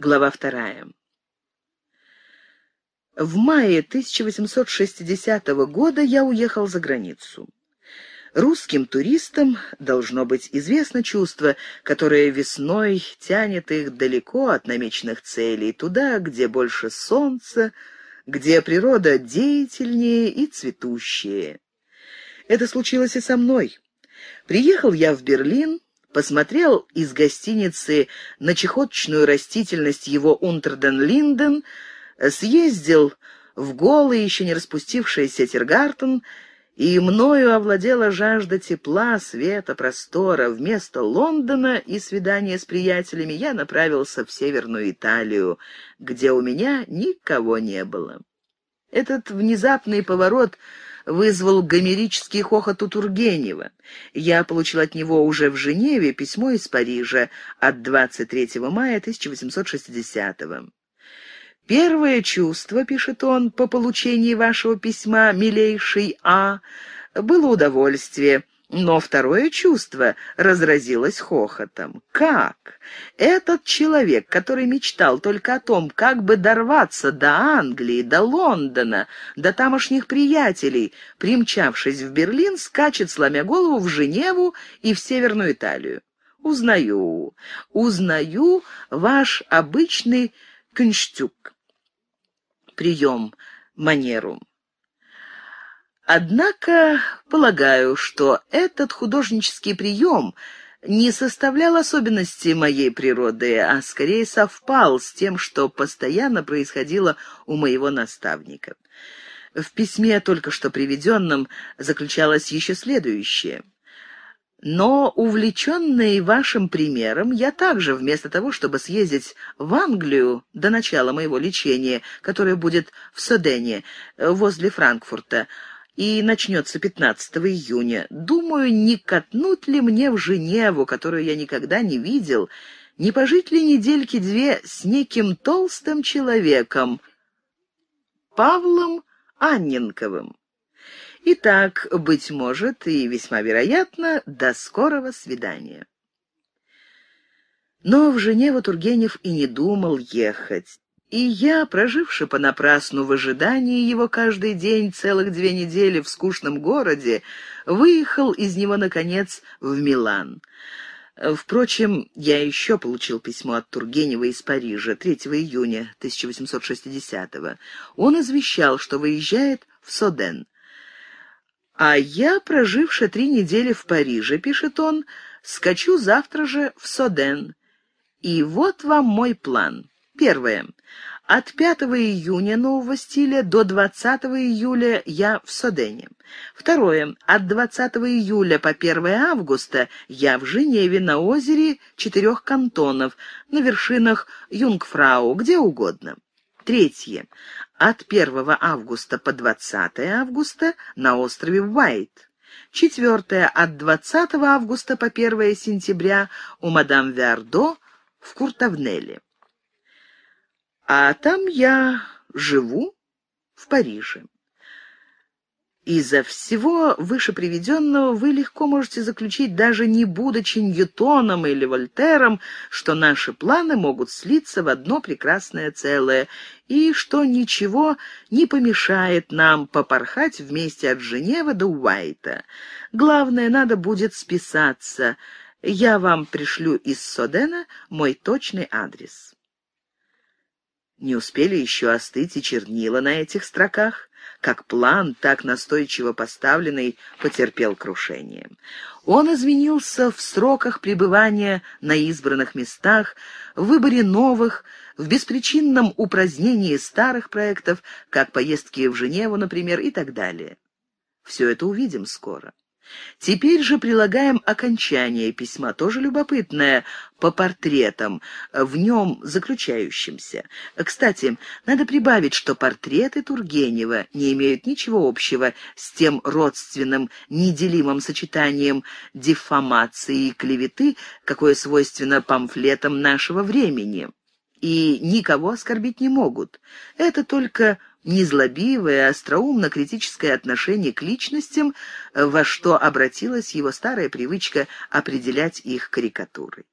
Глава вторая. В мае 1860 года я уехал за границу. Русским туристам должно быть известно чувство, которое весной тянет их далеко от намеченных целей, туда, где больше солнца, где природа деятельнее и цветущее. Это случилось и со мной. Приехал я в Берлин посмотрел из гостиницы на чехоточную растительность его Унтерден-Линден, съездил в голый, еще не распустившийся Тиргартен, и мною овладела жажда тепла, света, простора. Вместо Лондона и свидания с приятелями я направился в Северную Италию, где у меня никого не было. Этот внезапный поворот вызвал гомерический хохот у Тургенева. Я получил от него уже в Женеве письмо из Парижа от 23 мая 1860 -го. «Первое чувство, — пишет он, — по получении вашего письма, милейший А, было удовольствие, но второе чувство разразилось хохотом. Как? Этот человек, который мечтал только о том, как бы дорваться до Англии, до Лондона, до тамошних приятелей, примчавшись в Берлин, скачет, сломя голову, в Женеву и в Северную Италию. Узнаю, узнаю ваш обычный конштюк. Прием, манеру. Однако полагаю, что этот художнический прием не составлял особенности моей природы, а скорее совпал с тем, что постоянно происходило у моего наставника. В письме, только что приведенном, заключалось еще следующее. «Но, увлеченный вашим примером, я также, вместо того, чтобы съездить в Англию до начала моего лечения, которое будет в Содене, возле Франкфурта, — и начнется 15 июня. Думаю, не катнуть ли мне в Женеву, которую я никогда не видел, не пожить ли недельки-две с неким толстым человеком, Павлом Анненковым. Итак, быть может, и весьма вероятно, до скорого свидания. Но в Женеву Тургенев и не думал ехать. И я, проживши понапрасну в ожидании его каждый день целых две недели в скучном городе, выехал из него, наконец, в Милан. Впрочем, я еще получил письмо от Тургенева из Парижа 3 июня 1860-го. Он извещал, что выезжает в Соден. «А я, проживши три недели в Париже, — пишет он, — скачу завтра же в Соден. И вот вам мой план». Первое. От 5 июня нового стиля до 20 июля я в Содене. Второе. От 20 июля по 1 августа я в Женеве на озере четырех кантонов, на вершинах Юнгфрау, где угодно. Третье. От 1 августа по 20 августа на острове Уайт. Четвертое. От 20 августа по 1 сентября у мадам Виардо в Куртавнеле. А там я живу в Париже. Из-за всего вышеприведенного вы легко можете заключить, даже не будучи Ньютоном или Вольтером, что наши планы могут слиться в одно прекрасное целое, и что ничего не помешает нам попорхать вместе от Женевы до Уайта. Главное, надо будет списаться. Я вам пришлю из Содена мой точный адрес. Не успели еще остыть и чернила на этих строках, как план, так настойчиво поставленный, потерпел крушение. Он изменился в сроках пребывания на избранных местах, в выборе новых, в беспричинном упразднении старых проектов, как поездки в Женеву, например, и так далее. Все это увидим скоро. Теперь же прилагаем окончание письма, тоже любопытное, по портретам, в нем заключающимся. Кстати, надо прибавить, что портреты Тургенева не имеют ничего общего с тем родственным, неделимым сочетанием дефамации и клеветы, какое свойственно памфлетам нашего времени и никого оскорбить не могут. Это только незлобивое, остроумно-критическое отношение к личностям, во что обратилась его старая привычка определять их карикатурой.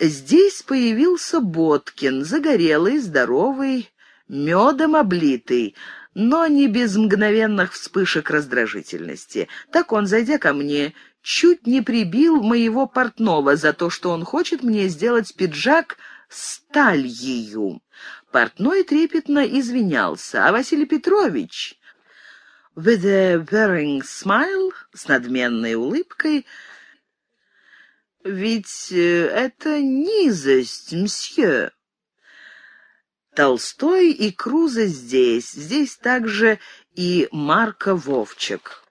Здесь появился Боткин, загорелый, здоровый, медом облитый, но не без мгновенных вспышек раздражительности. Так он, зайдя ко мне, чуть не прибил моего портного за то, что он хочет мне сделать пиджак сталь ее. Портной трепетно извинялся, а Василий Петрович, with a wearing smile, с надменной улыбкой, «Ведь э, это низость, мсье». Толстой и Круза здесь, здесь также и Марко Вовчик.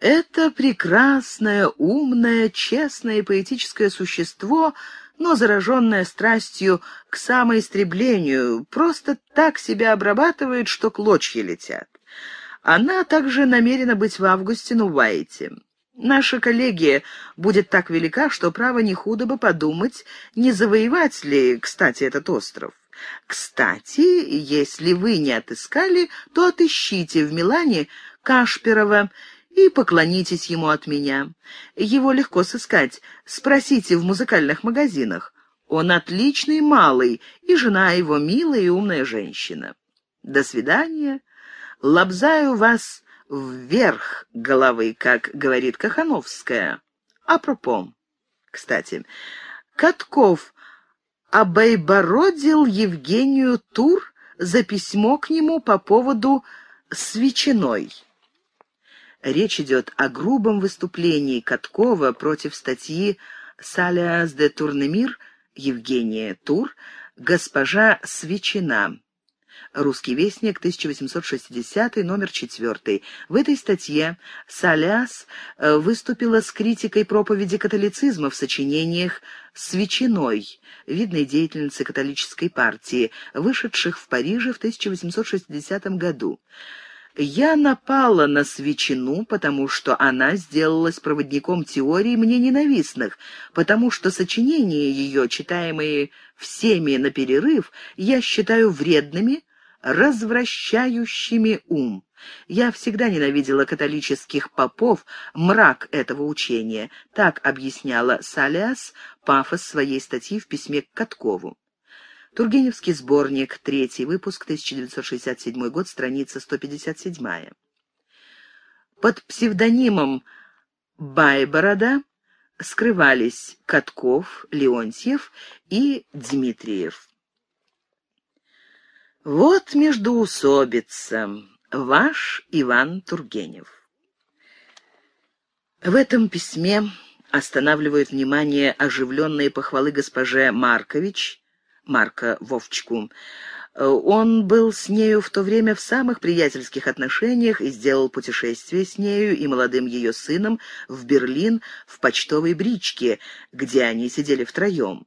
Это прекрасное, умное, честное и поэтическое существо — но зараженная страстью к самоистреблению, просто так себя обрабатывает, что клочья летят. Она также намерена быть в августе на Уайте. Наша коллегия будет так велика, что право не худо бы подумать, не завоевать ли, кстати, этот остров. Кстати, если вы не отыскали, то отыщите в Милане Кашперова и поклонитесь ему от меня. Его легко сыскать, спросите в музыкальных магазинах. Он отличный малый, и жена его милая и умная женщина. До свидания. Лобзаю вас вверх головы, как говорит Кахановская. А Апропо. Кстати, Катков обойбородил Евгению Тур за письмо к нему по поводу «Свечиной». Речь идет о грубом выступлении Каткова против статьи «Салиас де Турнемир» Евгения Тур «Госпожа Свечина». «Русский вестник», 1860, номер 4. В этой статье Саляс э, выступила с критикой проповеди католицизма в сочинениях «Свечиной», видной деятельницы католической партии, вышедших в Париже в 1860 году. Я напала на Свечину, потому что она сделалась проводником теории мне ненавистных, потому что сочинения ее, читаемые всеми на перерыв, я считаю вредными, развращающими ум. Я всегда ненавидела католических попов, мрак этого учения. Так объясняла Салиас пафос своей статьи в письме к Каткову. Тургеневский сборник, третий выпуск, 1967 год, страница 157. Под псевдонимом Байборода скрывались Катков, Леонтьев и Дмитриев. Вот междуусобица. Ваш Иван Тургенев. В этом письме останавливают внимание оживленные похвалы госпоже Маркович Марка Вовчку. Э, он был с нею в то время в самых приятельских отношениях и сделал путешествие с нею и молодым ее сыном в Берлин в почтовой бричке, где они сидели втроем.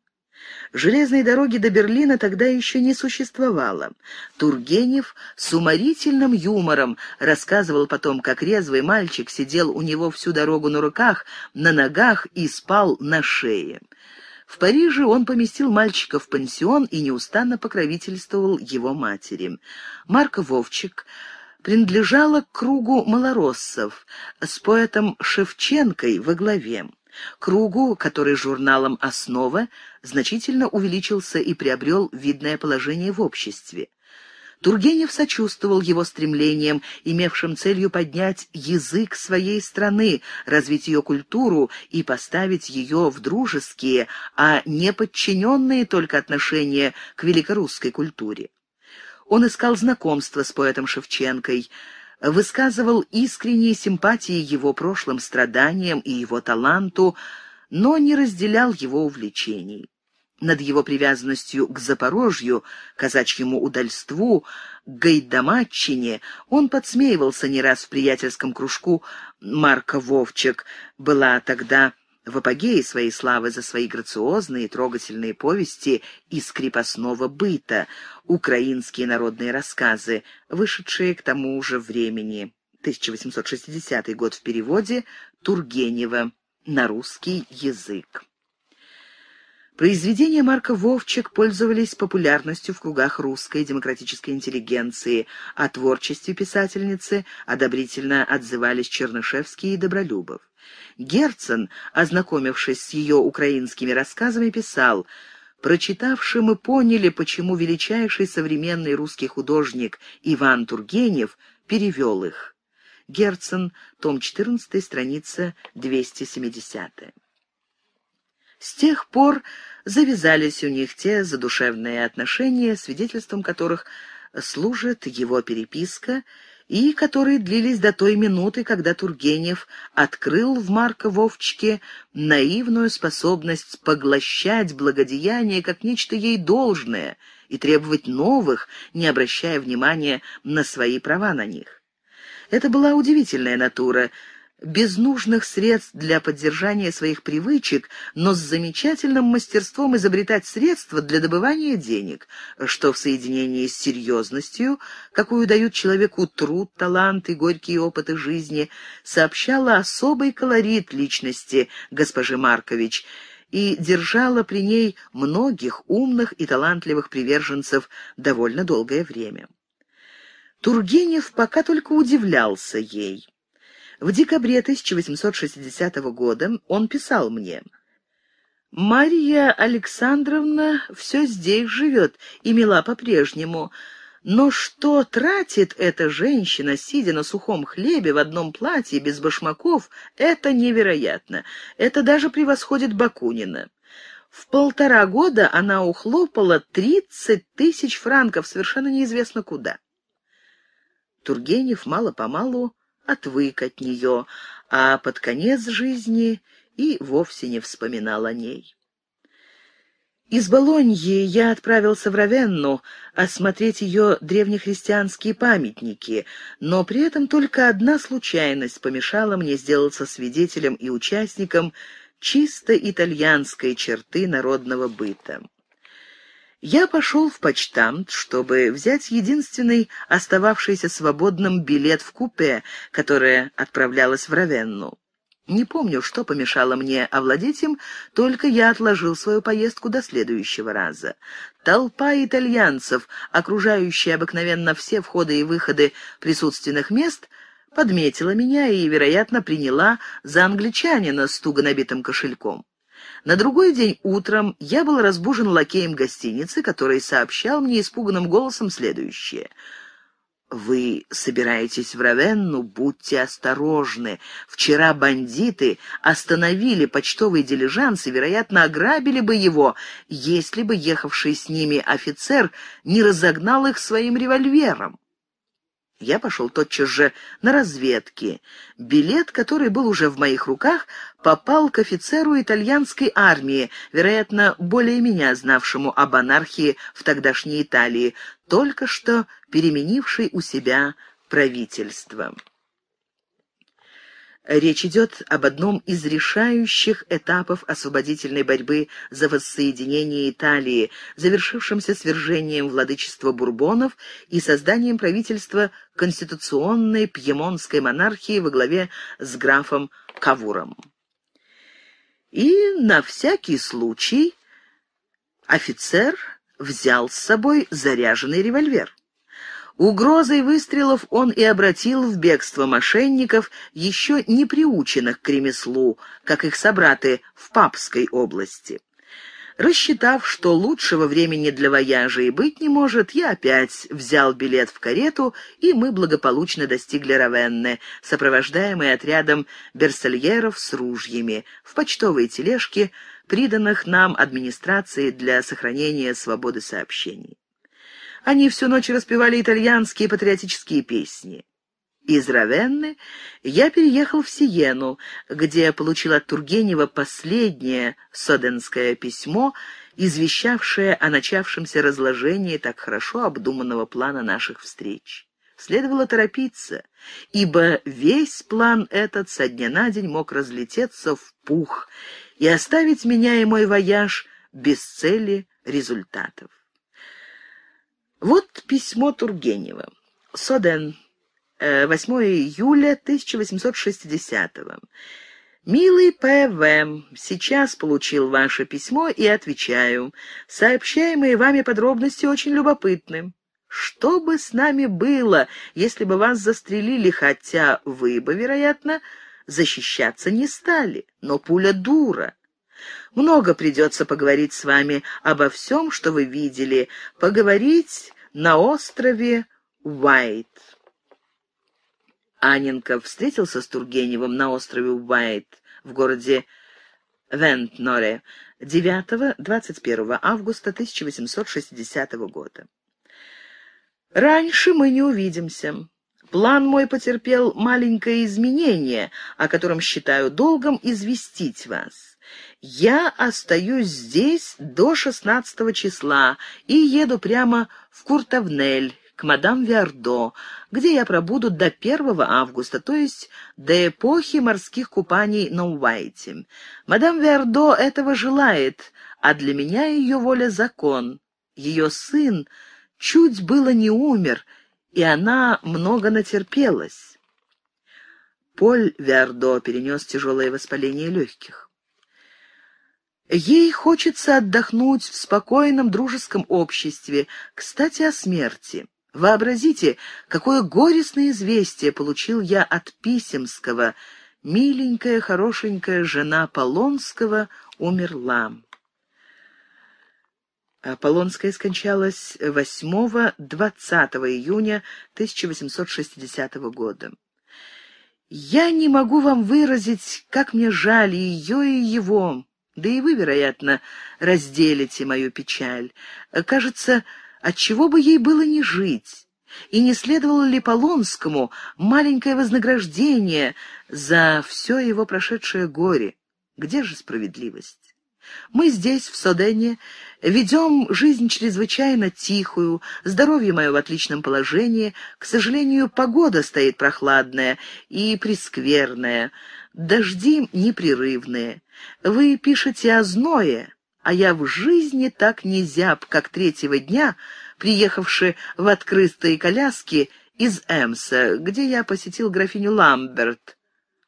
Железной дороги до Берлина тогда еще не существовало. Тургенев с уморительным юмором рассказывал потом, как резвый мальчик сидел у него всю дорогу на руках, на ногах и спал на шее. В Париже он поместил мальчика в пансион и неустанно покровительствовал его матери. Марко Вовчик принадлежала к кругу малороссов с поэтом Шевченкой во главе. Кругу, который журналом «Основа» значительно увеличился и приобрел видное положение в обществе. Тургенев сочувствовал его стремлениям, имевшим целью поднять язык своей страны, развить ее культуру и поставить ее в дружеские, а не подчиненные только отношения к великорусской культуре. Он искал знакомства с поэтом Шевченкой, высказывал искренние симпатии его прошлым страданиям и его таланту, но не разделял его увлечений над его привязанностью к Запорожью, казачьему удальству, гайдамаччине, он подсмеивался не раз в приятельском кружку Марка Вовчек. Была тогда в апогее своей славы за свои грациозные и трогательные повести из крепостного быта, украинские народные рассказы, вышедшие к тому же времени. 1860 год в переводе Тургенева на русский язык. Произведения Марка Вовчик пользовались популярностью в кругах русской демократической интеллигенции. О творчестве писательницы одобрительно отзывались Чернышевский и Добролюбов. Герцен, ознакомившись с ее украинскими рассказами, писал «Прочитавши мы поняли, почему величайший современный русский художник Иван Тургенев перевел их». Герцен, том 14, страница 270. С тех пор завязались у них те задушевные отношения, свидетельством которых служит его переписка, и которые длились до той минуты, когда Тургенев открыл в Марка Вовчке наивную способность поглощать благодеяние как нечто ей должное и требовать новых, не обращая внимания на свои права на них. Это была удивительная натура, без нужных средств для поддержания своих привычек, но с замечательным мастерством изобретать средства для добывания денег, что в соединении с серьезностью, какую дают человеку труд, талант и горькие опыты жизни, сообщало особый колорит личности госпожи Маркович и держала при ней многих умных и талантливых приверженцев довольно долгое время. Тургенев пока только удивлялся ей. В декабре 1860 года он писал мне «Марья Александровна все здесь живет и мила по-прежнему». Но что тратит эта женщина, сидя на сухом хлебе в одном платье без башмаков, это невероятно. Это даже превосходит Бакунина. В полтора года она ухлопала тридцать тысяч франков, совершенно неизвестно куда. Тургенев мало-помалу отвык от нее, а под конец жизни и вовсе не вспоминал о ней. Из Болоньи я отправился в Равенну осмотреть ее древнехристианские памятники, но при этом только одна случайность помешала мне сделаться свидетелем и участником чисто итальянской черты народного быта. Я пошел в почтамт, чтобы взять единственный остававшийся свободным билет в купе, которое отправлялось в Равенну. Не помню, что помешало мне овладеть им, только я отложил свою поездку до следующего раза. Толпа итальянцев, окружающая обыкновенно все входы и выходы присутственных мест, подметила меня и, вероятно, приняла за англичанина с туго набитым кошельком. На другой день утром я был разбужен лакеем гостиницы, который сообщал мне испуганным голосом следующее — «Вы собираетесь в Равенну? Будьте осторожны. Вчера бандиты остановили почтовый дилижанс и, вероятно, ограбили бы его, если бы ехавший с ними офицер не разогнал их своим револьвером. Я пошел тотчас же на разведки. Билет, который был уже в моих руках, попал к офицеру итальянской армии, вероятно, более меня знавшему об анархии в тогдашней Италии, только что переменившей у себя правительство. Речь идет об одном из решающих этапов освободительной борьбы за воссоединение Италии, завершившемся свержением владычества Бурбонов и созданием правительства конституционной пьемонской монархии во главе с графом Кавуром. И на всякий случай офицер взял с собой заряженный револьвер. Угрозой выстрелов он и обратил в бегство мошенников, еще не приученных к ремеслу, как их собраты в Папской области. Рассчитав, что лучшего времени для вояжа и быть не может, я опять взял билет в карету, и мы благополучно достигли Равенны, сопровождаемые отрядом берсельеров с ружьями, в почтовой тележке, приданных нам администрацией для сохранения свободы сообщений. Они всю ночь распевали итальянские патриотические песни. Из Равенны я переехал в Сиену, где получил от Тургенева последнее соденское письмо, извещавшее о начавшемся разложении так хорошо обдуманного плана наших встреч. Следовало торопиться, ибо весь план этот со дня на день мог разлететься в пух и оставить меня и мой вояж без цели результатов. Вот письмо Тургенева. Соден. 8 э, июля 1860 -го. «Милый П.В., сейчас получил ваше письмо и отвечаю. Сообщаемые вами подробности очень любопытны. Что бы с нами было, если бы вас застрелили, хотя вы бы, вероятно, защищаться не стали, но пуля дура». Много придется поговорить с вами обо всем, что вы видели, поговорить на острове Уайт. Анинков встретился с Тургеневым на острове Уайт в городе Вентноре 9-21 августа 1860 года. «Раньше мы не увидимся. План мой потерпел маленькое изменение, о котором считаю долгом известить вас. Я остаюсь здесь до 16 числа и еду прямо в Куртовнель к мадам Виардо, где я пробуду до 1 августа, то есть до эпохи морских купаний на Уайте. Мадам Виардо этого желает, а для меня ее воля — закон. Ее сын чуть было не умер, и она много натерпелась. Поль Виардо перенес тяжелое воспаление легких. Ей хочется отдохнуть в спокойном дружеском обществе, кстати, о смерти. Вообразите, какое горестное известие получил я от Писемского. Миленькая, хорошенькая жена Полонского умерла. Полонская скончалась 8-20 июня 1860 года. Я не могу вам выразить, как мне жаль ее и его, да и вы, вероятно, разделите мою печаль. Кажется, отчего бы ей было не жить? И не следовало ли Полонскому маленькое вознаграждение за все его прошедшее горе? Где же справедливость? Мы здесь, в Содене, ведем жизнь чрезвычайно тихую, здоровье мое в отличном положении. К сожалению, погода стоит прохладная и прескверная, дожди непрерывные. Вы пишете о зное, а я в жизни так не зяб, как третьего дня, приехавши в открытые коляски из Эмса, где я посетил графиню Ламберт,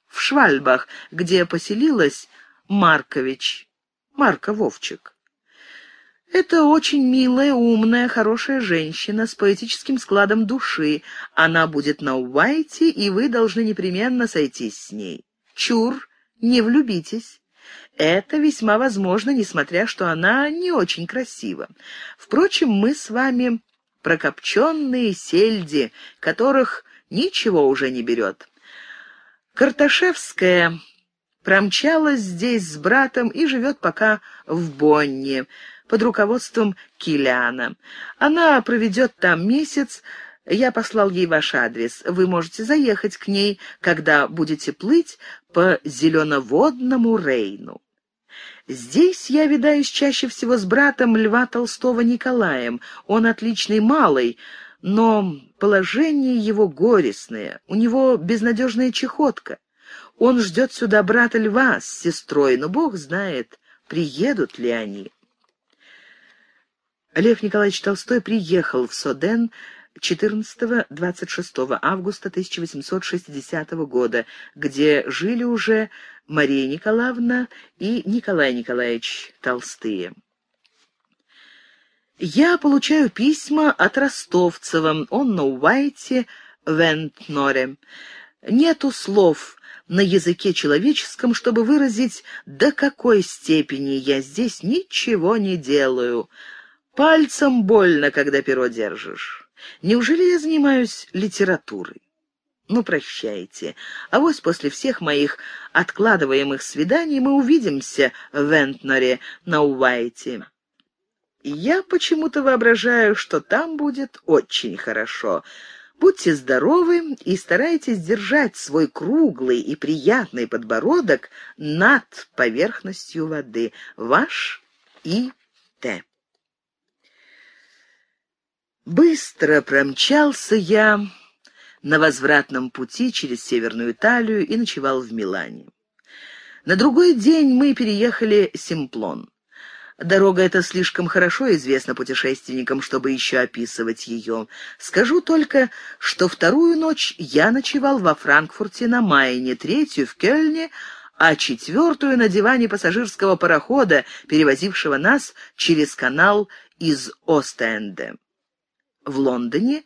в Швальбах, где поселилась Маркович. Марка Вовчик. Это очень милая, умная, хорошая женщина с поэтическим складом души. Она будет на Уайте, и вы должны непременно сойтись с ней. Чур, не влюбитесь. Это весьма возможно, несмотря что она не очень красива. Впрочем, мы с вами прокопченные сельди, которых ничего уже не берет. Карташевская промчалась здесь с братом и живет пока в Бонне под руководством Киляна. Она проведет там месяц, я послал ей ваш адрес. Вы можете заехать к ней, когда будете плыть по зеленоводному Рейну. Здесь я видаюсь чаще всего с братом Льва Толстого Николаем. Он отличный малый, но положение его горестное, у него безнадежная чехотка. Он ждет сюда брата Льва с сестрой, но бог знает, приедут ли они. Лев Николаевич Толстой приехал в Соден 14-26 августа 1860 года, где жили уже Мария Николаевна и Николай Николаевич Толстые. Я получаю письма от Ростовцева, он на Уайте, Вентноре. Нету слов на языке человеческом, чтобы выразить, до какой степени я здесь ничего не делаю. Пальцем больно, когда перо держишь. Неужели я занимаюсь литературой? Ну, прощайте. А вот после всех моих откладываемых свиданий мы увидимся в Вентноре на Уайте. Я почему-то воображаю, что там будет очень хорошо. Будьте здоровы и старайтесь держать свой круглый и приятный подбородок над поверхностью воды. Ваш и т. Быстро промчался я на возвратном пути через Северную Италию и ночевал в Милане. На другой день мы переехали Симплон. Дорога эта слишком хорошо известна путешественникам, чтобы еще описывать ее. Скажу только, что вторую ночь я ночевал во Франкфурте на Майне, третью — в Кельне, а четвертую — на диване пассажирского парохода, перевозившего нас через канал из Остенде. В Лондоне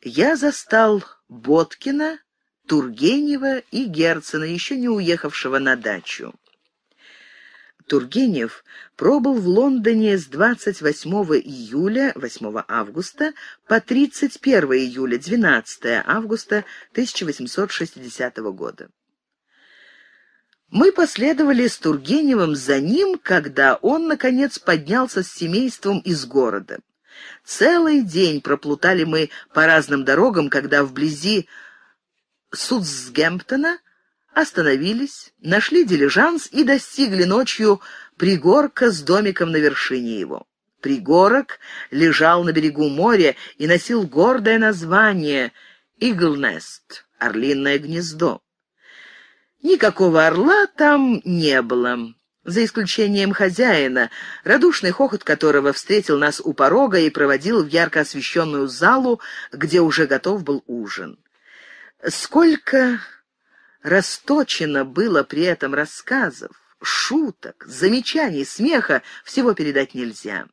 я застал Боткина, Тургенева и Герцена, еще не уехавшего на дачу. Тургенев пробыл в Лондоне с 28 июля 8 августа по 31 июля 12 августа 1860 года. Мы последовали с Тургеневым за ним, когда он, наконец, поднялся с семейством из города. Целый день проплутали мы по разным дорогам, когда вблизи Судсгемптона – Остановились, нашли дилижанс и достигли ночью пригорка с домиком на вершине его. Пригорок лежал на берегу моря и носил гордое название «Иглнест» — «Орлиное гнездо». Никакого орла там не было, за исключением хозяина, радушный хохот которого встретил нас у порога и проводил в ярко освещенную залу, где уже готов был ужин. Сколько Расточено было при этом рассказов, шуток, замечаний, смеха, всего передать нельзя.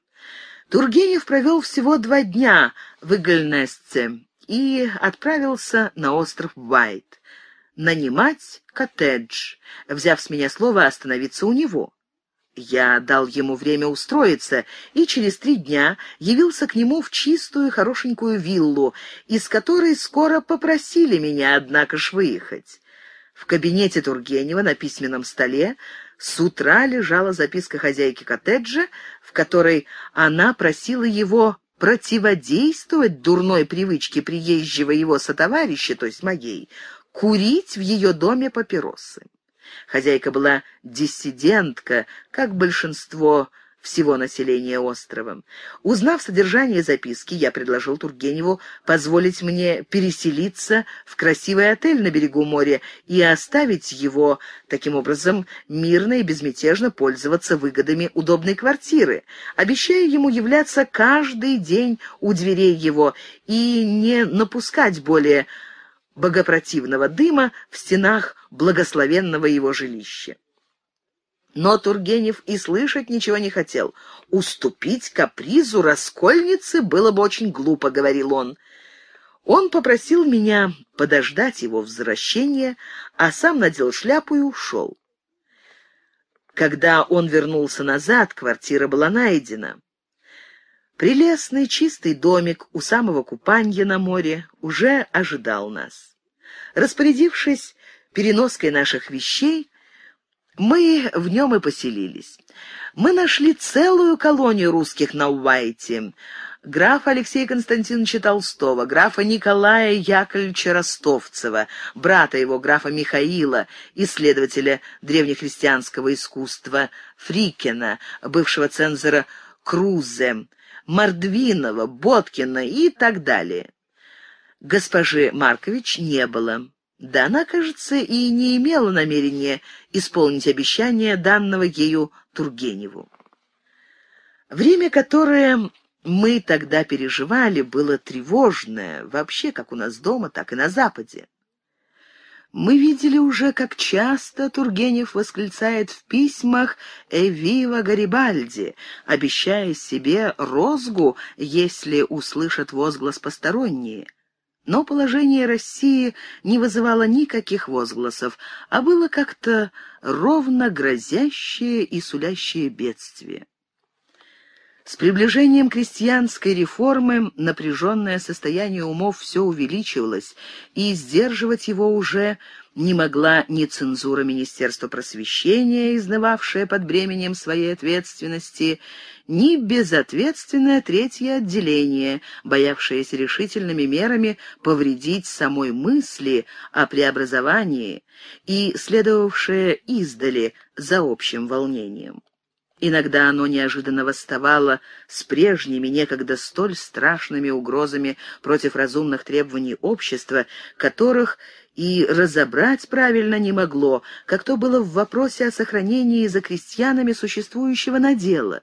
Тургенев провел всего два дня в Игольнесце и отправился на остров Вайт. Нанимать коттедж, взяв с меня слово остановиться у него. Я дал ему время устроиться, и через три дня явился к нему в чистую хорошенькую виллу, из которой скоро попросили меня, однако ж, выехать. В кабинете Тургенева на письменном столе с утра лежала записка хозяйки коттеджа, в которой она просила его противодействовать дурной привычке приезжего его сотоварища, то есть моей, курить в ее доме папиросы. Хозяйка была диссидентка, как большинство всего населения острова. Узнав содержание записки, я предложил Тургеневу позволить мне переселиться в красивый отель на берегу моря и оставить его, таким образом, мирно и безмятежно пользоваться выгодами удобной квартиры, обещая ему являться каждый день у дверей его и не напускать более богопротивного дыма в стенах благословенного его жилища. Но Тургенев и слышать ничего не хотел. «Уступить капризу раскольницы было бы очень глупо», — говорил он. Он попросил меня подождать его возвращения, а сам надел шляпу и ушел. Когда он вернулся назад, квартира была найдена. Прелестный чистый домик у самого купанья на море уже ожидал нас. Распорядившись переноской наших вещей, мы в нем и поселились. Мы нашли целую колонию русских на Уайте. Графа Алексея Константиновича Толстого, графа Николая Яковлевича Ростовцева, брата его, графа Михаила, исследователя древнехристианского искусства Фрикина, бывшего цензора Крузе, Мордвинова, Боткина и так далее. Госпожи Маркович не было. Да она, кажется, и не имела намерения исполнить обещание данного ею Тургеневу. Время, которое мы тогда переживали, было тревожное, вообще как у нас дома, так и на Западе. Мы видели уже, как часто Тургенев восклицает в письмах «Эвива Гарибальди», обещая себе розгу, если услышат возглас посторонние. Но положение России не вызывало никаких возгласов, а было как-то ровно грозящее и сулящее бедствие. С приближением крестьянской реформы напряженное состояние умов все увеличивалось, и сдерживать его уже не могла ни цензура Министерства просвещения, изнывавшая под бременем своей ответственности, ни безответственное третье отделение, боявшееся решительными мерами повредить самой мысли о преобразовании и следовавшее издали за общим волнением. Иногда оно неожиданно восставало с прежними, некогда столь страшными угрозами против разумных требований общества, которых и разобрать правильно не могло, как то было в вопросе о сохранении за крестьянами существующего надела.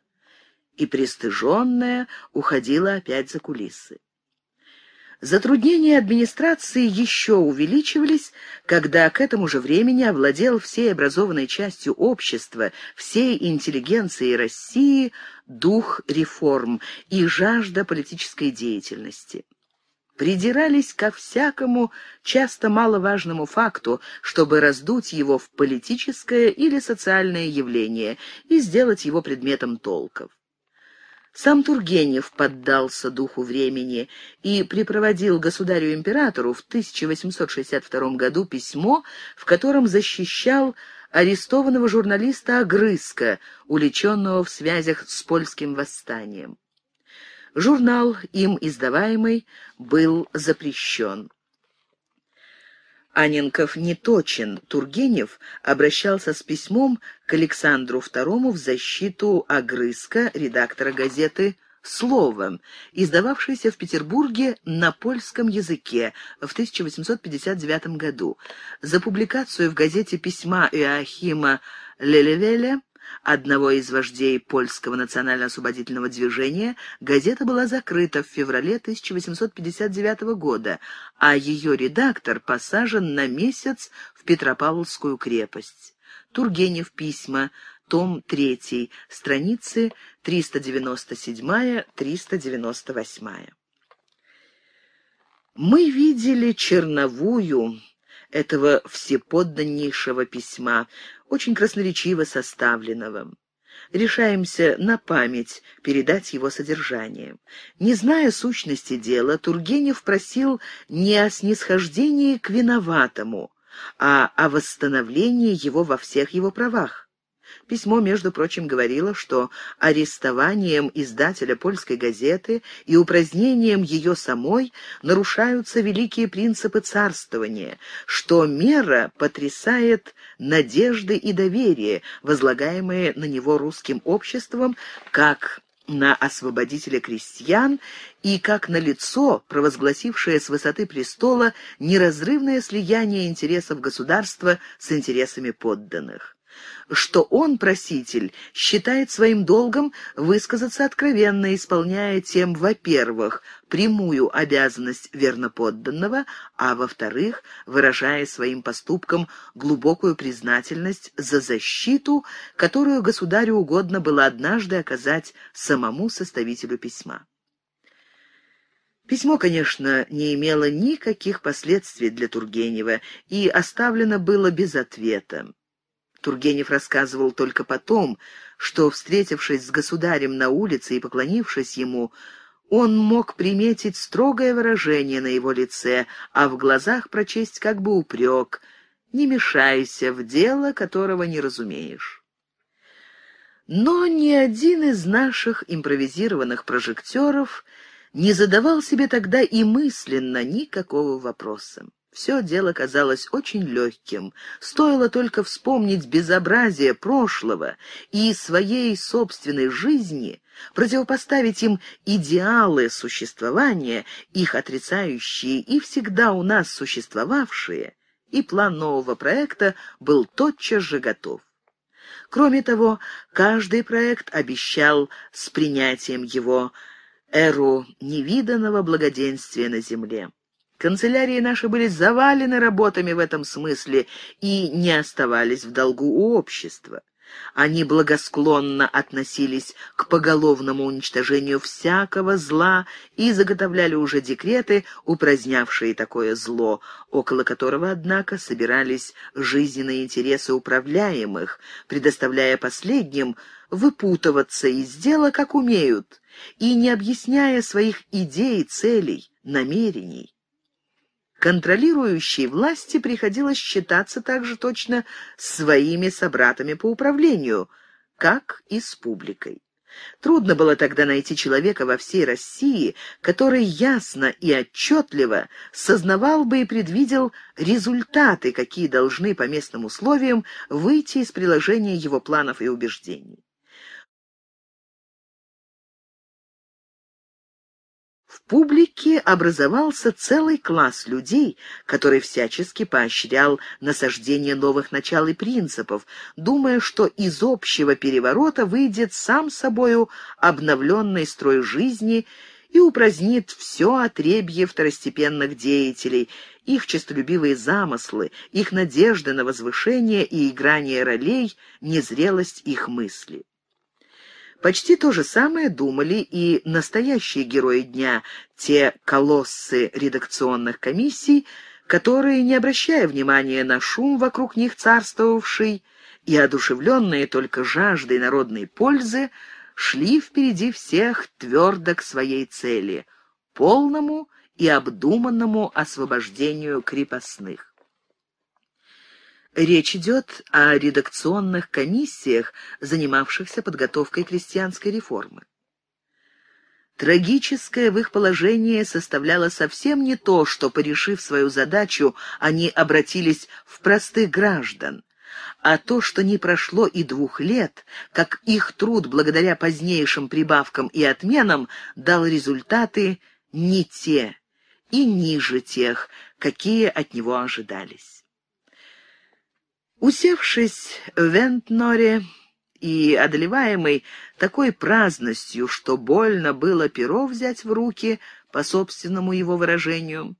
И пристыженное уходило опять за кулисы. Затруднения администрации еще увеличивались, когда к этому же времени овладел всей образованной частью общества, всей интеллигенцией России дух реформ и жажда политической деятельности придирались ко всякому, часто маловажному факту, чтобы раздуть его в политическое или социальное явление и сделать его предметом толков. Сам Тургенев поддался духу времени и припроводил государю-императору в 1862 году письмо, в котором защищал арестованного журналиста Огрызка, уличенного в связях с польским восстанием. Журнал, им издаваемый, был запрещен. Аненков не точен. Тургенев обращался с письмом к Александру II в защиту Огрызка, редактора газеты «Словом», издававшейся в Петербурге на польском языке в 1859 году. За публикацию в газете письма Иоахима Лелевеля одного из вождей польского национально-освободительного движения, газета была закрыта в феврале 1859 года, а ее редактор посажен на месяц в Петропавловскую крепость. Тургенев письма, том 3, страницы 397-398. Мы видели черновую этого всеподданнейшего письма, очень красноречиво составленного. Решаемся на память передать его содержание. Не зная сущности дела, Тургенев просил не о снисхождении к виноватому, а о восстановлении его во всех его правах. Письмо, между прочим, говорило, что арестованием издателя польской газеты и упразднением ее самой нарушаются великие принципы царствования, что мера потрясает надежды и доверие, возлагаемые на него русским обществом, как на освободителя крестьян и как на лицо, провозгласившее с высоты престола неразрывное слияние интересов государства с интересами подданных что он, проситель, считает своим долгом высказаться откровенно, исполняя тем, во-первых, прямую обязанность верноподданного, а во-вторых, выражая своим поступком глубокую признательность за защиту, которую государю угодно было однажды оказать самому составителю письма. Письмо, конечно, не имело никаких последствий для Тургенева и оставлено было без ответа. Тургенев рассказывал только потом, что, встретившись с государем на улице и поклонившись ему, он мог приметить строгое выражение на его лице, а в глазах прочесть как бы упрек «Не мешайся в дело, которого не разумеешь». Но ни один из наших импровизированных прожекторов не задавал себе тогда и мысленно никакого вопроса. Все дело казалось очень легким. Стоило только вспомнить безобразие прошлого и своей собственной жизни, противопоставить им идеалы существования, их отрицающие и всегда у нас существовавшие, и план нового проекта был тотчас же готов. Кроме того, каждый проект обещал с принятием его эру невиданного благоденствия на земле. Канцелярии наши были завалены работами в этом смысле и не оставались в долгу у общества. Они благосклонно относились к поголовному уничтожению всякого зла и заготовляли уже декреты, упразднявшие такое зло, около которого, однако, собирались жизненные интересы управляемых, предоставляя последним выпутываться из дела, как умеют, и не объясняя своих идей, целей, намерений контролирующей власти приходилось считаться также точно своими собратами по управлению, как и с публикой. Трудно было тогда найти человека во всей России, который ясно и отчетливо сознавал бы и предвидел результаты, какие должны по местным условиям выйти из приложения его планов и убеждений. публике образовался целый класс людей, который всячески поощрял насаждение новых начал и принципов, думая, что из общего переворота выйдет сам собою обновленный строй жизни и упразднит все отребье второстепенных деятелей, их честолюбивые замыслы, их надежды на возвышение и играние ролей, незрелость их мыслей. Почти то же самое думали и настоящие герои дня, те колоссы редакционных комиссий, которые, не обращая внимания на шум вокруг них царствовавший, и одушевленные только жаждой народной пользы, шли впереди всех твердо к своей цели — полному и обдуманному освобождению крепостных. Речь идет о редакционных комиссиях, занимавшихся подготовкой крестьянской реформы. Трагическое в их положении составляло совсем не то, что, порешив свою задачу, они обратились в простых граждан, а то, что не прошло и двух лет, как их труд благодаря позднейшим прибавкам и отменам дал результаты не те и ниже тех, какие от него ожидались. Усевшись в Вентноре и одолеваемый такой праздностью, что больно было перо взять в руки, по собственному его выражению,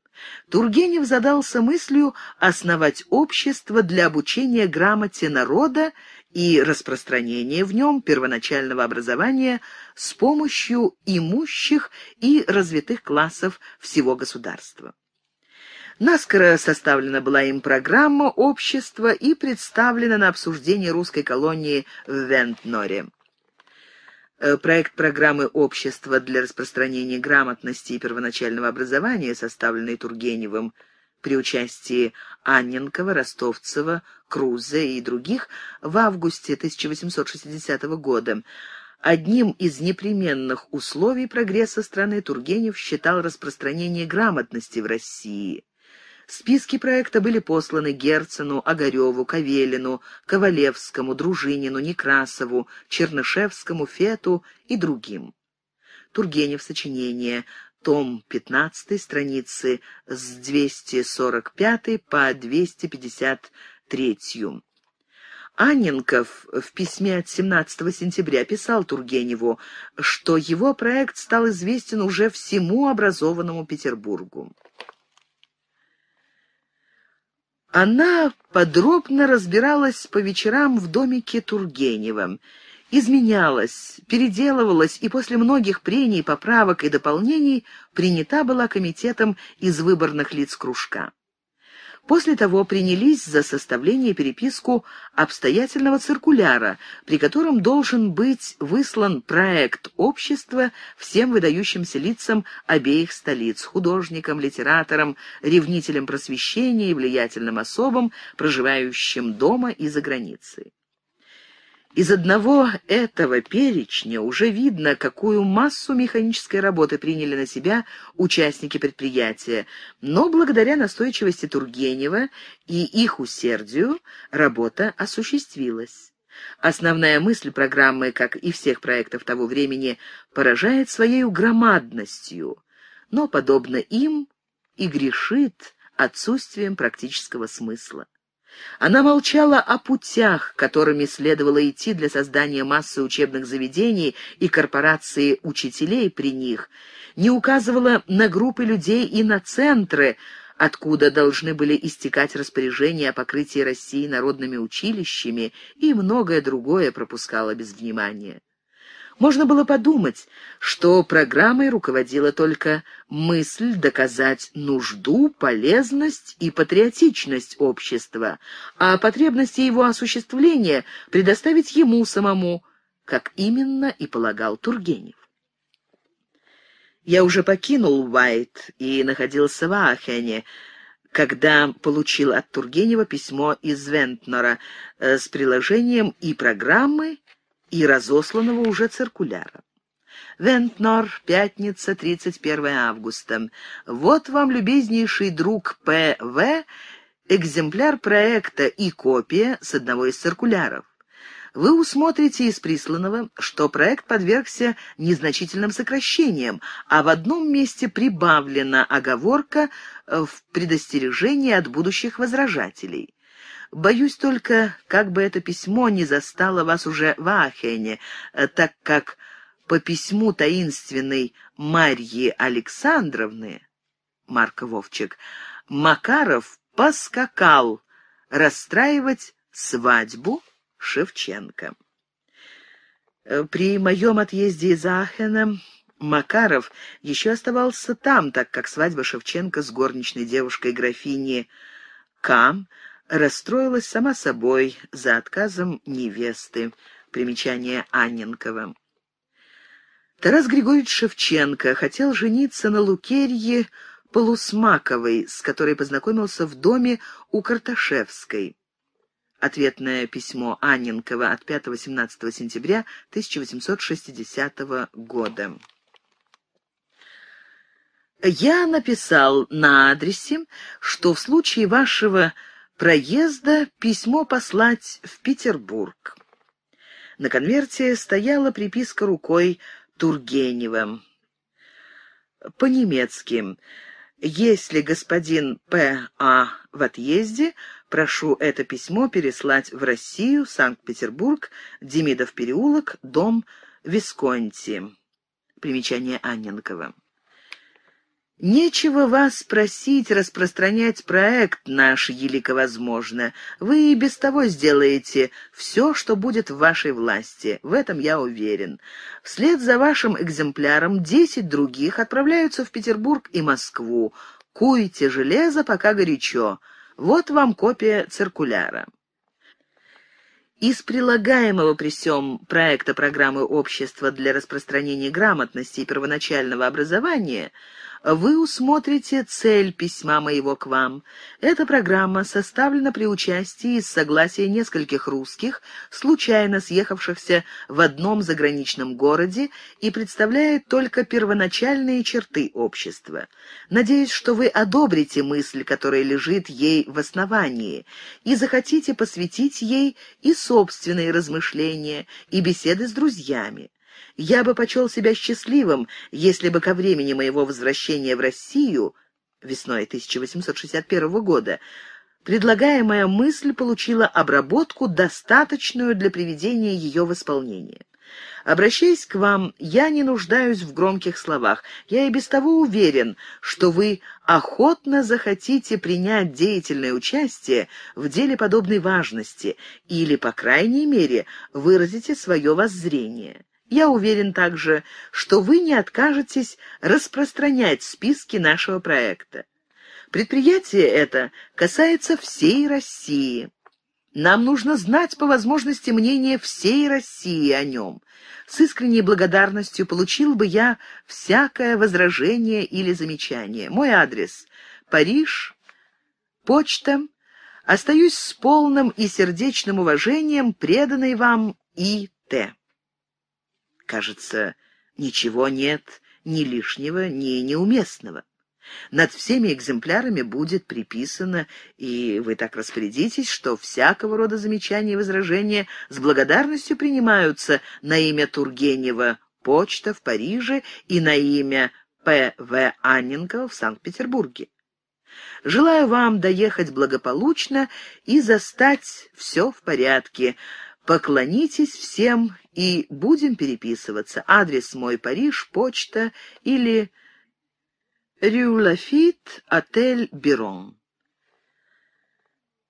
Тургенев задался мыслью основать общество для обучения грамоте народа и распространения в нем первоначального образования с помощью имущих и развитых классов всего государства. Наскоро составлена была им программа общества и представлена на обсуждение русской колонии в Вентноре. Э, проект программы общества для распространения грамотности и первоначального образования, составленный Тургеневым при участии Анненкова, Ростовцева, Крузе и других в августе 1860 года, Одним из непременных условий прогресса страны Тургенев считал распространение грамотности в России. Списки проекта были посланы Герцену, Огареву, Кавелину, Ковалевскому, Дружинину, Некрасову, Чернышевскому, Фету и другим. Тургенев сочинение, том 15, страницы с 245 по 253. Анненков в письме от 17 сентября писал Тургеневу, что его проект стал известен уже всему образованному Петербургу. Она подробно разбиралась по вечерам в домике Тургеневым изменялась, переделывалась и после многих прений, поправок и дополнений принята была комитетом из выборных лиц кружка. После того принялись за составление переписку обстоятельного циркуляра, при котором должен быть выслан проект общества всем выдающимся лицам обеих столиц – художникам, литераторам, ревнителям просвещения и влиятельным особам, проживающим дома и за границей. Из одного этого перечня уже видно, какую массу механической работы приняли на себя участники предприятия, но благодаря настойчивости Тургенева и их усердию работа осуществилась. Основная мысль программы, как и всех проектов того времени, поражает своей громадностью, но, подобно им, и грешит отсутствием практического смысла. Она молчала о путях, которыми следовало идти для создания массы учебных заведений и корпорации учителей при них, не указывала на группы людей и на центры, откуда должны были истекать распоряжения о покрытии России народными училищами и многое другое пропускала без внимания. Можно было подумать, что программой руководила только мысль доказать нужду, полезность и патриотичность общества, а потребности его осуществления предоставить ему самому, как именно и полагал Тургенев. Я уже покинул Уайт и находился в Ахене, когда получил от Тургенева письмо из Вентнера э, с приложением и программы, и разосланного уже циркуляра. Вентнор, пятница, 31 августа. Вот вам, любезнейший друг П.В., экземпляр проекта и копия с одного из циркуляров. Вы усмотрите из присланного, что проект подвергся незначительным сокращениям, а в одном месте прибавлена оговорка в предостережении от будущих возражателей. Боюсь только, как бы это письмо не застало вас уже в Ахене, э, так как по письму таинственной Марьи Александровны, Марка Вовчик, Макаров поскакал расстраивать свадьбу Шевченко. Э, при моем отъезде из Ахена Макаров еще оставался там, так как свадьба Шевченко с горничной девушкой графини Кам расстроилась сама собой за отказом невесты. Примечание Анненкова. Тарас Григорьевич Шевченко хотел жениться на Лукерье Полусмаковой, с которой познакомился в доме у Карташевской. Ответное письмо Анненкова от 5-17 сентября 1860 года. Я написал на адресе, что в случае вашего проезда письмо послать в Петербург. На конверте стояла приписка рукой Тургенева. По-немецки. «Если господин П.А. в отъезде, прошу это письмо переслать в Россию, Санкт-Петербург, Демидов переулок, дом Висконти». Примечание Анненкова. Нечего вас просить распространять проект наш, возможно, Вы и без того сделаете все, что будет в вашей власти. В этом я уверен. Вслед за вашим экземпляром десять других отправляются в Петербург и Москву. Куйте железо, пока горячо. Вот вам копия циркуляра. Из прилагаемого при всем проекта программы общества для распространения грамотности и первоначального образования – вы усмотрите цель письма моего к вам. Эта программа составлена при участии с согласия нескольких русских, случайно съехавшихся в одном заграничном городе и представляет только первоначальные черты общества. Надеюсь, что вы одобрите мысль, которая лежит ей в основании, и захотите посвятить ей и собственные размышления, и беседы с друзьями. Я бы почел себя счастливым, если бы ко времени моего возвращения в Россию, весной 1861 года, предлагаемая мысль получила обработку, достаточную для приведения ее в исполнение. Обращаясь к вам, я не нуждаюсь в громких словах. Я и без того уверен, что вы охотно захотите принять деятельное участие в деле подобной важности или, по крайней мере, выразите свое воззрение. Я уверен также, что вы не откажетесь распространять списки нашего проекта. Предприятие это касается всей России. Нам нужно знать по возможности мнение всей России о нем. С искренней благодарностью получил бы я всякое возражение или замечание. Мой адрес – Париж, почта. Остаюсь с полным и сердечным уважением преданный вам И.Т. Кажется, ничего нет ни лишнего, ни неуместного. Над всеми экземплярами будет приписано, и вы так распорядитесь, что всякого рода замечания и возражения с благодарностью принимаются на имя Тургенева «Почта» в Париже и на имя П.В. Анненкова в Санкт-Петербурге. Желаю вам доехать благополучно и застать все в порядке. Поклонитесь всем и будем переписываться. Адрес мой Париж, почта или Рю Лафит, отель Берон.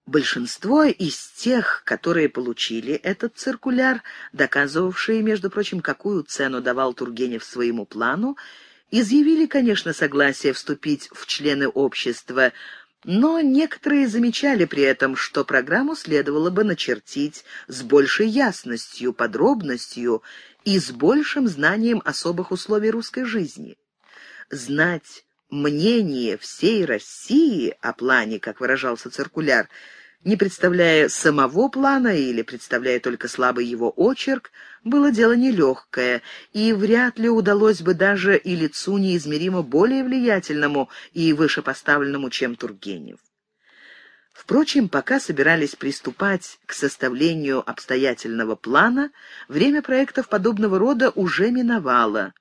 Большинство из тех, которые получили этот циркуляр, доказывавшие, между прочим, какую цену давал Тургенев своему плану, изъявили, конечно, согласие вступить в члены общества но некоторые замечали при этом, что программу следовало бы начертить с большей ясностью, подробностью и с большим знанием особых условий русской жизни. Знать мнение всей России о плане, как выражался циркуляр, не представляя самого плана или представляя только слабый его очерк, было дело нелегкое, и вряд ли удалось бы даже и лицу неизмеримо более влиятельному и вышепоставленному, чем Тургенев. Впрочем, пока собирались приступать к составлению обстоятельного плана, время проектов подобного рода уже миновало.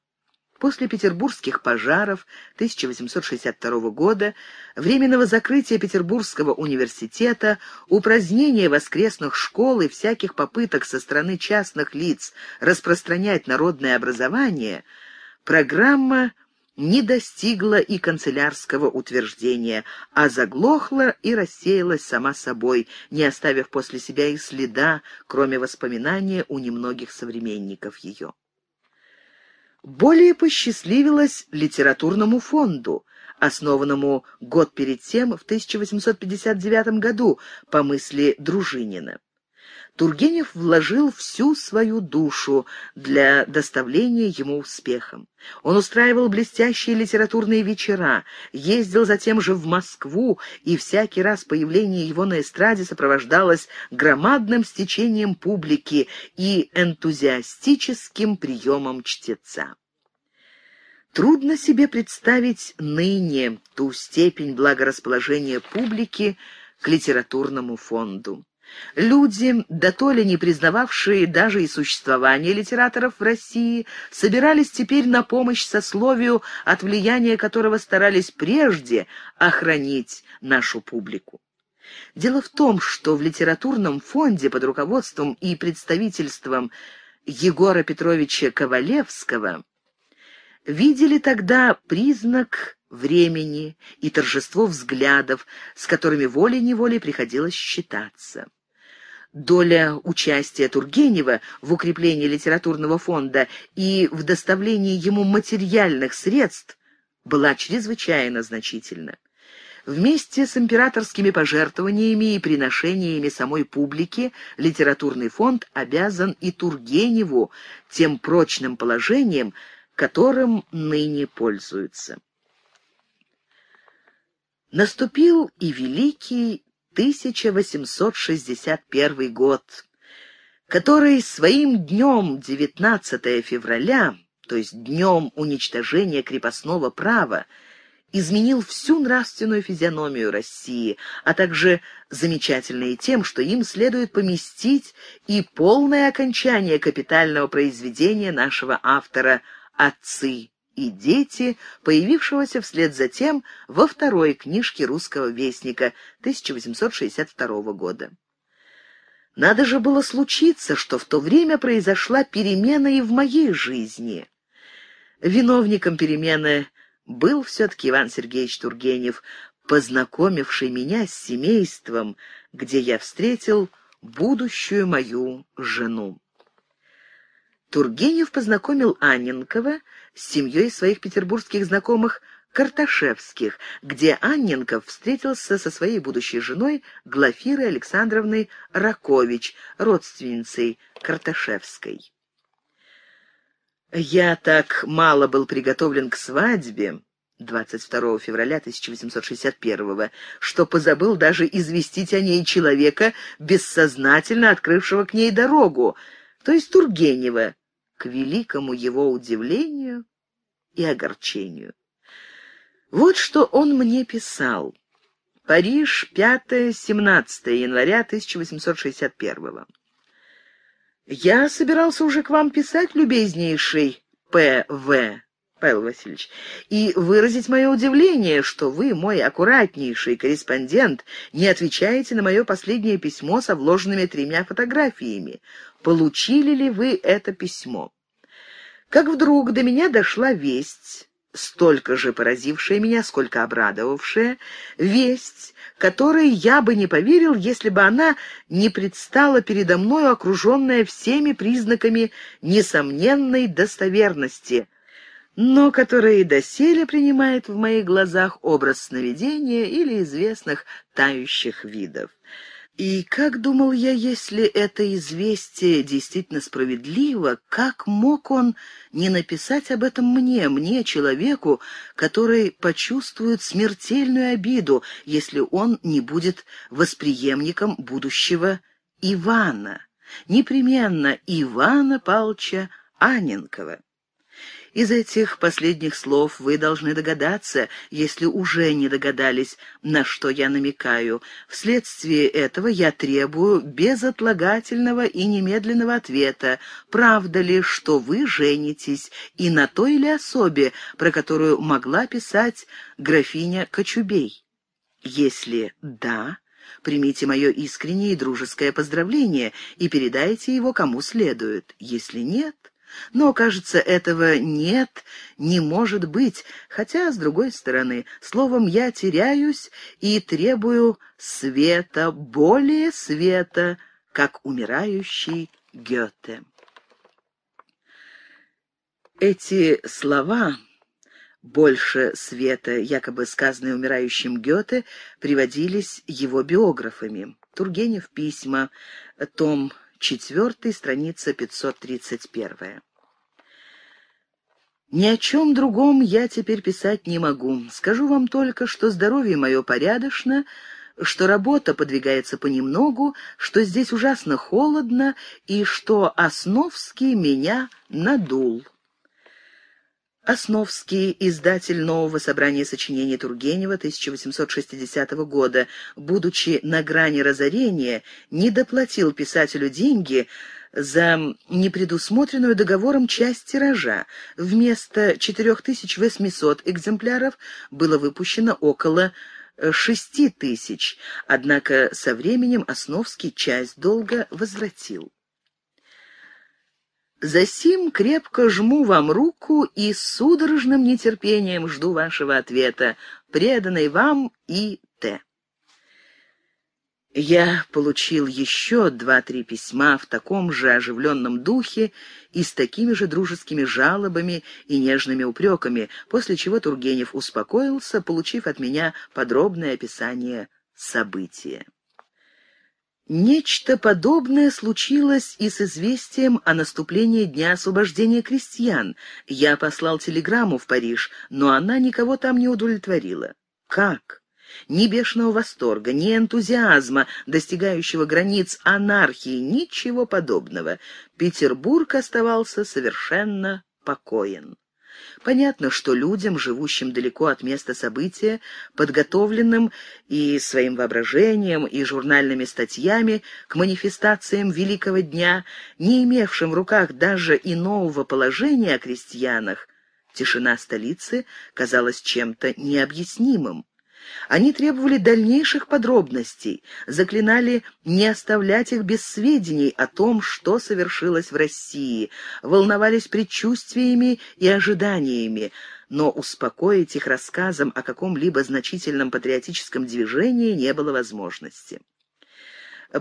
После петербургских пожаров 1862 года, временного закрытия Петербургского университета, упразднения воскресных школ и всяких попыток со стороны частных лиц распространять народное образование, программа не достигла и канцелярского утверждения, а заглохла и рассеялась сама собой, не оставив после себя и следа, кроме воспоминания у немногих современников ее. Более посчастливилось литературному фонду, основанному год перед тем, в 1859 году, по мысли Дружинина. Тургенев вложил всю свою душу для доставления ему успеха. Он устраивал блестящие литературные вечера, ездил затем же в Москву, и всякий раз появление его на эстраде сопровождалось громадным стечением публики и энтузиастическим приемом чтеца. Трудно себе представить ныне ту степень благорасположения публики к литературному фонду. Люди, дотоле не признававшие даже и существование литераторов в России, собирались теперь на помощь сословию, от влияния которого старались прежде охранить нашу публику. Дело в том, что в литературном фонде под руководством и представительством Егора Петровича Ковалевского видели тогда признак времени и торжество взглядов, с которыми волей-неволей приходилось считаться. Доля участия Тургенева в укреплении литературного фонда и в доставлении ему материальных средств была чрезвычайно значительна. Вместе с императорскими пожертвованиями и приношениями самой публики литературный фонд обязан и Тургеневу тем прочным положением, которым ныне пользуются. Наступил и великий 1861 год, который своим днем 19 февраля, то есть днем уничтожения крепостного права, изменил всю нравственную физиономию России, а также замечательные тем, что им следует поместить и полное окончание капитального произведения нашего автора «Отцы и дети», появившегося вслед за тем во второй книжке «Русского вестника» 1862 года. Надо же было случиться, что в то время произошла перемена и в моей жизни. Виновником перемены был все-таки Иван Сергеевич Тургенев, познакомивший меня с семейством, где я встретил будущую мою жену. Тургенев познакомил Анненкова с семьей своих петербургских знакомых Карташевских, где Анненков встретился со своей будущей женой Глафирой Александровной Ракович, родственницей Карташевской. «Я так мало был приготовлен к свадьбе», 22 февраля 1861 что позабыл даже известить о ней человека, бессознательно открывшего к ней дорогу, то есть Тургенева, к великому его удивлению и огорчению. Вот что он мне писал. Париж, 5-17 января 1861 го «Я собирался уже к вам писать, любезнейший П.В. Павел Васильевич, и выразить мое удивление, что вы, мой аккуратнейший корреспондент, не отвечаете на мое последнее письмо со вложенными тремя фотографиями. Получили ли вы это письмо? Как вдруг до меня дошла весть столько же поразившая меня, сколько обрадовавшая, весть, которой я бы не поверил, если бы она не предстала передо мною, окруженная всеми признаками несомненной достоверности, но которая и доселе принимает в моих глазах образ сновидения или известных тающих видов. И как думал я, если это известие действительно справедливо, как мог он не написать об этом мне, мне, человеку, который почувствует смертельную обиду, если он не будет восприемником будущего Ивана, непременно Ивана Павловича Аненкова? Из этих последних слов вы должны догадаться, если уже не догадались, на что я намекаю. Вследствие этого я требую безотлагательного и немедленного ответа, правда ли, что вы женитесь, и на той ли особе, про которую могла писать графиня Кочубей. Если «да», примите мое искреннее и дружеское поздравление и передайте его кому следует. Если нет, но, кажется, этого нет, не может быть, хотя, с другой стороны, словом, я теряюсь и требую света, более света, как умирающий Гёте. Эти слова «больше света», якобы сказанные умирающим Гёте, приводились его биографами. Тургенев письма, том 4, страница 531. Ни о чем другом я теперь писать не могу. Скажу вам только, что здоровье мое порядочно, что работа подвигается понемногу, что здесь ужасно холодно и что Основский меня надул. Основский, издатель нового собрания сочинений Тургенева 1860 года, будучи на грани разорения, не доплатил писателю деньги за непредусмотренную договором часть тиража. Вместо 4800 экземпляров было выпущено около шести тысяч, однако со временем Основский часть долга возвратил. Засим крепко жму вам руку и с судорожным нетерпением жду вашего ответа. Преданный вам И. Т. Я получил еще два-три письма в таком же оживленном духе и с такими же дружескими жалобами и нежными упреками, после чего Тургенев успокоился, получив от меня подробное описание события. Нечто подобное случилось и с известием о наступлении Дня освобождения крестьян. Я послал телеграмму в Париж, но она никого там не удовлетворила. Как? Ни бешеного восторга, ни энтузиазма, достигающего границ анархии, ничего подобного. Петербург оставался совершенно покоен. Понятно, что людям, живущим далеко от места события, подготовленным и своим воображением, и журнальными статьями к манифестациям Великого Дня, не имевшим в руках даже и нового положения о крестьянах, тишина столицы казалась чем-то необъяснимым. Они требовали дальнейших подробностей, заклинали не оставлять их без сведений о том, что совершилось в России, волновались предчувствиями и ожиданиями, но успокоить их рассказом о каком-либо значительном патриотическом движении не было возможности.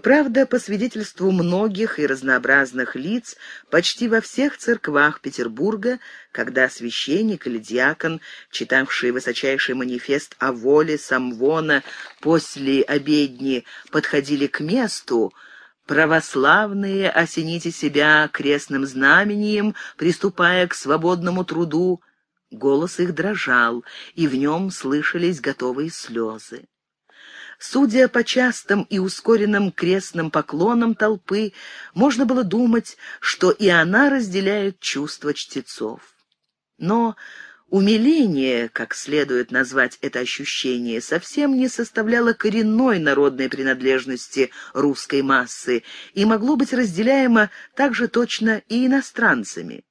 Правда, по свидетельству многих и разнообразных лиц, почти во всех церквах Петербурга, когда священник или диакон, читавший высочайший манифест о воле Самвона после обедни, подходили к месту, «Православные, осените себя крестным знамением, приступая к свободному труду», голос их дрожал, и в нем слышались готовые слезы. Судя по частым и ускоренным крестным поклонам толпы, можно было думать, что и она разделяет чувства чтецов. Но умиление, как следует назвать это ощущение, совсем не составляло коренной народной принадлежности русской массы и могло быть разделяемо также точно и иностранцами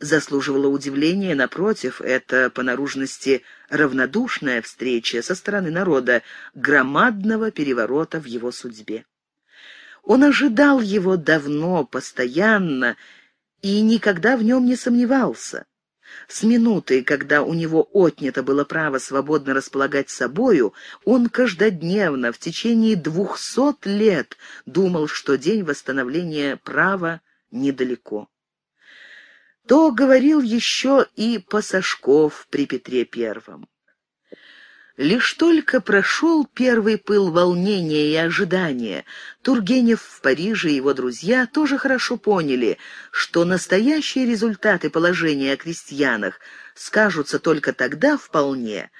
заслуживала удивления, напротив, это по наружности равнодушная встреча со стороны народа, громадного переворота в его судьбе. Он ожидал его давно, постоянно, и никогда в нем не сомневался. С минуты, когда у него отнято было право свободно располагать собою, он каждодневно в течение двухсот лет думал, что день восстановления права недалеко. То говорил еще и Пасашков при Петре Первом. Лишь только прошел первый пыл волнения и ожидания, Тургенев в Париже и его друзья тоже хорошо поняли, что настоящие результаты положения о крестьянах скажутся только тогда вполне,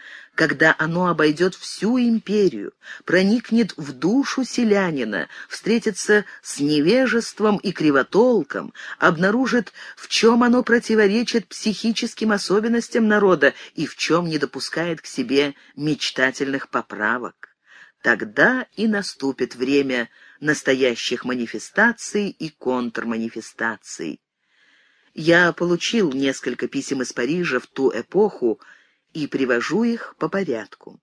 когда оно обойдет всю империю, проникнет в душу селянина, встретится с невежеством и кривотолком, обнаружит, в чем оно противоречит психическим особенностям народа и в чем не допускает к себе мечтательных поправок. Тогда и наступит время настоящих манифестаций и контрманифестаций. Я получил несколько писем из Парижа в ту эпоху, и привожу их по порядку.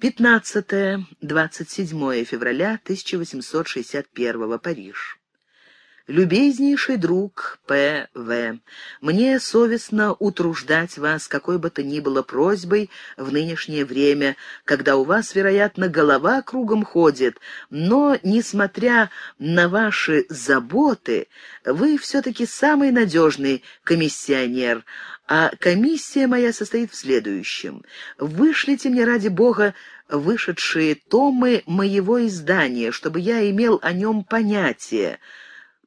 15-27 февраля 1861 Париж. Любезнейший друг П. В. Мне совестно утруждать вас какой бы то ни было просьбой в нынешнее время, когда у вас, вероятно, голова кругом ходит, но, несмотря на ваши заботы, вы все-таки самый надежный комиссионер, а комиссия моя состоит в следующем. Вышлите мне, ради бога, вышедшие томы моего издания, чтобы я имел о нем понятие.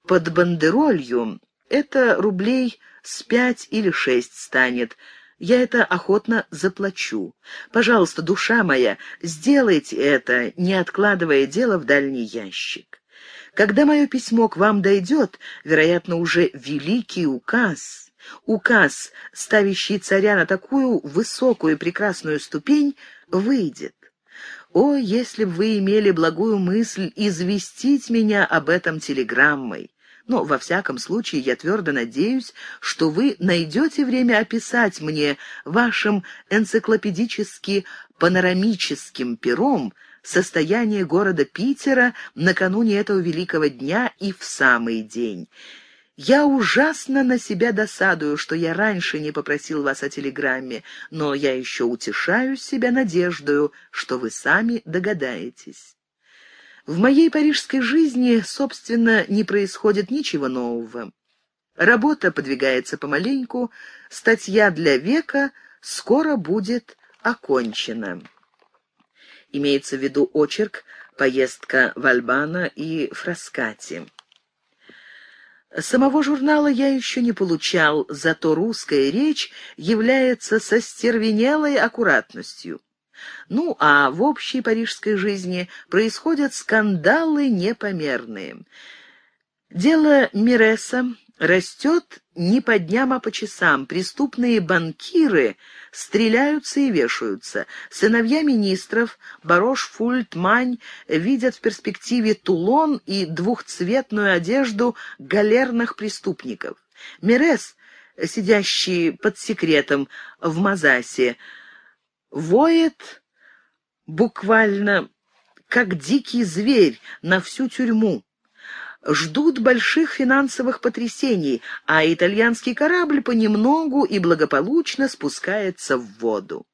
Под бандеролью это рублей с пять или шесть станет. Я это охотно заплачу. Пожалуйста, душа моя, сделайте это, не откладывая дело в дальний ящик. Когда мое письмо к вам дойдет, вероятно, уже великий указ Указ, ставящий царя на такую высокую и прекрасную ступень, выйдет. О, если бы вы имели благую мысль известить меня об этом телеграммой! Но, во всяком случае, я твердо надеюсь, что вы найдете время описать мне вашим энциклопедически панорамическим пером состояние города Питера накануне этого великого дня и в самый день. Я ужасно на себя досадую, что я раньше не попросил вас о телеграмме, но я еще утешаю себя надеждою, что вы сами догадаетесь. В моей парижской жизни, собственно, не происходит ничего нового. Работа подвигается помаленьку, статья для века скоро будет окончена. Имеется в виду очерк «Поездка в Альбана и Фраскати». Самого журнала я еще не получал, зато русская речь является со стервенелой аккуратностью. Ну, а в общей парижской жизни происходят скандалы непомерные. Дело Миреса растет не по дням, а по часам. Преступные банкиры стреляются и вешаются. Сыновья министров Барош, Фульт, Мань видят в перспективе тулон и двухцветную одежду галерных преступников. Мерес, сидящий под секретом в Мазасе, воет буквально как дикий зверь на всю тюрьму ждут больших финансовых потрясений, а итальянский корабль понемногу и благополучно спускается в воду.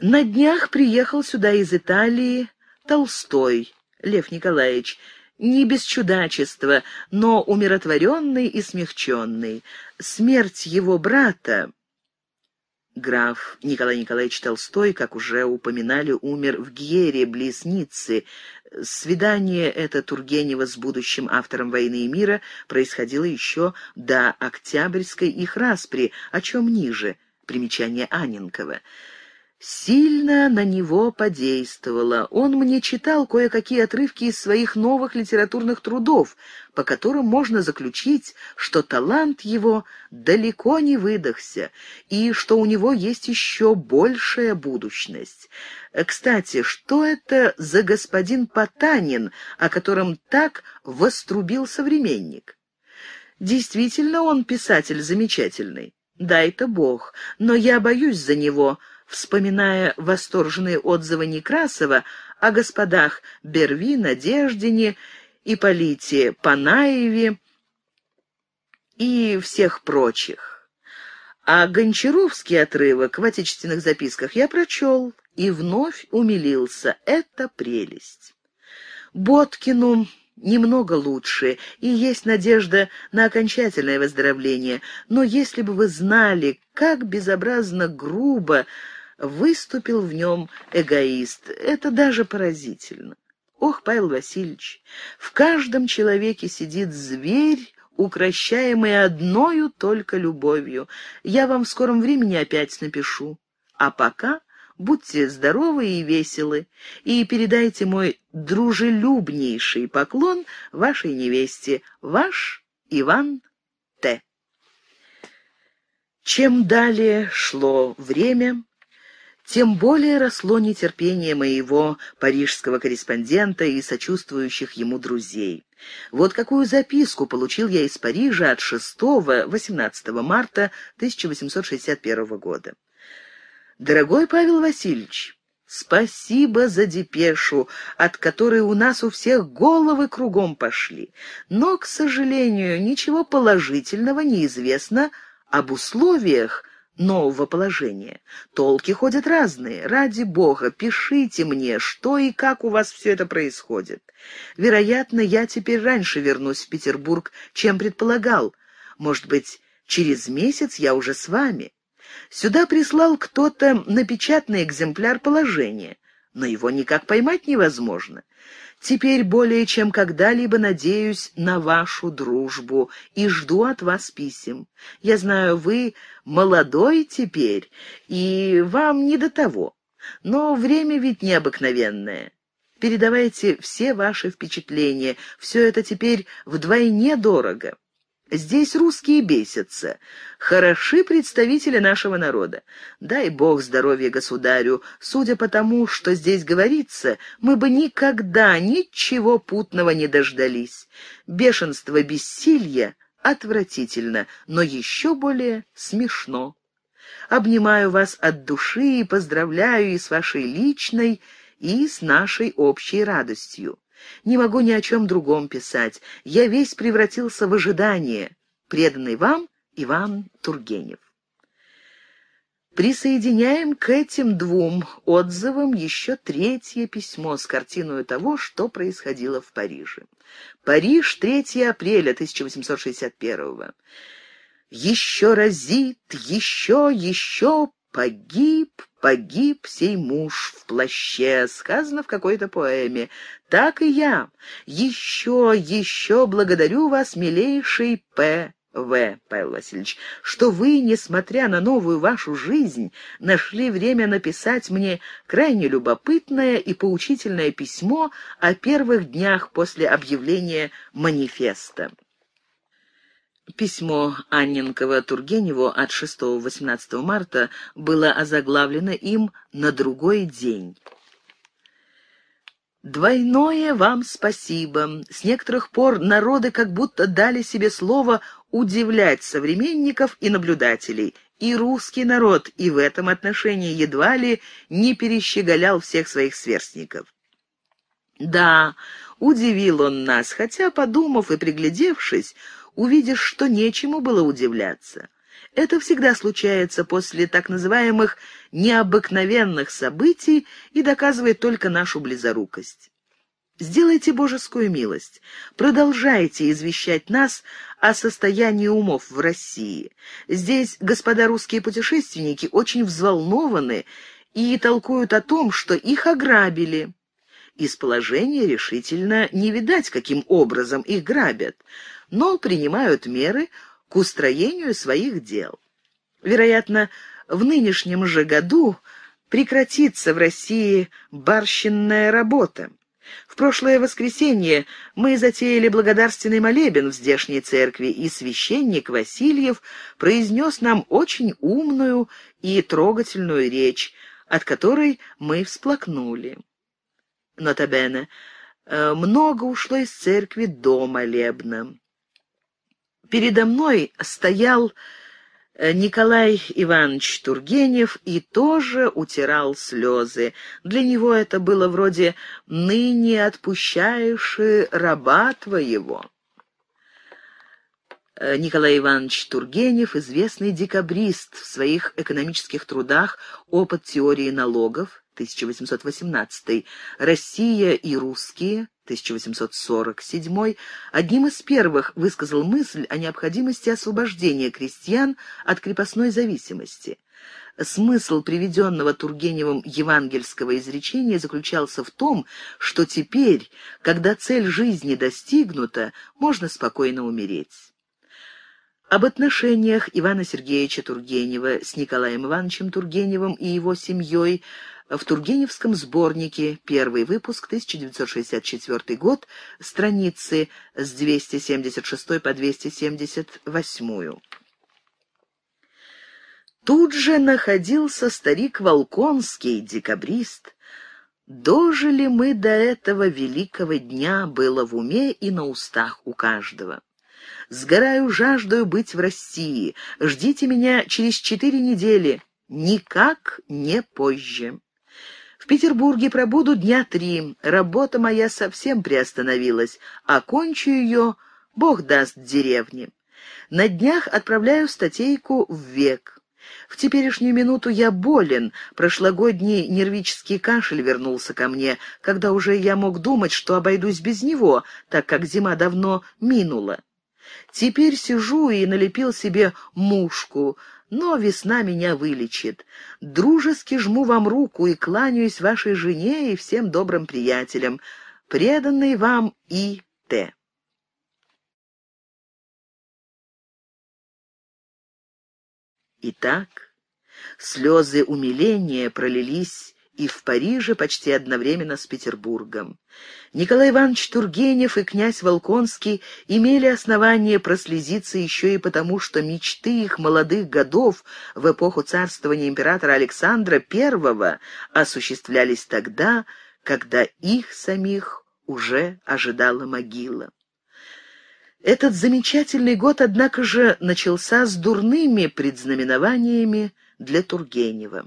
На днях приехал сюда из Италии Толстой Лев Николаевич, не без чудачества, но умиротворенный и смягченный. Смерть его брата Граф Николай Николаевич Толстой, как уже упоминали, умер в Гьере, близ Ниццы. Свидание это Тургенева с будущим автором «Войны и мира» происходило еще до Октябрьской их распри, о чем ниже. Примечание Аненкова сильно на него подействовало. Он мне читал кое-какие отрывки из своих новых литературных трудов, по которым можно заключить, что талант его далеко не выдохся и что у него есть еще большая будущность. Кстати, что это за господин Потанин, о котором так вострубил современник? Действительно, он писатель замечательный. Дай-то Бог, но я боюсь за него, вспоминая восторженные отзывы Некрасова о господах Берви, Надеждине, Ипполите, Панаеве и всех прочих. А Гончаровский отрывок в отечественных записках я прочел и вновь умилился. Это прелесть. Боткину немного лучше, и есть надежда на окончательное выздоровление. Но если бы вы знали, как безобразно грубо выступил в нем эгоист. Это даже поразительно. Ох, Павел Васильевич, в каждом человеке сидит зверь, укращаемый одною только любовью. Я вам в скором времени опять напишу. А пока будьте здоровы и веселы, и передайте мой дружелюбнейший поклон вашей невесте, ваш Иван Т. Чем далее шло время, тем более росло нетерпение моего парижского корреспондента и сочувствующих ему друзей. Вот какую записку получил я из Парижа от 6-18 марта 1861 года. «Дорогой Павел Васильевич, спасибо за депешу, от которой у нас у всех головы кругом пошли, но, к сожалению, ничего положительного неизвестно об условиях, нового положения. Толки ходят разные. Ради бога, пишите мне, что и как у вас все это происходит. Вероятно, я теперь раньше вернусь в Петербург, чем предполагал. Может быть, через месяц я уже с вами. Сюда прислал кто-то напечатанный экземпляр положения, но его никак поймать невозможно. Теперь более чем когда-либо надеюсь на вашу дружбу и жду от вас писем. Я знаю, вы молодой теперь, и вам не до того. Но время ведь необыкновенное. Передавайте все ваши впечатления, все это теперь вдвойне дорого. Здесь русские бесятся. Хороши представители нашего народа. Дай бог здоровья государю. Судя по тому, что здесь говорится, мы бы никогда ничего путного не дождались. Бешенство бессилья отвратительно, но еще более смешно. Обнимаю вас от души и поздравляю и с вашей личной, и с нашей общей радостью. Не могу ни о чем другом писать. Я весь превратился в ожидание. Преданный вам Иван Тургенев. Присоединяем к этим двум отзывам еще третье письмо с картиной того, что происходило в Париже. Париж, 3 апреля 1861 Еще разит, еще, еще погиб, погиб сей муж в плаще, сказано в какой-то поэме. Так и я. Еще, еще благодарю вас, милейший П. В. Павел Васильевич, что вы, несмотря на новую вашу жизнь, нашли время написать мне крайне любопытное и поучительное письмо о первых днях после объявления манифеста. Письмо Анненкова Тургеневу от 6-18 марта было озаглавлено им «На другой день». Двойное вам спасибо. С некоторых пор народы как будто дали себе слово удивлять современников и наблюдателей. И русский народ и в этом отношении едва ли не перещеголял всех своих сверстников. Да, удивил он нас, хотя, подумав и приглядевшись, увидишь, что нечему было удивляться. Это всегда случается после так называемых необыкновенных событий и доказывает только нашу близорукость. Сделайте божескую милость, продолжайте извещать нас о состоянии умов в России. Здесь господа русские путешественники очень взволнованы и толкуют о том, что их ограбили. Из положения решительно не видать, каким образом их грабят но принимают меры к устроению своих дел. Вероятно, в нынешнем же году прекратится в России барщинная работа. В прошлое воскресенье мы затеяли благодарственный молебен в здешней церкви, и священник Васильев произнес нам очень умную и трогательную речь, от которой мы всплакнули. Нотабene, «Э, много ушло из церкви до молебна. Передо мной стоял э, Николай Иванович Тургенев и тоже утирал слезы. Для него это было вроде «ныне отпущаешь раба твоего». Э, Николай Иванович Тургенев, известный декабрист в своих экономических трудах «Опыт теории налогов» 1818, «Россия и русские» 1847, одним из первых высказал мысль о необходимости освобождения крестьян от крепостной зависимости. Смысл приведенного Тургеневым евангельского изречения заключался в том, что теперь, когда цель жизни достигнута, можно спокойно умереть. Об отношениях Ивана Сергеевича Тургенева с Николаем Ивановичем Тургеневым и его семьей в Тургеневском сборнике, первый выпуск, 1964 год, страницы с 276 по 278. Тут же находился старик Волконский, декабрист. Дожили мы до этого великого дня, было в уме и на устах у каждого. Сгораю жаждою быть в России. Ждите меня через четыре недели. Никак не позже. Петербурге пробуду дня три. Работа моя совсем приостановилась. Окончу ее, Бог даст, деревне. На днях отправляю статейку в век. В теперешнюю минуту я болен. Прошлогодний нервический кашель вернулся ко мне, когда уже я мог думать, что обойдусь без него, так как зима давно минула. Теперь сижу и налепил себе мушку — но весна меня вылечит. Дружески жму вам руку и кланяюсь вашей жене и всем добрым приятелям. Преданный вам И. Т. Итак, слезы умиления пролились и в Париже почти одновременно с Петербургом. Николай Иванович Тургенев и князь Волконский имели основание прослезиться еще и потому, что мечты их молодых годов в эпоху царствования императора Александра I осуществлялись тогда, когда их самих уже ожидала могила. Этот замечательный год, однако же, начался с дурными предзнаменованиями для Тургенева.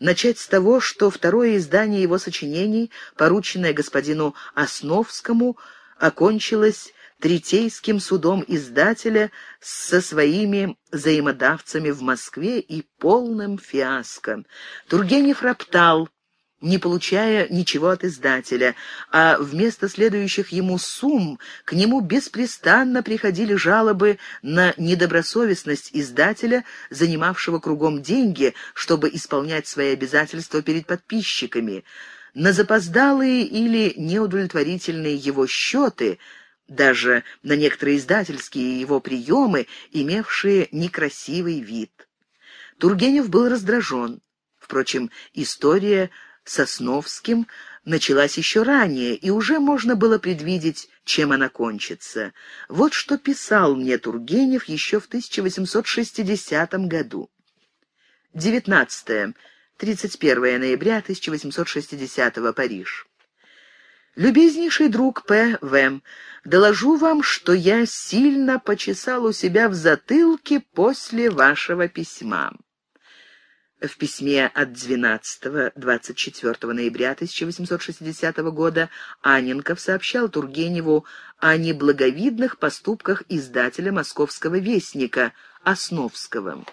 Начать с того, что второе издание его сочинений, порученное господину Основскому, окончилось третейским судом издателя со своими взаимодавцами в Москве и полным фиаско. Тургенев роптал, не получая ничего от издателя, а вместо следующих ему сумм к нему беспрестанно приходили жалобы на недобросовестность издателя, занимавшего кругом деньги, чтобы исполнять свои обязательства перед подписчиками, на запоздалые или неудовлетворительные его счеты, даже на некоторые издательские его приемы, имевшие некрасивый вид. Тургенев был раздражен. Впрочем, история – Сосновским началась еще ранее, и уже можно было предвидеть, чем она кончится. Вот что писал мне Тургенев еще в 1860 году. 19. 31 ноября 1860 Париж. Любезнейший друг П. В. Доложу вам, что я сильно почесал у себя в затылке после вашего письма в письме от 12-24 ноября 1860 года Анненков сообщал Тургеневу о неблаговидных поступках издателя московского вестника Основского.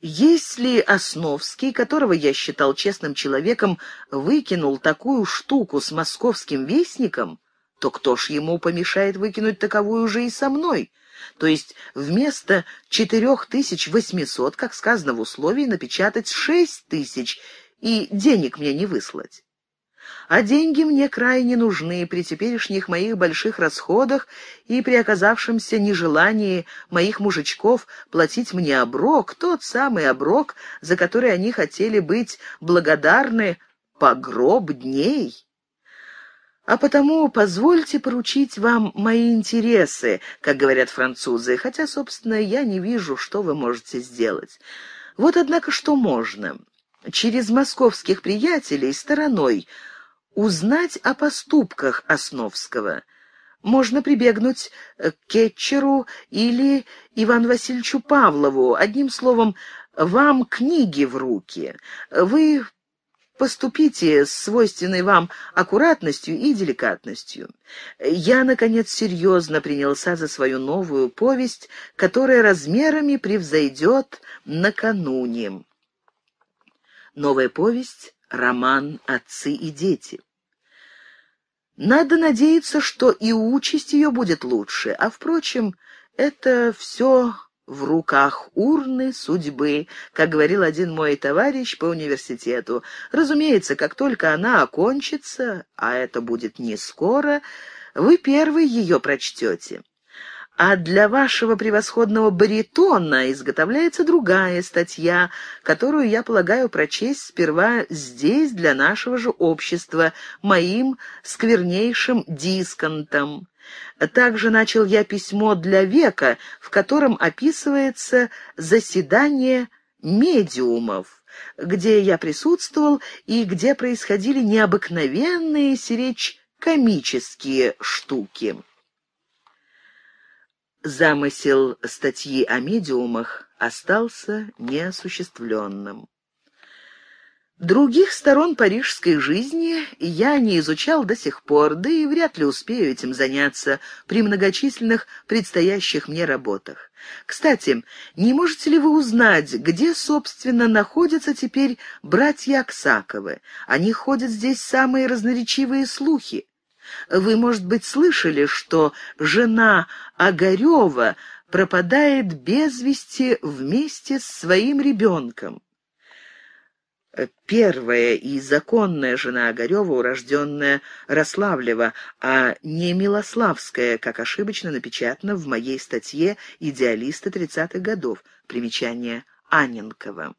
Если Основский, которого я считал честным человеком, выкинул такую штуку с московским вестником, то кто ж ему помешает выкинуть таковую же и со мной? То есть вместо 4800, как сказано в условии, напечатать 6000 и денег мне не выслать. А деньги мне крайне нужны при теперешних моих больших расходах и при оказавшемся нежелании моих мужичков платить мне оброк, тот самый оброк, за который они хотели быть благодарны по гроб дней. А потому позвольте поручить вам мои интересы, как говорят французы, хотя, собственно, я не вижу, что вы можете сделать. Вот, однако, что можно. Через московских приятелей стороной узнать о поступках Основского. Можно прибегнуть к Кетчеру или Ивану Васильевичу Павлову, одним словом, вам книги в руки. Вы Поступите с свойственной вам аккуратностью и деликатностью. Я, наконец, серьезно принялся за свою новую повесть, которая размерами превзойдет накануне. Новая повесть — роман «Отцы и дети». Надо надеяться, что и участь ее будет лучше, а, впрочем, это все в руках урны судьбы, как говорил один мой товарищ по университету. Разумеется, как только она окончится, а это будет не скоро, вы первый ее прочтете. А для вашего превосходного баритона изготовляется другая статья, которую я полагаю прочесть сперва здесь для нашего же общества, моим сквернейшим дисконтом. Также начал я письмо для века, в котором описывается заседание медиумов, где я присутствовал и где происходили необыкновенные, сиречь комические штуки. Замысел статьи о медиумах остался неосуществленным. Других сторон парижской жизни я не изучал до сих пор, да и вряд ли успею этим заняться при многочисленных предстоящих мне работах. Кстати, не можете ли вы узнать, где, собственно, находятся теперь братья Аксаковы? Они ходят здесь самые разноречивые слухи. Вы, может быть, слышали, что жена Огарева пропадает без вести вместе с своим ребенком? первая и законная жена Огарева, урожденная Рославлева, а не Милославская, как ошибочно напечатано в моей статье «Идеалисты 30-х годов». Примечание Аненкова.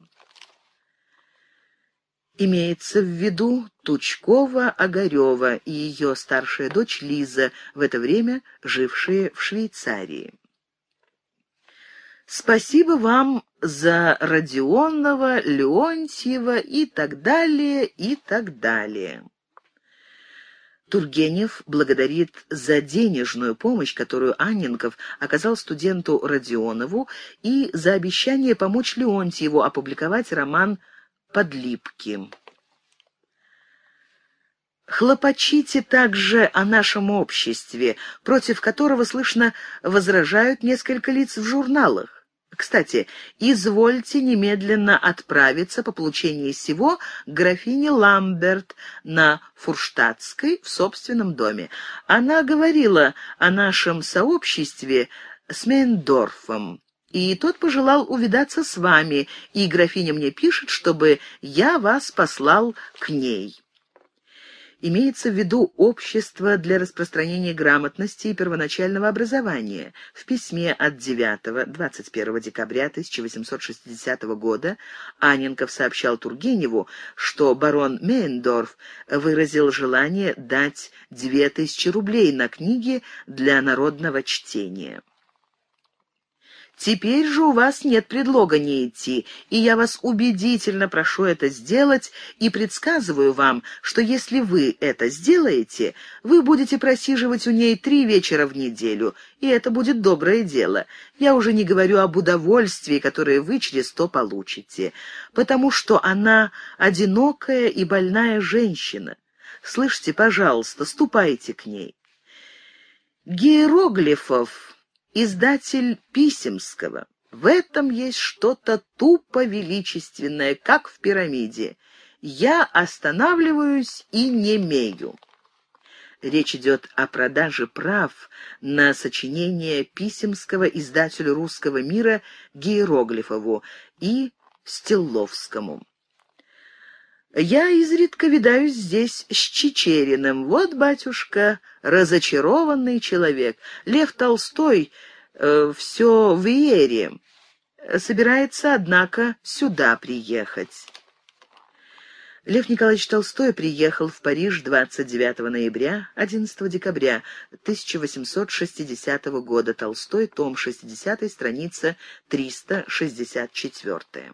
Имеется в виду Тучкова-Огарева и ее старшая дочь Лиза, в это время жившие в Швейцарии. Спасибо вам за Родионова, Леонтьева и так далее, и так далее. Тургенев благодарит за денежную помощь, которую Анненков оказал студенту Родионову, и за обещание помочь Леонтьеву опубликовать роман «Подлипки». Хлопочите также о нашем обществе, против которого, слышно, возражают несколько лиц в журналах. Кстати, извольте немедленно отправиться по получении сего к графине Ламберт на Фурштадтской в собственном доме. Она говорила о нашем сообществе с Мейндорфом, и тот пожелал увидаться с вами, и графиня мне пишет, чтобы я вас послал к ней» имеется в виду общество для распространения грамотности и первоначального образования. В письме от 9-21 декабря 1860 года Аненков сообщал Тургеневу, что барон Мейндорф выразил желание дать 2000 рублей на книги для народного чтения. Теперь же у вас нет предлога не идти, и я вас убедительно прошу это сделать и предсказываю вам, что если вы это сделаете, вы будете просиживать у ней три вечера в неделю, и это будет доброе дело. Я уже не говорю об удовольствии, которое вы через то получите, потому что она одинокая и больная женщина. Слышите, пожалуйста, ступайте к ней. Геероглифов издатель Писемского. В этом есть что-то тупо величественное, как в пирамиде. Я останавливаюсь и не мею. Речь идет о продаже прав на сочинение Писемского издателю русского мира Гейроглифову и Стелловскому. Я изредка видаюсь здесь с Чечериным. Вот, батюшка, разочарованный человек. Лев Толстой э, все в Иере. Собирается, однако, сюда приехать. Лев Николаевич Толстой приехал в Париж 29 ноября, 11 декабря 1860 года. Толстой, том 60, страница 364.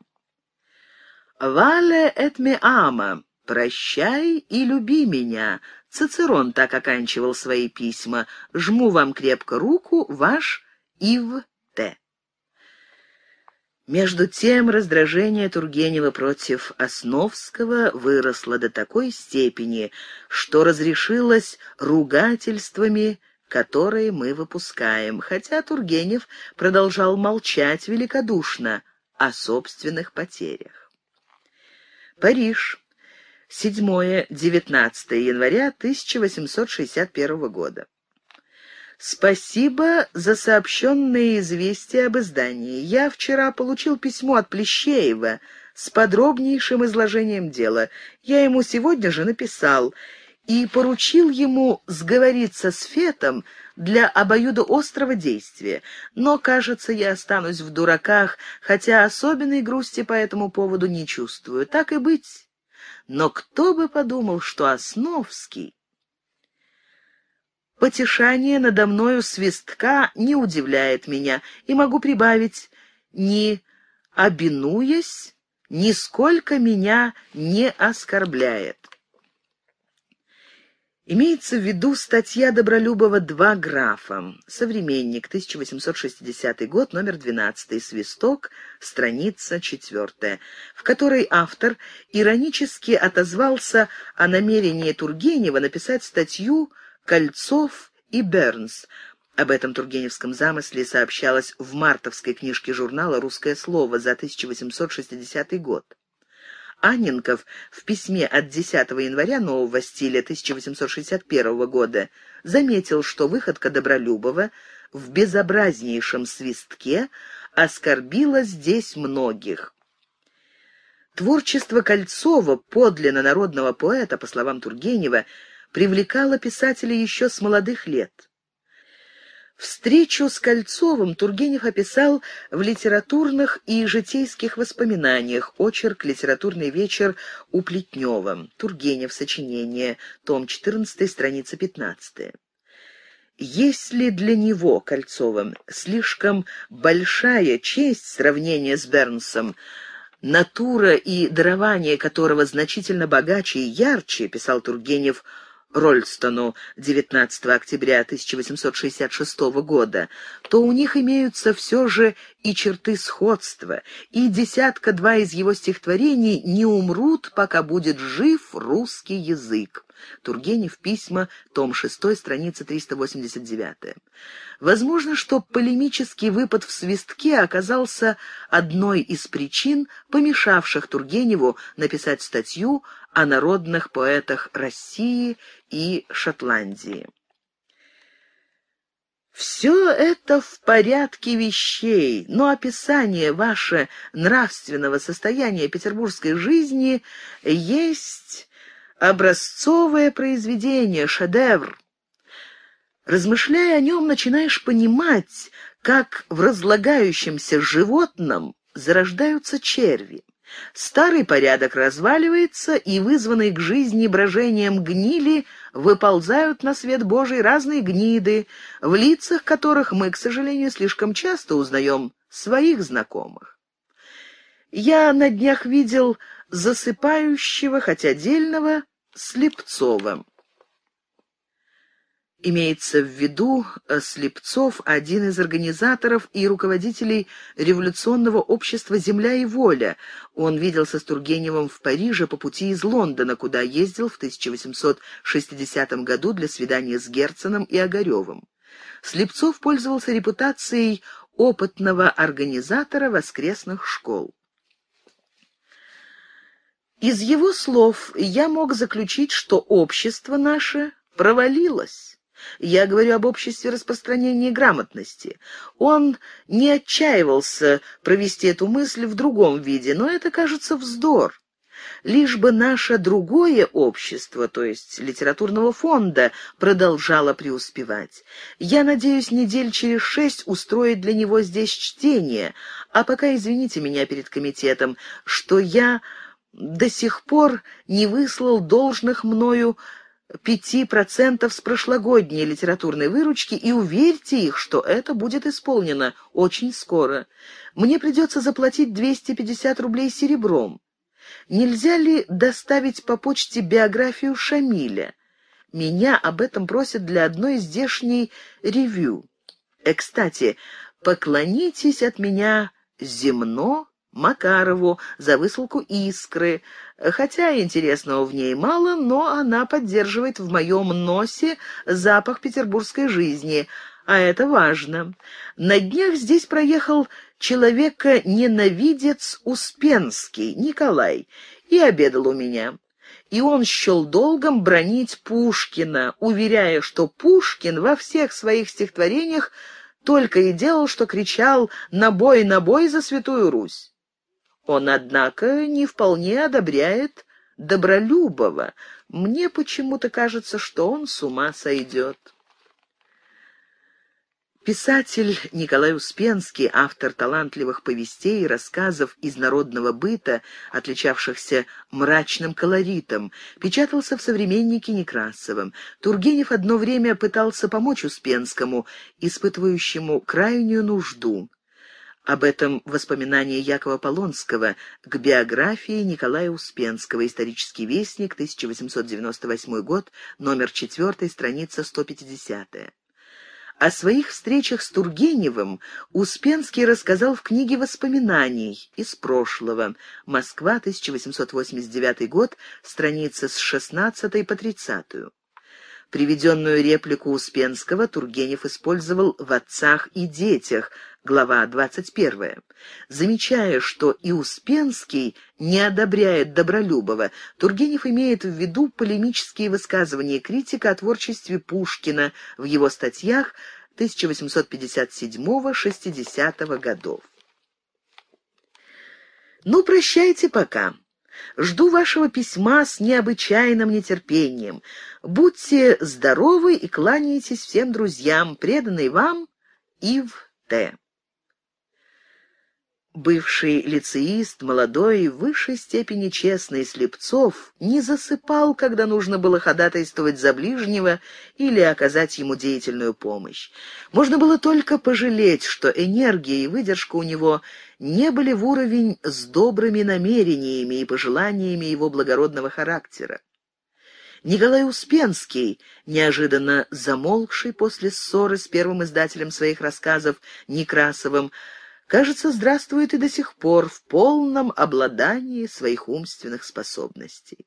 «Вале эт ми ама» — «Прощай и люби меня». Цицерон так оканчивал свои письма. «Жму вам крепко руку, ваш Ив Т». Между тем раздражение Тургенева против Основского выросло до такой степени, что разрешилось ругательствами которые мы выпускаем, хотя Тургенев продолжал молчать великодушно о собственных потерях. Париж. 7-19 января 1861 года. Спасибо за сообщенные известия об издании. Я вчера получил письмо от Плещеева с подробнейшим изложением дела. Я ему сегодня же написал — и поручил ему сговориться с Фетом для обоюдоострого действия. Но, кажется, я останусь в дураках, хотя особенной грусти по этому поводу не чувствую. Так и быть. Но кто бы подумал, что Основский... Потешание надо мною свистка не удивляет меня, и могу прибавить, не обинуясь, нисколько меня не оскорбляет. Имеется в виду статья Добролюбова «Два графа», «Современник», 1860 год, номер 12, «Свисток», страница 4, в которой автор иронически отозвался о намерении Тургенева написать статью «Кольцов и Бернс», об этом тургеневском замысле сообщалось в мартовской книжке журнала «Русское слово» за 1860 год. Анинков в письме от 10 января нового стиля 1861 года заметил, что выходка Добролюбова в безобразнейшем свистке оскорбила здесь многих. Творчество Кольцова, подлинно народного поэта, по словам Тургенева, привлекало писателя еще с молодых лет. Встречу с Кольцовым Тургенев описал в литературных и житейских воспоминаниях очерк «Литературный вечер» у Плетнева. Тургенев, сочинение, том 14, страница 15. Если для него, Кольцовым, слишком большая честь сравнения с Бернсом, натура и дарование которого значительно богаче и ярче, писал Тургенев, — Рольстону 19 октября 1866 года, то у них имеются все же и черты сходства, и десятка-два из его стихотворений не умрут, пока будет жив русский язык. Тургенев, письма, том 6, страница 389. Возможно, что полемический выпад в свистке оказался одной из причин, помешавших Тургеневу написать статью о народных поэтах России и Шотландии. Все это в порядке вещей, но описание ваше нравственного состояния петербургской жизни есть образцовое произведение, шедевр. Размышляя о нем, начинаешь понимать, как в разлагающемся животном зарождаются черви. Старый порядок разваливается, и вызванные к жизни брожением гнили выползают на свет Божий разные гниды, в лицах которых мы, к сожалению, слишком часто узнаем своих знакомых. Я на днях видел засыпающего, хотя дельного, Слепцова. Имеется в виду э, Слепцов, один из организаторов и руководителей революционного общества «Земля и воля». Он виделся с Тургеневым в Париже по пути из Лондона, куда ездил в 1860 году для свидания с Герценом и Огаревым. Слепцов пользовался репутацией опытного организатора воскресных школ. Из его слов я мог заключить, что общество наше провалилось. Я говорю об обществе распространения грамотности. Он не отчаивался провести эту мысль в другом виде, но это, кажется, вздор. Лишь бы наше другое общество, то есть литературного фонда, продолжало преуспевать. Я надеюсь недель через шесть устроить для него здесь чтение, а пока извините меня перед комитетом, что я до сих пор не выслал должных мною 5% с прошлогодней литературной выручки и уверьте их, что это будет исполнено очень скоро. Мне придется заплатить 250 рублей серебром. Нельзя ли доставить по почте биографию Шамиля? Меня об этом просят для одной здешней ревью. Э, кстати, поклонитесь от меня земно Макарову за высылку «Искры», хотя интересного в ней мало, но она поддерживает в моем носе запах петербургской жизни, а это важно. На днях здесь проехал человека-ненавидец Успенский, Николай, и обедал у меня. И он счел долгом бронить Пушкина, уверяя, что Пушкин во всех своих стихотворениях только и делал, что кричал «На бой, на бой за Святую Русь!» Он, однако, не вполне одобряет Добролюбова. Мне почему-то кажется, что он с ума сойдет. Писатель Николай Успенский, автор талантливых повестей и рассказов из народного быта, отличавшихся мрачным колоритом, печатался в «Современнике» Некрасовым. Тургенев одно время пытался помочь Успенскому, испытывающему крайнюю нужду. Об этом воспоминание Якова Полонского к биографии Николая Успенского, исторический вестник, 1898 год, номер 4, страница 150. О своих встречах с Тургеневым Успенский рассказал в книге воспоминаний из прошлого «Москва, 1889 год», страница с 16 по 30. Приведенную реплику Успенского Тургенев использовал в «Отцах и детях», глава 21. Замечая, что и Успенский не одобряет Добролюбова, Тургенев имеет в виду полемические высказывания критика о творчестве Пушкина в его статьях 1857-60 годов. «Ну, прощайте пока. Жду вашего письма с необычайным нетерпением. Будьте здоровы и кланяйтесь всем друзьям, преданный вам Ив Т. Бывший лицеист, молодой и в высшей степени честный Слепцов, не засыпал, когда нужно было ходатайствовать за ближнего или оказать ему деятельную помощь. Можно было только пожалеть, что энергия и выдержка у него не были в уровень с добрыми намерениями и пожеланиями его благородного характера. Николай Успенский, неожиданно замолкший после ссоры с первым издателем своих рассказов Некрасовым, кажется, здравствует и до сих пор в полном обладании своих умственных способностей.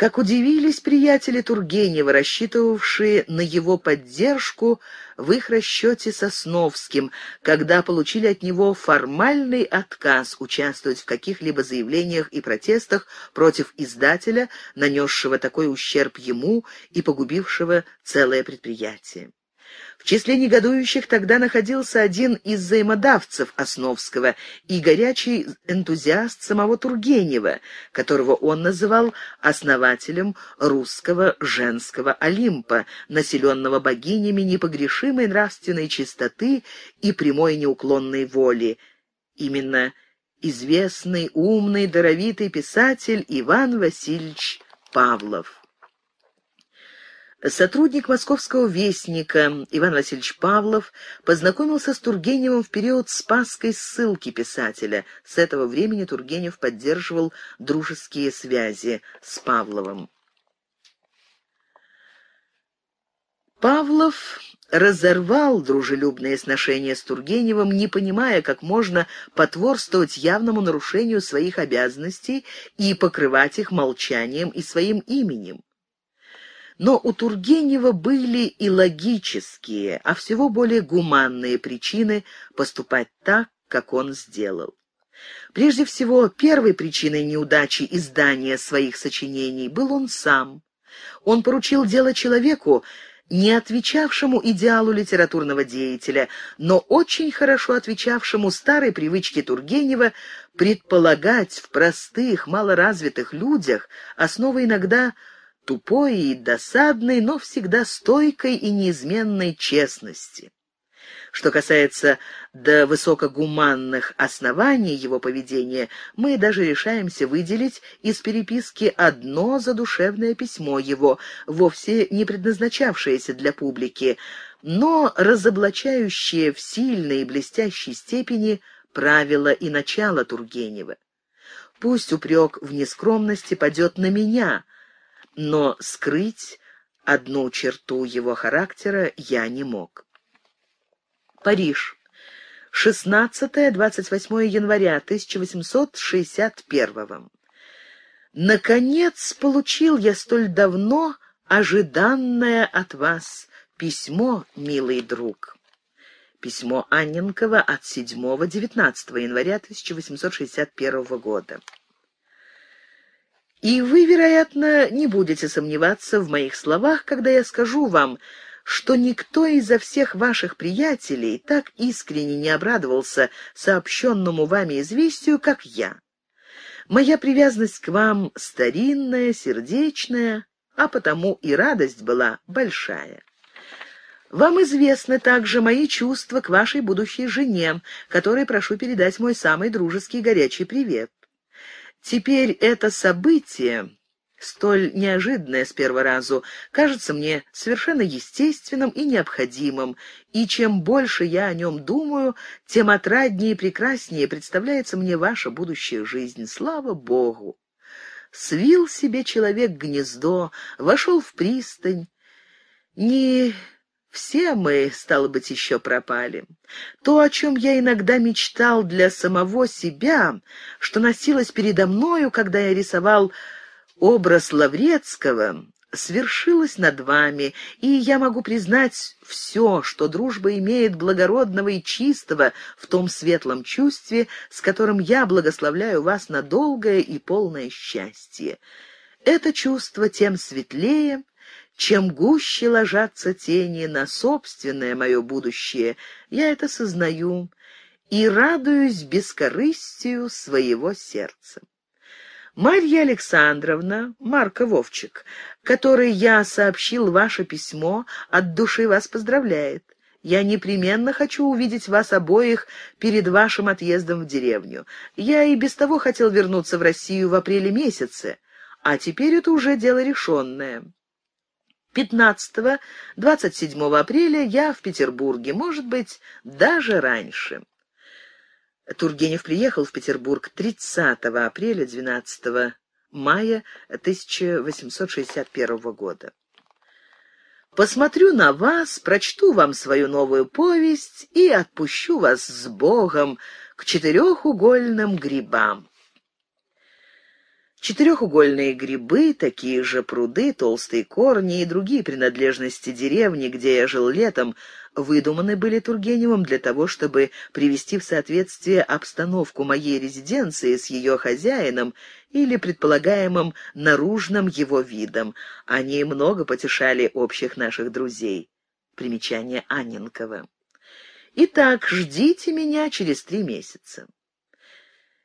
Как удивились приятели Тургенева, рассчитывавшие на его поддержку в их расчете с Основским, когда получили от него формальный отказ участвовать в каких-либо заявлениях и протестах против издателя, нанесшего такой ущерб ему и погубившего целое предприятие. В числе негодующих тогда находился один из взаимодавцев Основского и горячий энтузиаст самого Тургенева, которого он называл основателем русского женского Олимпа, населенного богинями непогрешимой нравственной чистоты и прямой неуклонной воли. Именно известный, умный, даровитый писатель Иван Васильевич Павлов. Сотрудник московского вестника Иван Васильевич Павлов познакомился с Тургеневым в период спасской ссылки писателя. С этого времени Тургенев поддерживал дружеские связи с Павловым. Павлов разорвал дружелюбные сношения с Тургеневым, не понимая, как можно потворствовать явному нарушению своих обязанностей и покрывать их молчанием и своим именем. Но у Тургенева были и логические, а всего более гуманные причины поступать так, как он сделал. Прежде всего, первой причиной неудачи издания своих сочинений был он сам. Он поручил дело человеку, не отвечавшему идеалу литературного деятеля, но очень хорошо отвечавшему старой привычке Тургенева предполагать в простых, малоразвитых людях основы иногда тупой и досадной, но всегда стойкой и неизменной честности. Что касается до высокогуманных оснований его поведения, мы даже решаемся выделить из переписки одно задушевное письмо его, вовсе не предназначавшееся для публики, но разоблачающее в сильной и блестящей степени правила и начало Тургенева. Пусть упрек в нескромности падет на меня — но скрыть одну черту его характера я не мог. Париж. 16-28 января 1861. Наконец получил я столь давно ожиданное от вас письмо, милый друг. Письмо Анненкова от 7-19 января 1861 года. И вы, вероятно, не будете сомневаться в моих словах, когда я скажу вам, что никто изо всех ваших приятелей так искренне не обрадовался сообщенному вами известию, как я. Моя привязанность к вам старинная, сердечная, а потому и радость была большая. Вам известны также мои чувства к вашей будущей жене, которой прошу передать мой самый дружеский горячий привет. Теперь это событие, столь неожиданное с первого разу, кажется мне совершенно естественным и необходимым, и чем больше я о нем думаю, тем отраднее и прекраснее представляется мне ваша будущая жизнь. Слава Богу! Свил себе человек гнездо, вошел в пристань, не все мы, стало быть, еще пропали. То, о чем я иногда мечтал для самого себя, что носилось передо мною, когда я рисовал образ Лаврецкого, свершилось над вами, и я могу признать все, что дружба имеет благородного и чистого в том светлом чувстве, с которым я благословляю вас на долгое и полное счастье. Это чувство тем светлее, чем гуще ложатся тени на собственное мое будущее, я это сознаю и радуюсь бескорыстию своего сердца. Марья Александровна, Марка Вовчик, которой я сообщил ваше письмо, от души вас поздравляет. Я непременно хочу увидеть вас обоих перед вашим отъездом в деревню. Я и без того хотел вернуться в Россию в апреле месяце, а теперь это уже дело решенное. 15-27 апреля я в Петербурге, может быть, даже раньше. Тургенев приехал в Петербург 30 апреля 12 мая 1861 года. Посмотрю на вас, прочту вам свою новую повесть и отпущу вас с Богом к четырехугольным грибам. Четырехугольные грибы, такие же пруды, толстые корни и другие принадлежности деревни, где я жил летом, выдуманы были Тургеневым для того, чтобы привести в соответствие обстановку моей резиденции с ее хозяином или предполагаемым наружным его видом. Они много потешали общих наших друзей. Примечание Анненкова. Итак, ждите меня через три месяца.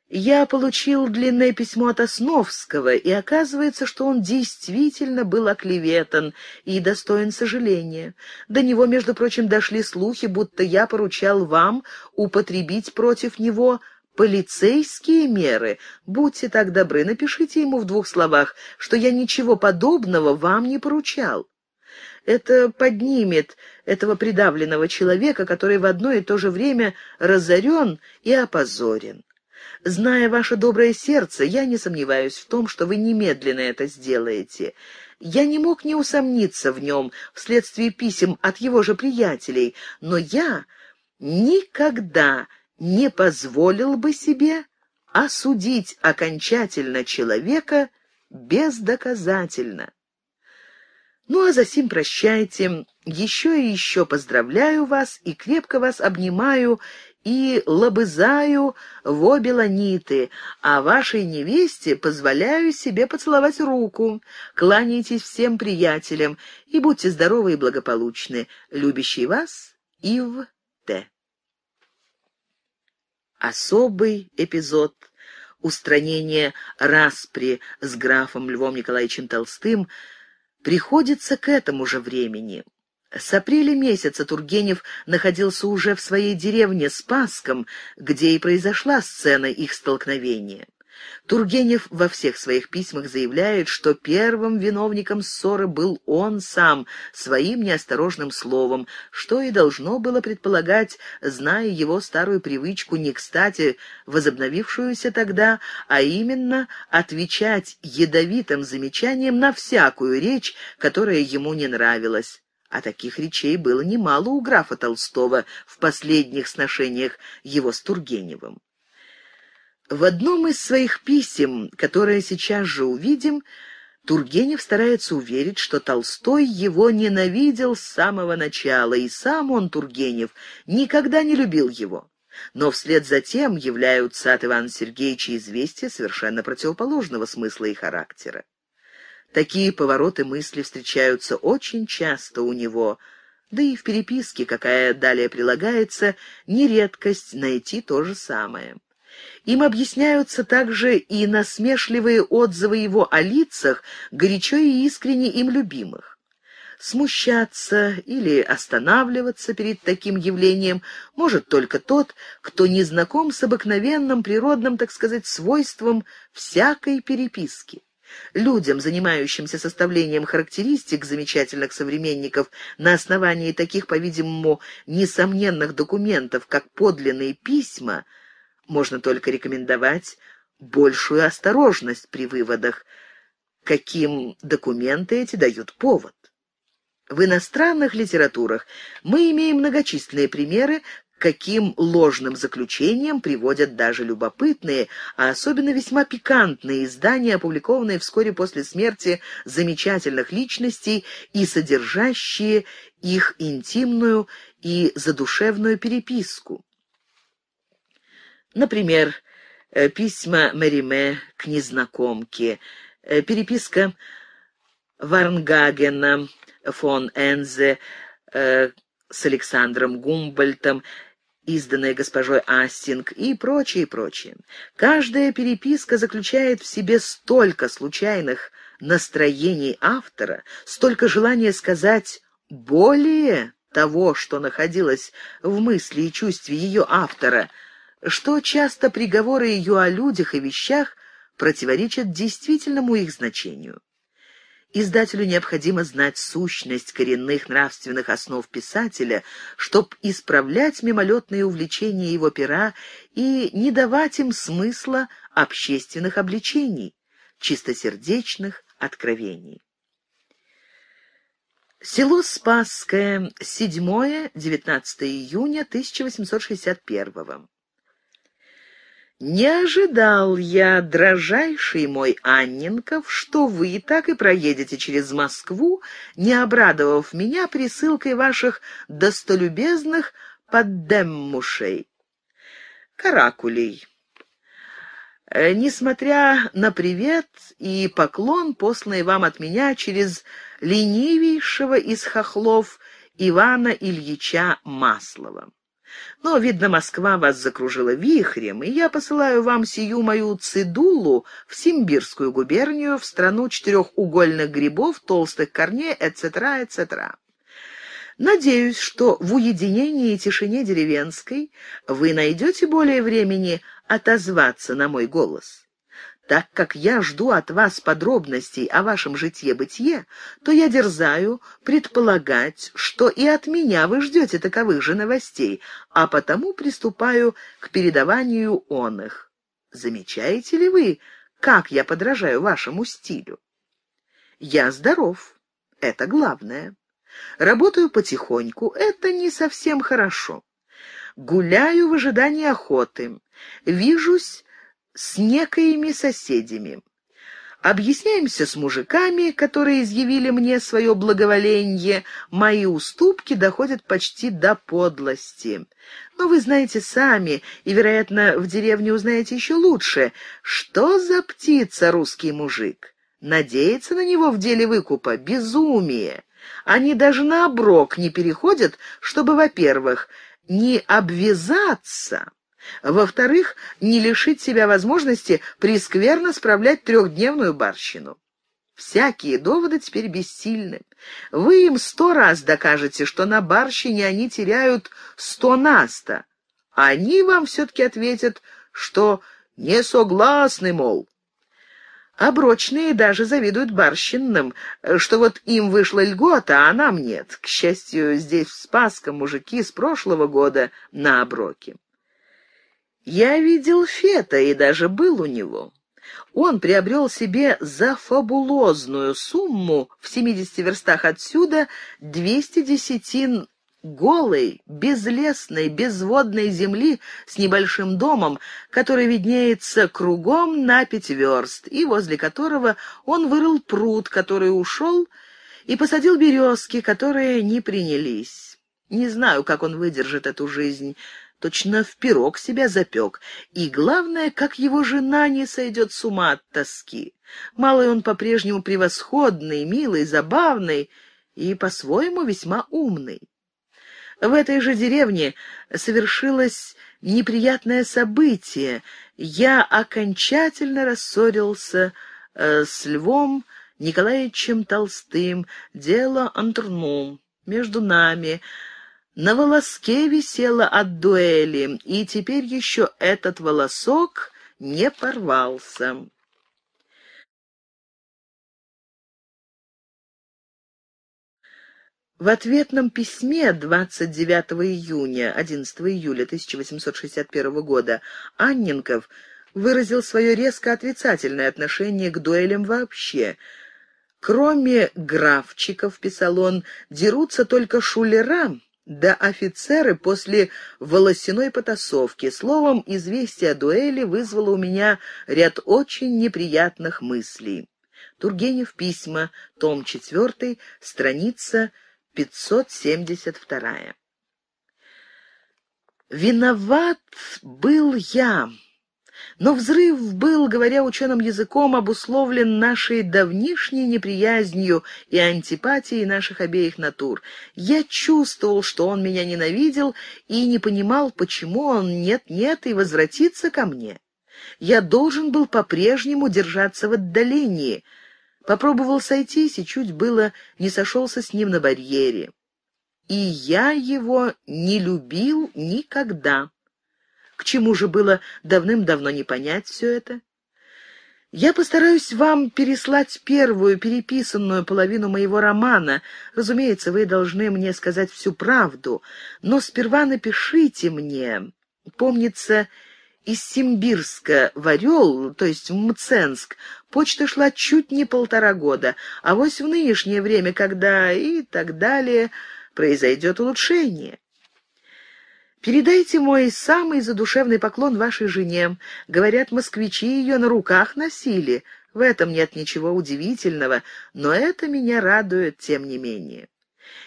Я получил длинное письмо от Основского, и оказывается, что он действительно был оклеветан и достоин сожаления. До него, между прочим, дошли слухи, будто я поручал вам употребить против него полицейские меры. Будьте так добры, напишите ему в двух словах, что я ничего подобного вам не поручал. Это поднимет этого придавленного человека, который в одно и то же время разорен и опозорен. Зная ваше доброе сердце, я не сомневаюсь в том, что вы немедленно это сделаете. Я не мог не усомниться в нем вследствие писем от его же приятелей, но я никогда не позволил бы себе осудить окончательно человека бездоказательно. Ну а за сим прощайте. Еще и еще поздравляю вас и крепко вас обнимаю и лобызаю в обе ланиты, а вашей невесте позволяю себе поцеловать руку. Кланяйтесь всем приятелям и будьте здоровы и благополучны. Любящий вас, Ив Т. Особый эпизод устранения распри с графом Львом Николаевичем Толстым приходится к этому же времени. С апреля месяца Тургенев находился уже в своей деревне Спасском, где и произошла сцена их столкновения. Тургенев во всех своих письмах заявляет, что первым виновником ссоры был он сам, своим неосторожным словом, что и должно было предполагать, зная его старую привычку не кстати, возобновившуюся тогда, а именно отвечать ядовитым замечанием на всякую речь, которая ему не нравилась. А таких речей было немало у графа Толстого в последних сношениях его с Тургеневым. В одном из своих писем, которое сейчас же увидим, Тургенев старается уверить, что Толстой его ненавидел с самого начала, и сам он, Тургенев, никогда не любил его. Но вслед за тем являются от Ивана Сергеевича известия совершенно противоположного смысла и характера. Такие повороты мысли встречаются очень часто у него, да и в переписке, какая далее прилагается, нередкость найти то же самое. Им объясняются также и насмешливые отзывы его о лицах, горячо и искренне им любимых. Смущаться или останавливаться перед таким явлением может только тот, кто не знаком с обыкновенным природным, так сказать, свойством всякой переписки. Людям, занимающимся составлением характеристик замечательных современников на основании таких, по-видимому, несомненных документов, как подлинные письма, можно только рекомендовать большую осторожность при выводах, каким документы эти дают повод. В иностранных литературах мы имеем многочисленные примеры каким ложным заключением приводят даже любопытные, а особенно весьма пикантные издания, опубликованные вскоре после смерти замечательных личностей и содержащие их интимную и задушевную переписку. Например, э, письма Мериме к незнакомке, э, переписка Варнгагена фон Энзе, э, с Александром Гумбольтом, изданная госпожой Астинг, и прочее, прочее. Каждая переписка заключает в себе столько случайных настроений автора, столько желания сказать «более» того, что находилось в мысли и чувстве ее автора, что часто приговоры ее о людях и вещах противоречат действительному их значению. Издателю необходимо знать сущность коренных нравственных основ писателя, чтобы исправлять мимолетные увлечения его пера и не давать им смысла общественных обличений, чистосердечных откровений. Село Спасское, 7-19 июня 1861 года. «Не ожидал я, дрожайший мой Анненков, что вы так и проедете через Москву, не обрадовав меня присылкой ваших достолюбезных поддеммушей, каракулей». Э, несмотря на привет и поклон, посланный вам от меня через ленивейшего из хохлов Ивана Ильича Маслова. Но, видно, Москва вас закружила вихрем, и я посылаю вам сию мою цидулу в Симбирскую губернию, в страну четырехугольных грибов, толстых корней, etc., etc. Надеюсь, что в уединении и тишине деревенской вы найдете более времени отозваться на мой голос. Так как я жду от вас подробностей о вашем житье-бытие, то я дерзаю предполагать, что и от меня вы ждете таковых же новостей, а потому приступаю к передаванию он их. Замечаете ли вы, как я подражаю вашему стилю? Я здоров, это главное. Работаю потихоньку, это не совсем хорошо. Гуляю в ожидании охоты. Вижусь с некоими соседями. Объясняемся с мужиками, которые изъявили мне свое благоволение. Мои уступки доходят почти до подлости. Но вы знаете сами, и, вероятно, в деревне узнаете еще лучше, что за птица русский мужик. Надеяться на него в деле выкупа — безумие. Они даже на оброк не переходят, чтобы, во-первых, не обвязаться, во-вторых, не лишить себя возможности прискверно справлять трехдневную барщину. Всякие доводы теперь бессильны. Вы им сто раз докажете, что на барщине они теряют сто наста. Они вам все-таки ответят, что не согласны, мол. Оброчные даже завидуют барщинным, что вот им вышла льгота, а нам нет. К счастью, здесь в Спасском мужики с прошлого года на оброке. Я видел Фета и даже был у него. Он приобрел себе за фабулозную сумму в 70 верстах отсюда 200 десятин голой, безлесной, безводной земли с небольшим домом, который виднеется кругом на пять верст, и возле которого он вырыл пруд, который ушел, и посадил березки, которые не принялись. Не знаю, как он выдержит эту жизнь точно в пирог себя запек. И главное, как его жена не сойдет с ума от тоски. Малый он по-прежнему превосходный, милый, забавный и по-своему весьма умный. В этой же деревне совершилось неприятное событие. Я окончательно рассорился э, с Львом Николаевичем Толстым, дело антрном между нами — на волоске висела от дуэли, и теперь еще этот волосок не порвался. В ответном письме 29 июня, 11 июля 1861 года Анненков выразил свое резко отрицательное отношение к дуэлям вообще. «Кроме графчиков, — писал он, — дерутся только шулерам да офицеры после волосяной потасовки. Словом, известие о дуэли вызвало у меня ряд очень неприятных мыслей. Тургенев письма, том 4, страница 572. «Виноват был я, но взрыв был, говоря ученым языком, обусловлен нашей давнишней неприязнью и антипатией наших обеих натур. Я чувствовал, что он меня ненавидел и не понимал, почему он нет-нет и возвратится ко мне. Я должен был по-прежнему держаться в отдалении. Попробовал сойтись и чуть было не сошелся с ним на барьере. И я его не любил никогда. К чему же было давным-давно не понять все это? Я постараюсь вам переслать первую переписанную половину моего романа. Разумеется, вы должны мне сказать всю правду, но сперва напишите мне. Помнится, из Симбирска в Орел, то есть в Мценск, почта шла чуть не полтора года, а вось в нынешнее время, когда и так далее, произойдет улучшение. Передайте мой самый задушевный поклон вашей жене. Говорят, москвичи ее на руках носили. В этом нет ничего удивительного, но это меня радует тем не менее.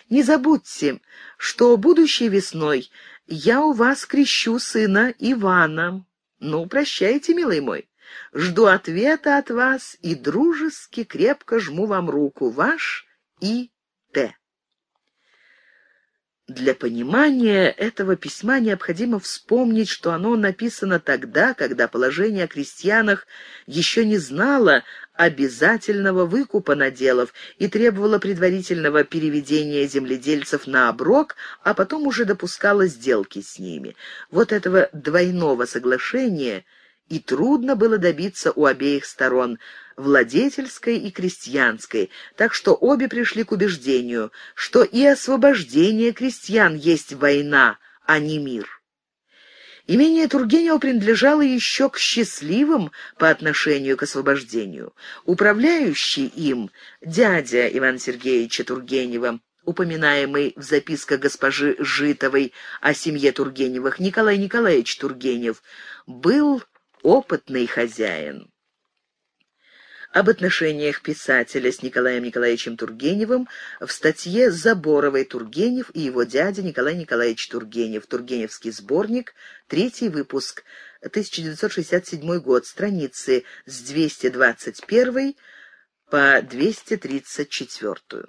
Не забудьте, что будущей весной я у вас крещу сына Ивана. Ну, прощайте, милый мой. Жду ответа от вас и дружески крепко жму вам руку. Ваш И. Для понимания этого письма необходимо вспомнить, что оно написано тогда, когда положение о крестьянах еще не знало обязательного выкупа наделов и требовало предварительного переведения земледельцев на оброк, а потом уже допускало сделки с ними. Вот этого двойного соглашения и трудно было добиться у обеих сторон – владетельской и крестьянской, так что обе пришли к убеждению, что и освобождение крестьян есть война, а не мир. Имение Тургенева принадлежало еще к счастливым по отношению к освобождению. Управляющий им, дядя Иван Сергеевича Тургенева, упоминаемый в записках госпожи Житовой о семье Тургеневых, Николай Николаевич Тургенев, был опытный хозяин об отношениях писателя с Николаем Николаевичем Тургеневым в статье Заборовой «Тургенев и его дядя Николай Николаевич Тургенев. Тургеневский сборник. Третий выпуск. 1967 год. Страницы с 221 по 234».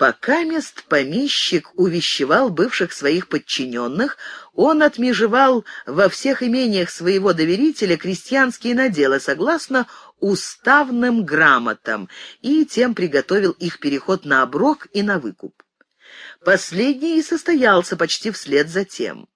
Пока мест помещик увещевал бывших своих подчиненных, он отмежевал во всех имениях своего доверителя крестьянские наделы согласно уставным грамотам и тем приготовил их переход на оброк и на выкуп. Последний и состоялся почти вслед за тем.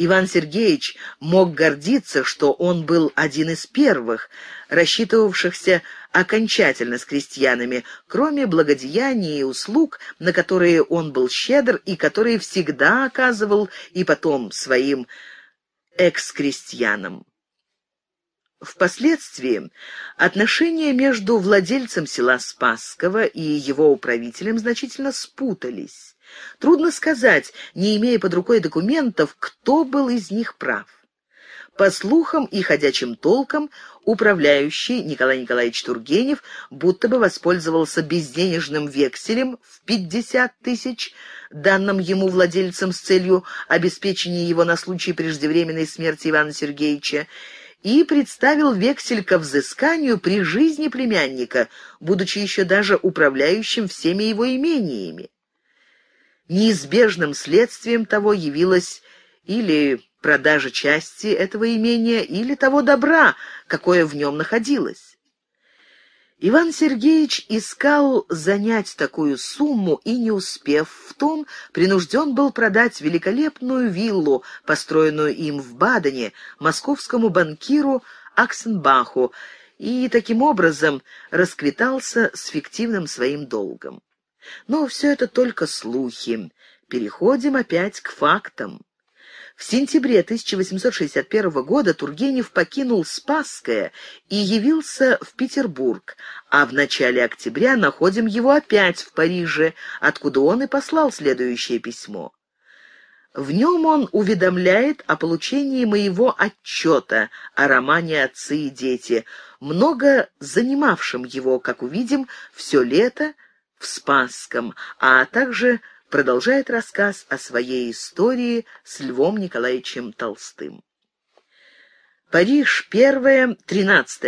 Иван Сергеевич мог гордиться, что он был один из первых, рассчитывавшихся окончательно с крестьянами, кроме благодеяний и услуг, на которые он был щедр и которые всегда оказывал и потом своим экс-крестьянам. Впоследствии отношения между владельцем села Спасского и его управителем значительно спутались. Трудно сказать, не имея под рукой документов, кто был из них прав. По слухам и ходячим толкам, управляющий Николай Николаевич Тургенев будто бы воспользовался безденежным векселем в 50 тысяч, данным ему владельцем с целью обеспечения его на случай преждевременной смерти Ивана Сергеевича, и представил вексель ко взысканию при жизни племянника, будучи еще даже управляющим всеми его имениями. Неизбежным следствием того явилась или продажа части этого имения, или того добра, какое в нем находилось. Иван Сергеевич искал занять такую сумму и, не успев в том, принужден был продать великолепную виллу, построенную им в Бадене, московскому банкиру Аксенбаху, и таким образом расквитался с фиктивным своим долгом. Но все это только слухи. Переходим опять к фактам. В сентябре 1861 года Тургенев покинул Спасское и явился в Петербург, а в начале октября находим его опять в Париже, откуда он и послал следующее письмо. В нем он уведомляет о получении моего отчета о романе «Отцы и дети», много занимавшем его, как увидим, все лето в Спасском, а также продолжает рассказ о своей истории с Львом Николаевичем Толстым. Париж, 1-13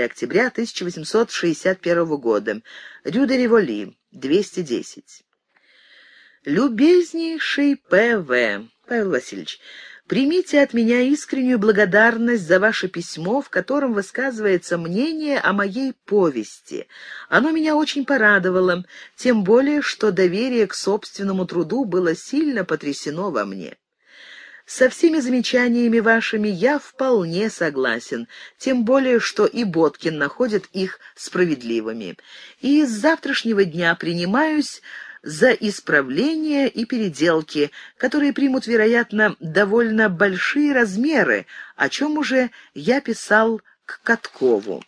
октября 1861 года. Рю де Револи, 210. Любезнейший П.В. Павел Васильевич, Примите от меня искреннюю благодарность за ваше письмо, в котором высказывается мнение о моей повести. Оно меня очень порадовало, тем более, что доверие к собственному труду было сильно потрясено во мне. Со всеми замечаниями вашими я вполне согласен, тем более, что и Боткин находит их справедливыми. И с завтрашнего дня принимаюсь за исправления и переделки, которые примут, вероятно, довольно большие размеры, о чем уже я писал к Каткову.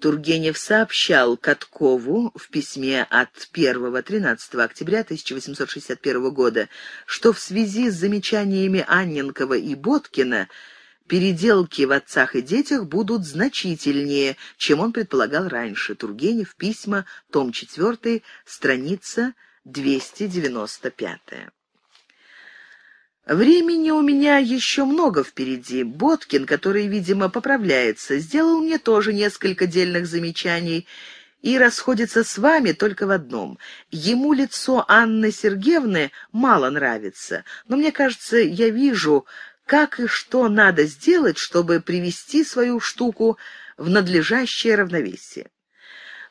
Тургенев сообщал Каткову в письме от 1-13 октября 1861 года, что в связи с замечаниями Анненкова и Боткина переделки в «Отцах и детях» будут значительнее, чем он предполагал раньше. Тургенев, письма, том 4, страница 295. Времени у меня еще много впереди. Боткин, который, видимо, поправляется, сделал мне тоже несколько дельных замечаний и расходится с вами только в одном. Ему лицо Анны Сергеевны мало нравится, но мне кажется, я вижу, как и что надо сделать, чтобы привести свою штуку в надлежащее равновесие.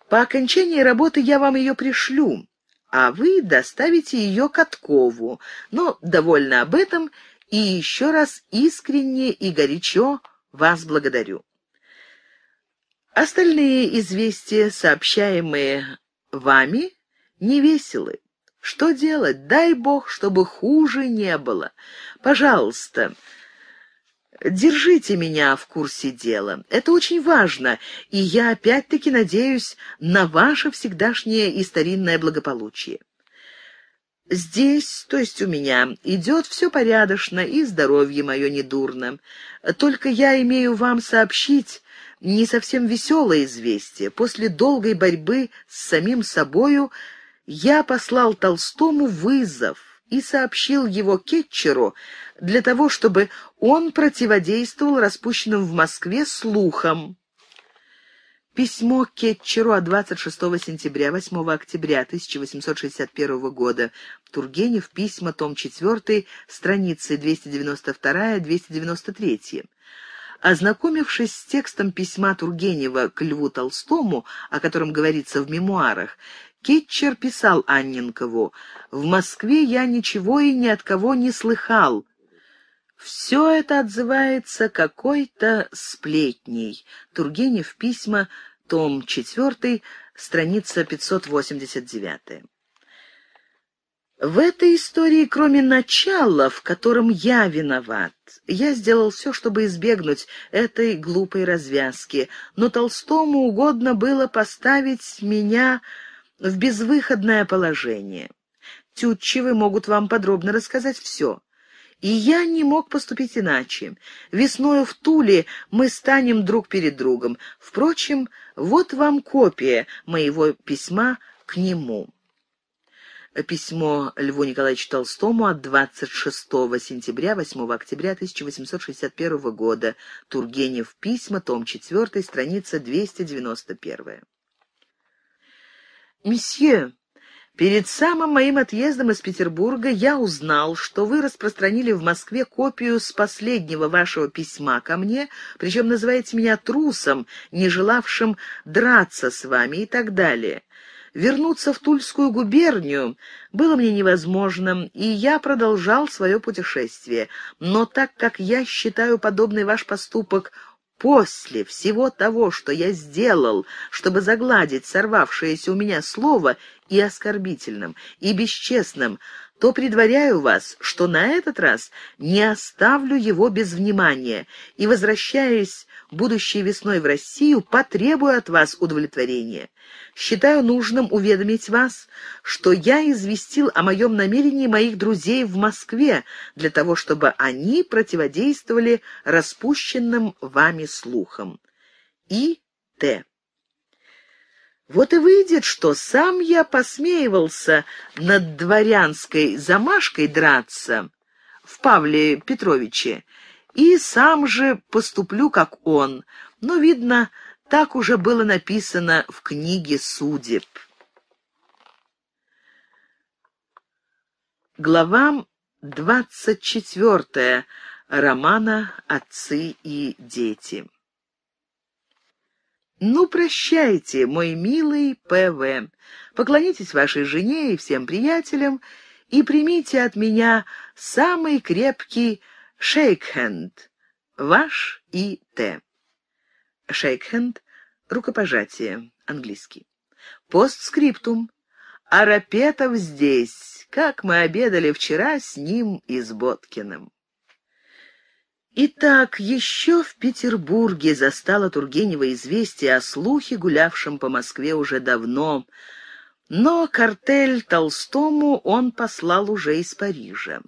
По окончании работы я вам ее пришлю, а вы доставите ее Каткову, но довольна об этом и еще раз искренне и горячо вас благодарю. Остальные известия, сообщаемые вами, невеселы. Что делать? Дай бог, чтобы хуже не было. Пожалуйста, держите меня в курсе дела. Это очень важно, и я опять-таки надеюсь на ваше всегдашнее и старинное благополучие. Здесь, то есть у меня, идет все порядочно, и здоровье мое недурно. Только я имею вам сообщить не совсем веселое известие. После долгой борьбы с самим собою я послал Толстому вызов и сообщил его Кетчеру для того, чтобы он противодействовал распущенным в Москве слухам. Письмо Кетчеру от 26 сентября 8 октября 1861 года. Тургенев. Письма. Том 4. Страницы 292-293. Ознакомившись с текстом письма Тургенева к Льву Толстому, о котором говорится в мемуарах, Китчер писал Анненкову, «В Москве я ничего и ни от кого не слыхал. Все это отзывается какой-то сплетней». Тургенев, письма, том 4, страница 589. В этой истории, кроме начала, в котором я виноват, я сделал все, чтобы избегнуть этой глупой развязки, но Толстому угодно было поставить меня в безвыходное положение. Тютчевы могут вам подробно рассказать все. И я не мог поступить иначе. Весною в Туле мы станем друг перед другом. Впрочем, вот вам копия моего письма к нему. Письмо Льву Николаевичу Толстому от 26 сентября 8 октября 1861 года. Тургенев. Письма. Том 4. Страница 291. «Месье, перед самым моим отъездом из Петербурга я узнал, что вы распространили в Москве копию с последнего вашего письма ко мне, причем называете меня трусом, не желавшим драться с вами и так далее». Вернуться в Тульскую губернию было мне невозможно, и я продолжал свое путешествие. Но так как я считаю подобный ваш поступок После всего того, что я сделал, чтобы загладить сорвавшееся у меня слово и оскорбительным, и бесчестным, то предваряю вас, что на этот раз не оставлю его без внимания и, возвращаясь будущей весной в Россию, потребую от вас удовлетворения. Считаю нужным уведомить вас, что я известил о моем намерении моих друзей в Москве для того, чтобы они противодействовали распущенным вами слухам. И. Т. Вот и выйдет, что сам я посмеивался над дворянской замашкой драться в Павле Петровиче, и сам же поступлю, как он. Но, видно, так уже было написано в книге судеб. Глава двадцать четвертая романа «Отцы и дети». Ну, прощайте, мой милый П.В. Поклонитесь вашей жене и всем приятелям и примите от меня самый крепкий шейкхенд, ваш И. Т. Шейкхенд — рукопожатие, английский. Постскриптум. Арапетов здесь, как мы обедали вчера с ним и с Боткиным. Итак, еще в Петербурге застало Тургенева известие о слухе, гулявшем по Москве уже давно, но картель Толстому он послал уже из Парижа.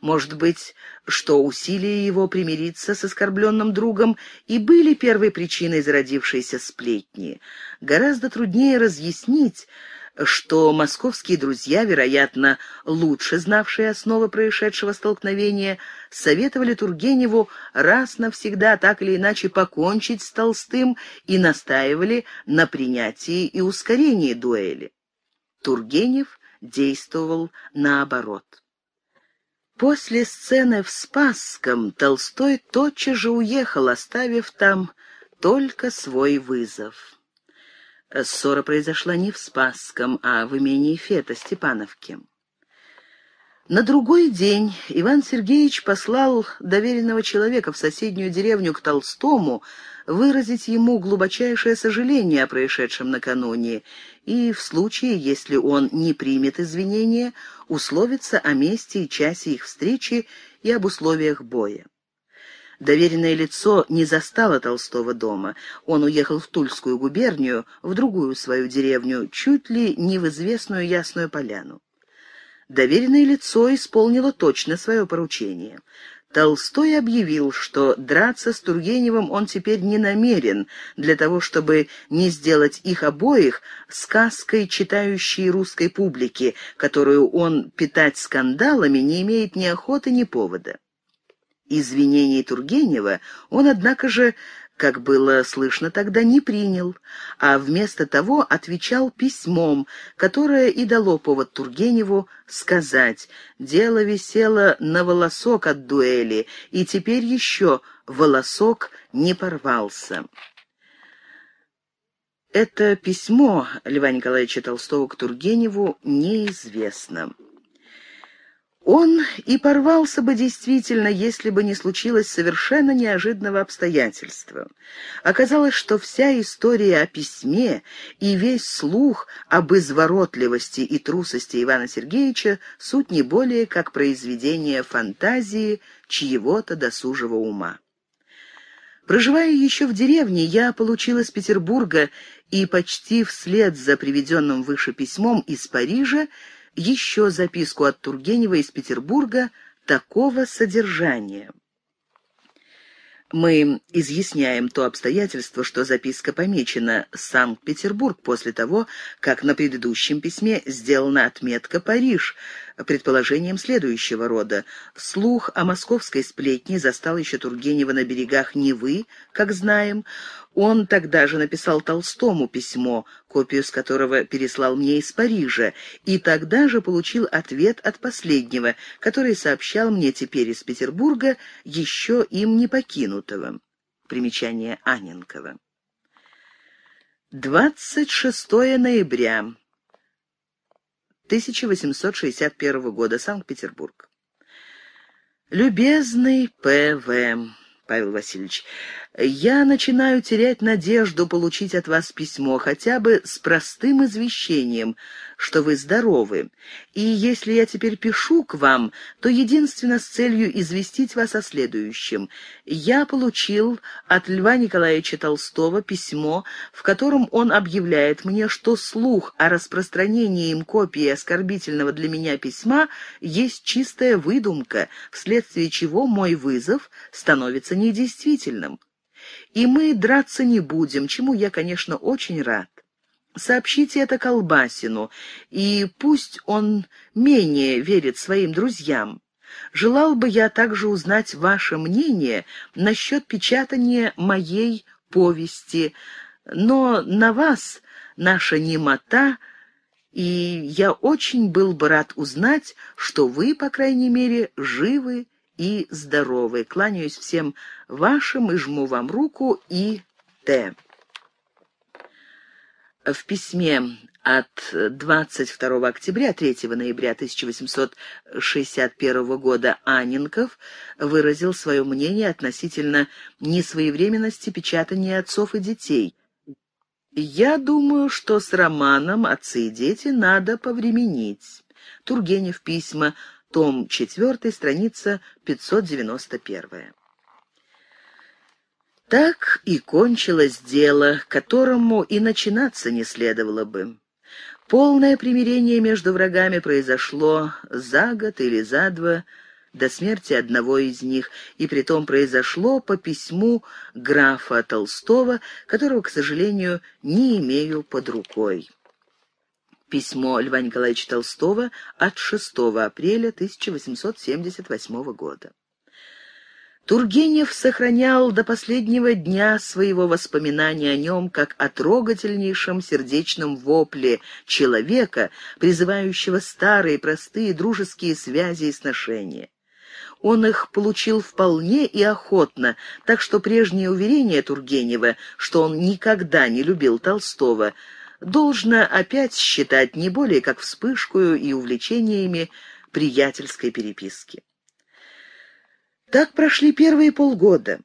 Может быть, что усилия его примириться с оскорбленным другом и были первой причиной зародившейся сплетни. Гораздо труднее разъяснить, что московские друзья, вероятно, лучше знавшие основы происшедшего столкновения, советовали Тургеневу раз навсегда так или иначе покончить с Толстым и настаивали на принятии и ускорении дуэли. Тургенев действовал наоборот. После сцены в Спасском Толстой тотчас же уехал, оставив там только свой вызов. Ссора произошла не в Спасском, а в имении Фета Степановки. На другой день Иван Сергеевич послал доверенного человека в соседнюю деревню к Толстому выразить ему глубочайшее сожаление о происшедшем накануне и, в случае, если он не примет извинения, условиться о месте и часе их встречи и об условиях боя. Доверенное лицо не застало Толстого дома. Он уехал в Тульскую губернию, в другую свою деревню, чуть ли не в известную Ясную Поляну. Доверенное лицо исполнило точно свое поручение. Толстой объявил, что драться с Тургеневым он теперь не намерен, для того, чтобы не сделать их обоих сказкой, читающей русской публики, которую он питать скандалами не имеет ни охоты, ни повода. Извинений Тургенева он, однако же, как было слышно тогда, не принял, а вместо того отвечал письмом, которое и дало повод Тургеневу сказать «Дело висело на волосок от дуэли, и теперь еще волосок не порвался». Это письмо Льва Николаевича Толстого к Тургеневу неизвестно. Он и порвался бы действительно, если бы не случилось совершенно неожиданного обстоятельства. Оказалось, что вся история о письме и весь слух об изворотливости и трусости Ивана Сергеевича суть не более как произведение фантазии чьего-то досужего ума. Проживая еще в деревне, я получил из Петербурга и почти вслед за приведенным выше письмом из Парижа еще записку от Тургенева из Петербурга такого содержания. Мы изъясняем то обстоятельство, что записка помечена «Санкт-Петербург» после того, как на предыдущем письме сделана отметка «Париж», предположением следующего рода. Слух о московской сплетне застал еще Тургенева на берегах Невы, как знаем. Он тогда же написал Толстому письмо, копию с которого переслал мне из Парижа, и тогда же получил ответ от последнего, который сообщал мне теперь из Петербурга, еще им не покинутого. Примечание Аненкова. 26 ноября. 1861 года, Санкт-Петербург. Любезный П.В. Павел Васильевич, я начинаю терять надежду получить от вас письмо, хотя бы с простым извещением, что вы здоровы. И если я теперь пишу к вам, то единственно с целью известить вас о следующем. Я получил от Льва Николаевича Толстого письмо, в котором он объявляет мне, что слух о распространении им копии оскорбительного для меня письма есть чистая выдумка, вследствие чего мой вызов становится недействительным и мы драться не будем, чему я, конечно, очень рад. Сообщите это Колбасину, и пусть он менее верит своим друзьям. Желал бы я также узнать ваше мнение насчет печатания моей повести, но на вас наша немота, и я очень был бы рад узнать, что вы, по крайней мере, живы и здоровы. Кланяюсь всем вашим и жму вам руку и Т. В письме от 22 октября 3 ноября 1861 года Анинков выразил свое мнение относительно несвоевременности печатания отцов и детей. «Я думаю, что с романом «Отцы и дети» надо повременить». Тургенев письма том 4, страница 591. Так и кончилось дело, которому и начинаться не следовало бы. Полное примирение между врагами произошло за год или за два до смерти одного из них, и притом произошло по письму графа Толстого, которого, к сожалению, не имею под рукой. Письмо Льва Николаевича Толстого от 6 апреля 1878 года. Тургенев сохранял до последнего дня своего воспоминания о нем как о трогательнейшем сердечном вопле человека, призывающего старые, простые, дружеские связи и сношения. Он их получил вполне и охотно, так что прежнее уверение Тургенева, что он никогда не любил Толстого – должно опять считать не более как вспышкую и увлечениями приятельской переписки. Так прошли первые полгода.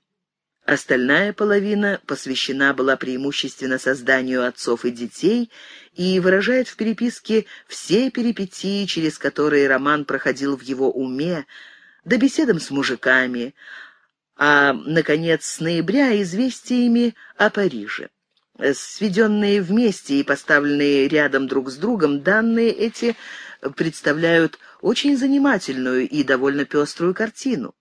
Остальная половина посвящена была преимущественно созданию отцов и детей и выражает в переписке все перипетии, через которые роман проходил в его уме, да беседам с мужиками, а, наконец, с ноября известиями о Париже. Сведенные вместе и поставленные рядом друг с другом, данные эти представляют очень занимательную и довольно пеструю картину.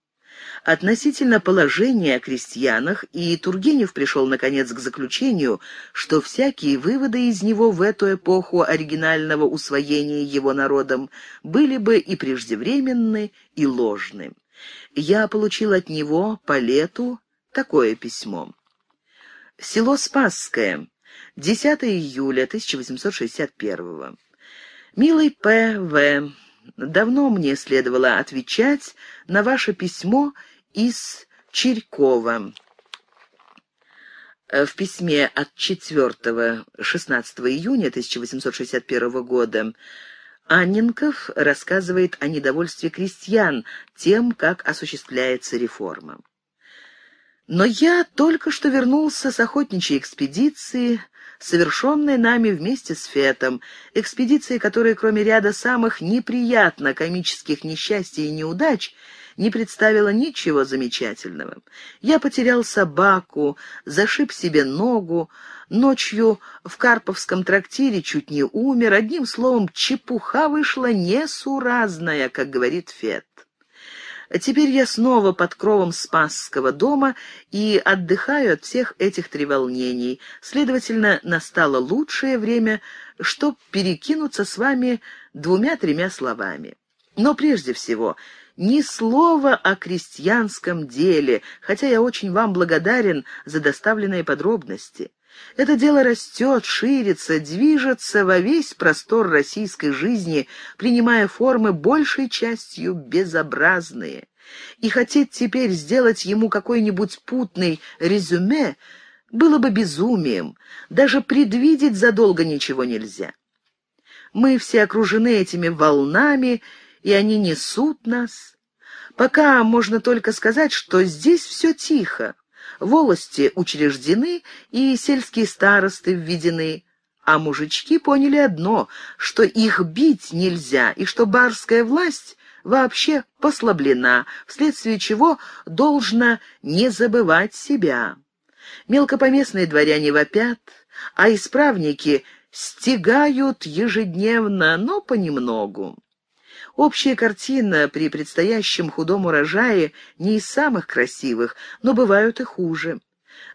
Относительно положения о крестьянах и Тургенев пришел, наконец, к заключению, что всякие выводы из него в эту эпоху оригинального усвоения его народом были бы и преждевременны, и ложны. Я получил от него по лету такое письмо. Село Спасское. 10 июля 1861 «Милый П.В., давно мне следовало отвечать на ваше письмо из Чирькова». Э, в письме от 4-16 июня 1861 года Анненков рассказывает о недовольстве крестьян тем, как осуществляется реформа. Но я только что вернулся с охотничьей экспедиции, совершенной нами вместе с Фетом, экспедиции, которая, кроме ряда самых неприятно комических несчастий и неудач, не представила ничего замечательного. Я потерял собаку, зашиб себе ногу, ночью в Карповском трактире чуть не умер, одним словом, чепуха вышла несуразная, как говорит Фет. А теперь я снова под кровом Спасского дома и отдыхаю от всех этих треволнений. Следовательно, настало лучшее время, чтобы перекинуться с вами двумя-тремя словами. Но прежде всего, ни слова о крестьянском деле, хотя я очень вам благодарен за доставленные подробности. Это дело растет, ширится, движется во весь простор российской жизни, принимая формы большей частью безобразные. И хотеть теперь сделать ему какой-нибудь путный резюме было бы безумием, даже предвидеть задолго ничего нельзя. Мы все окружены этими волнами, и они несут нас. Пока можно только сказать, что здесь все тихо, Волости учреждены и сельские старосты введены. А мужички поняли одно, что их бить нельзя и что барская власть вообще послаблена, вследствие чего должна не забывать себя. Мелкопоместные дворяне вопят, а исправники стягают ежедневно, но понемногу. Общая картина при предстоящем худом урожае не из самых красивых, но бывают и хуже.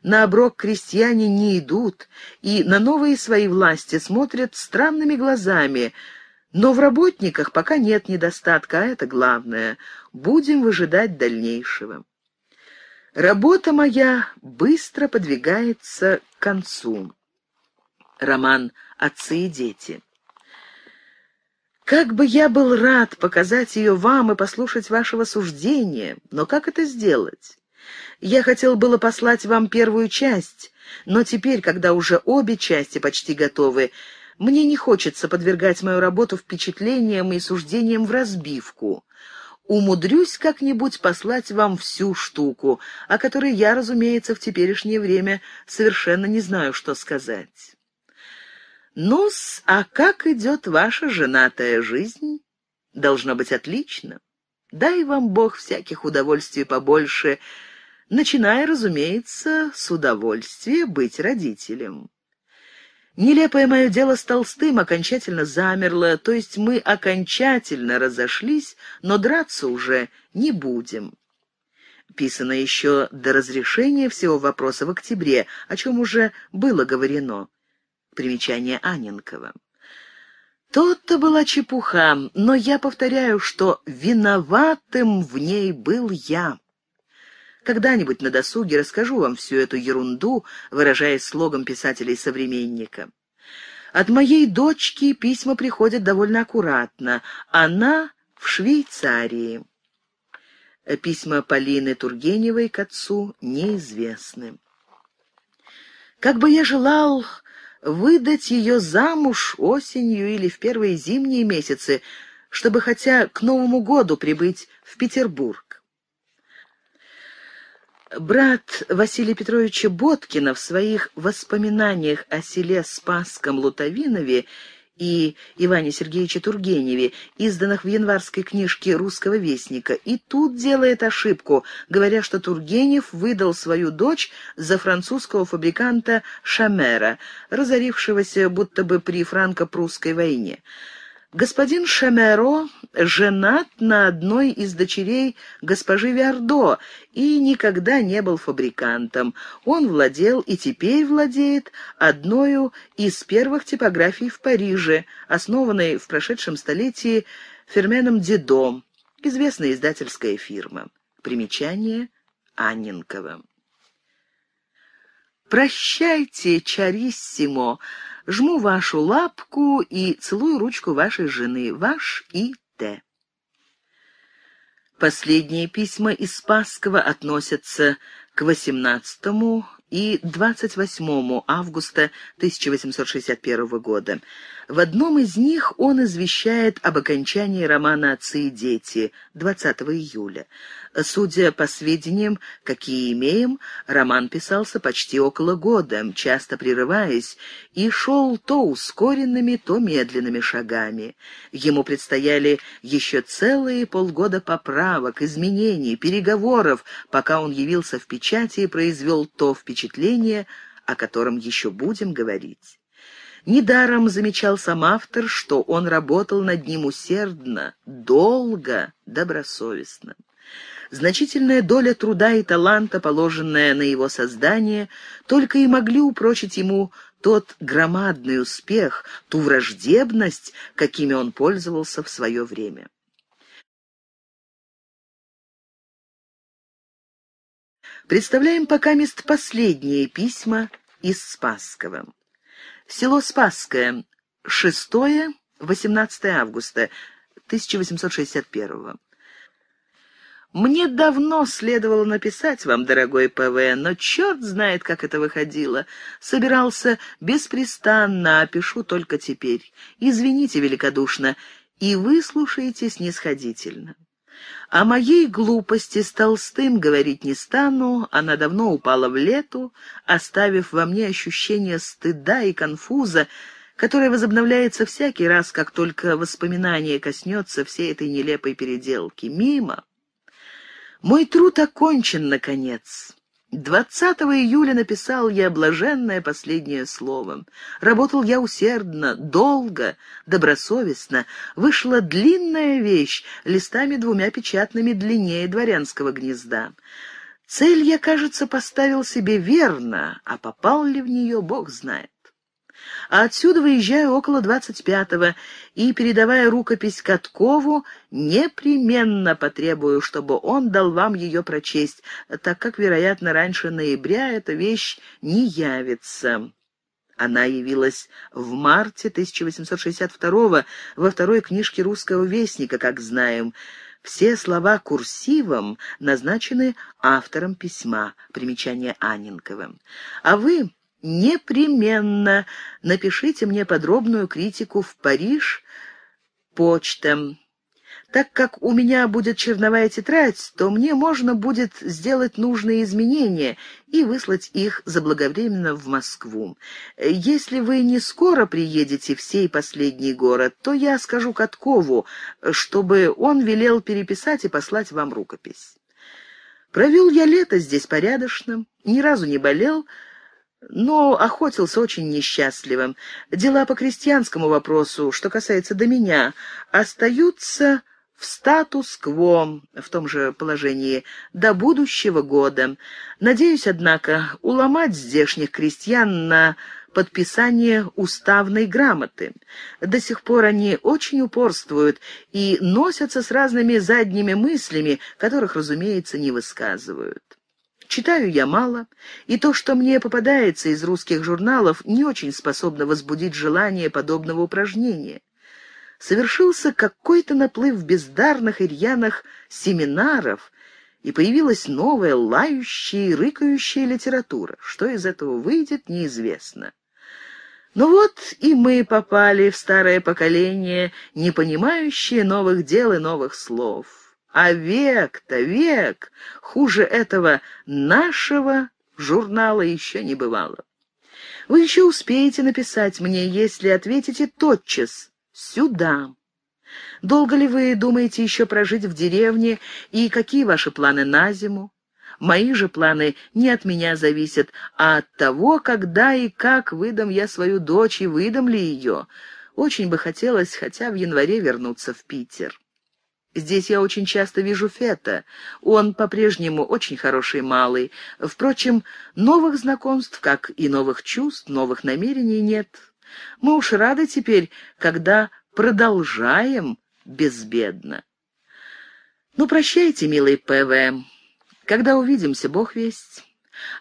На оброк крестьяне не идут и на новые свои власти смотрят странными глазами, но в работниках пока нет недостатка, а это главное. Будем выжидать дальнейшего. Работа моя быстро подвигается к концу. Роман «Отцы и дети». Как бы я был рад показать ее вам и послушать вашего суждения, но как это сделать? Я хотел было послать вам первую часть, но теперь, когда уже обе части почти готовы, мне не хочется подвергать мою работу впечатлениям и суждениям в разбивку. Умудрюсь как-нибудь послать вам всю штуку, о которой я, разумеется, в теперешнее время совершенно не знаю, что сказать. «Ну-с, а как идет ваша женатая жизнь? Должно быть отлично. Дай вам Бог всяких удовольствий побольше, начиная, разумеется, с удовольствия быть родителем». Нелепое мое дело с Толстым окончательно замерло, то есть мы окончательно разошлись, но драться уже не будем. Писано еще до разрешения всего вопроса в октябре, о чем уже было говорено. Примечание Аненкова. тот то была чепуха, но я повторяю, что виноватым в ней был я. Когда-нибудь на досуге расскажу вам всю эту ерунду, выражаясь слогом писателей-современника. От моей дочки письма приходят довольно аккуратно. Она в Швейцарии. Письма Полины Тургеневой к отцу неизвестны. Как бы я желал выдать ее замуж осенью или в первые зимние месяцы, чтобы хотя к Новому году прибыть в Петербург. Брат Василия Петровича Боткина в своих воспоминаниях о селе Спасском Лутовинове и Иване Сергеевиче Тургеневе, изданных в январской книжке «Русского вестника», и тут делает ошибку, говоря, что Тургенев выдал свою дочь за французского фабриканта Шамера, разорившегося будто бы при франко-прусской войне. Господин Шемеро женат на одной из дочерей госпожи Виардо и никогда не был фабрикантом. Он владел и теперь владеет одною из первых типографий в Париже, основанной в прошедшем столетии Ферменом Дедом, известная издательская фирма. Примечание Анненкова. «Прощайте, Чариссимо!» Жму вашу лапку и целую ручку вашей жены, ваш И. Т. Последние письма из Спасского относятся к 18 и 28 августа 1861 года. В одном из них он извещает об окончании романа «Отцы и дети» 20 июля. Судя по сведениям, какие имеем, роман писался почти около года, часто прерываясь, и шел то ускоренными, то медленными шагами. Ему предстояли еще целые полгода поправок, изменений, переговоров, пока он явился в печати и произвел то впечатление, о котором еще будем говорить. Недаром замечал сам автор, что он работал над ним усердно, долго, добросовестно. Значительная доля труда и таланта, положенная на его создание, только и могли упрочить ему тот громадный успех, ту враждебность, какими он пользовался в свое время. Представляем пока мест последние письма из Спасского. Село Спасское. 6-18 августа 1861 мне давно следовало написать вам, дорогой ПВ, но черт знает, как это выходило. Собирался беспрестанно, а пишу только теперь. Извините великодушно и выслушайте снисходительно. О моей глупости с Толстым говорить не стану, она давно упала в лету, оставив во мне ощущение стыда и конфуза, которое возобновляется всякий раз, как только воспоминание коснется всей этой нелепой переделки. Мимо. Мой труд окончен, наконец. 20 июля написал я блаженное последнее слово. Работал я усердно, долго, добросовестно. Вышла длинная вещь, листами двумя печатными длиннее дворянского гнезда. Цель я, кажется, поставил себе верно, а попал ли в нее, бог знает. А отсюда выезжаю около двадцать пятого и, передавая рукопись Каткову, непременно потребую, чтобы он дал вам ее прочесть, так как, вероятно, раньше ноября эта вещь не явится. Она явилась в марте 1862 во второй книжке русского вестника, как знаем. Все слова курсивом назначены автором письма, примечание Анинковым. А вы Непременно напишите мне подробную критику в Париж почтам. Так как у меня будет черновая тетрадь, то мне можно будет сделать нужные изменения и выслать их заблаговременно в Москву. Если вы не скоро приедете в сей последний город, то я скажу Каткову, чтобы он велел переписать и послать вам рукопись. Провел я лето здесь порядочно, ни разу не болел, но охотился очень несчастливым. Дела по крестьянскому вопросу, что касается до меня, остаются в статус-кво, в том же положении, до будущего года. Надеюсь, однако, уломать здешних крестьян на подписание уставной грамоты. До сих пор они очень упорствуют и носятся с разными задними мыслями, которых, разумеется, не высказывают. Читаю я мало, и то, что мне попадается из русских журналов, не очень способно возбудить желание подобного упражнения. Совершился какой-то наплыв бездарных и рьяных семинаров, и появилась новая лающая и рыкающая литература. Что из этого выйдет, неизвестно. Но ну вот и мы попали в старое поколение, не понимающее новых дел и новых слов. А век-то век! Хуже этого нашего журнала еще не бывало. Вы еще успеете написать мне, если ответите тотчас «сюда». Долго ли вы думаете еще прожить в деревне, и какие ваши планы на зиму? Мои же планы не от меня зависят, а от того, когда и как выдам я свою дочь и выдам ли ее. Очень бы хотелось хотя в январе вернуться в Питер. Здесь я очень часто вижу Фета. Он по-прежнему очень хороший малый. Впрочем, новых знакомств, как и новых чувств, новых намерений нет. Мы уж рады теперь, когда продолжаем безбедно. Ну, прощайте, милый ПВ. Когда увидимся, бог весть.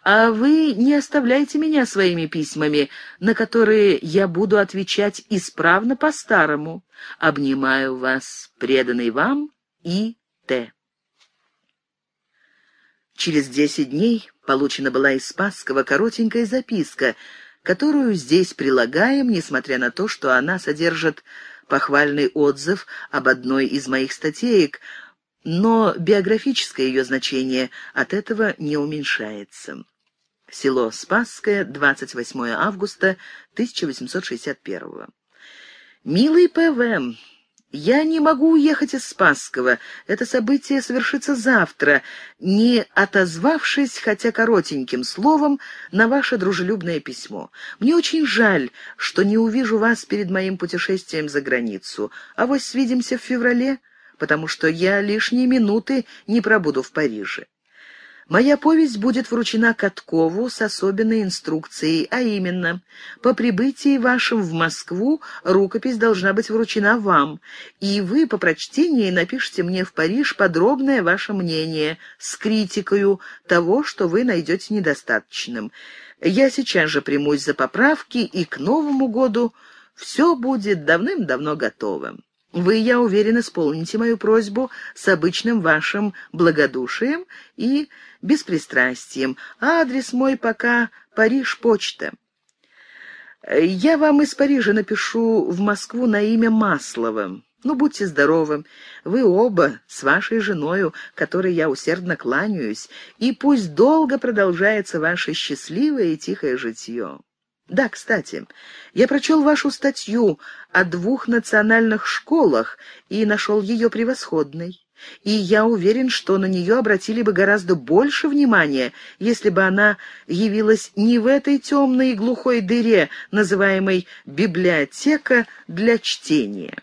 А вы не оставляйте меня своими письмами, на которые я буду отвечать исправно по-старому. Обнимаю вас, преданный вам И. Т. Через десять дней получена была из Спасского коротенькая записка, которую здесь прилагаем, несмотря на то, что она содержит похвальный отзыв об одной из моих статеек — но биографическое ее значение от этого не уменьшается. Село Спасское, 28 августа 1861. «Милый П.В., я не могу уехать из Спасского. Это событие совершится завтра, не отозвавшись, хотя коротеньким словом, на ваше дружелюбное письмо. Мне очень жаль, что не увижу вас перед моим путешествием за границу. А вот свидимся в феврале потому что я лишние минуты не пробуду в Париже. Моя повесть будет вручена Каткову с особенной инструкцией, а именно, по прибытии вашим в Москву рукопись должна быть вручена вам, и вы по прочтении напишите мне в Париж подробное ваше мнение с критикою того, что вы найдете недостаточным. Я сейчас же примусь за поправки, и к Новому году все будет давным-давно готовым. Вы, я уверен, исполните мою просьбу с обычным вашим благодушием и беспристрастием. Адрес мой пока Париж почта. Я вам из Парижа напишу в Москву на имя Маслова. Ну, будьте здоровы. Вы оба с вашей женою, которой я усердно кланяюсь, и пусть долго продолжается ваше счастливое и тихое житье. Да, кстати, я прочел вашу статью о двух национальных школах и нашел ее превосходной. И я уверен, что на нее обратили бы гораздо больше внимания, если бы она явилась не в этой темной и глухой дыре, называемой «библиотека для чтения».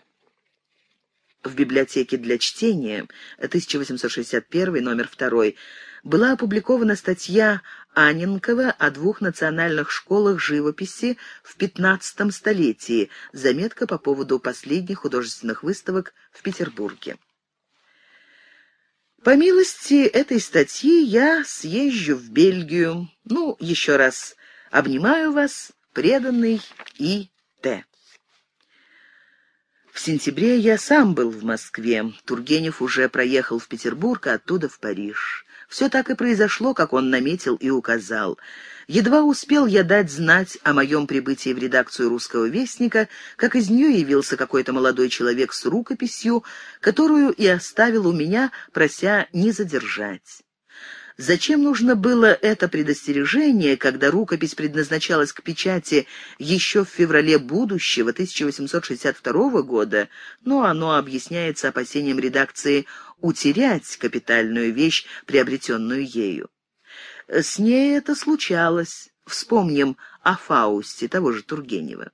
В библиотеке для чтения, 1861, номер 2, была опубликована статья Анинкова о двух национальных школах живописи в XV столетии. Заметка по поводу последних художественных выставок в Петербурге. По милости этой статьи я съезжу в Бельгию. Ну, еще раз обнимаю вас, преданный И. Т. В сентябре я сам был в Москве. Тургенев уже проехал в Петербург, а оттуда в Париж. Все так и произошло, как он наметил и указал. Едва успел я дать знать о моем прибытии в редакцию «Русского вестника», как из нее явился какой-то молодой человек с рукописью, которую и оставил у меня, прося не задержать. Зачем нужно было это предостережение, когда рукопись предназначалась к печати еще в феврале будущего 1862 года, но оно объясняется опасением редакции утерять капитальную вещь, приобретенную ею. С ней это случалось. Вспомним о Фаусте того же Тургенева.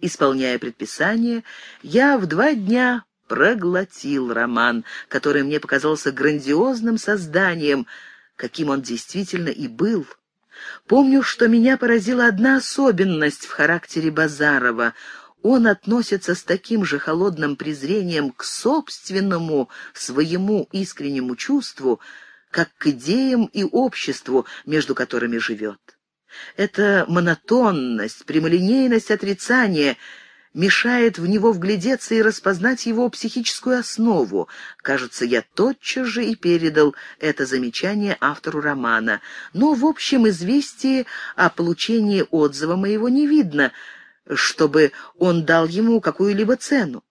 Исполняя предписание, я в два дня проглотил роман, который мне показался грандиозным созданием — каким он действительно и был. Помню, что меня поразила одна особенность в характере Базарова. Он относится с таким же холодным презрением к собственному, своему искреннему чувству, как к идеям и обществу, между которыми живет. Это монотонность, прямолинейность отрицания — мешает в него вглядеться и распознать его психическую основу. Кажется, я тотчас же и передал это замечание автору романа. Но в общем известии о получении отзыва моего не видно, чтобы он дал ему какую-либо цену.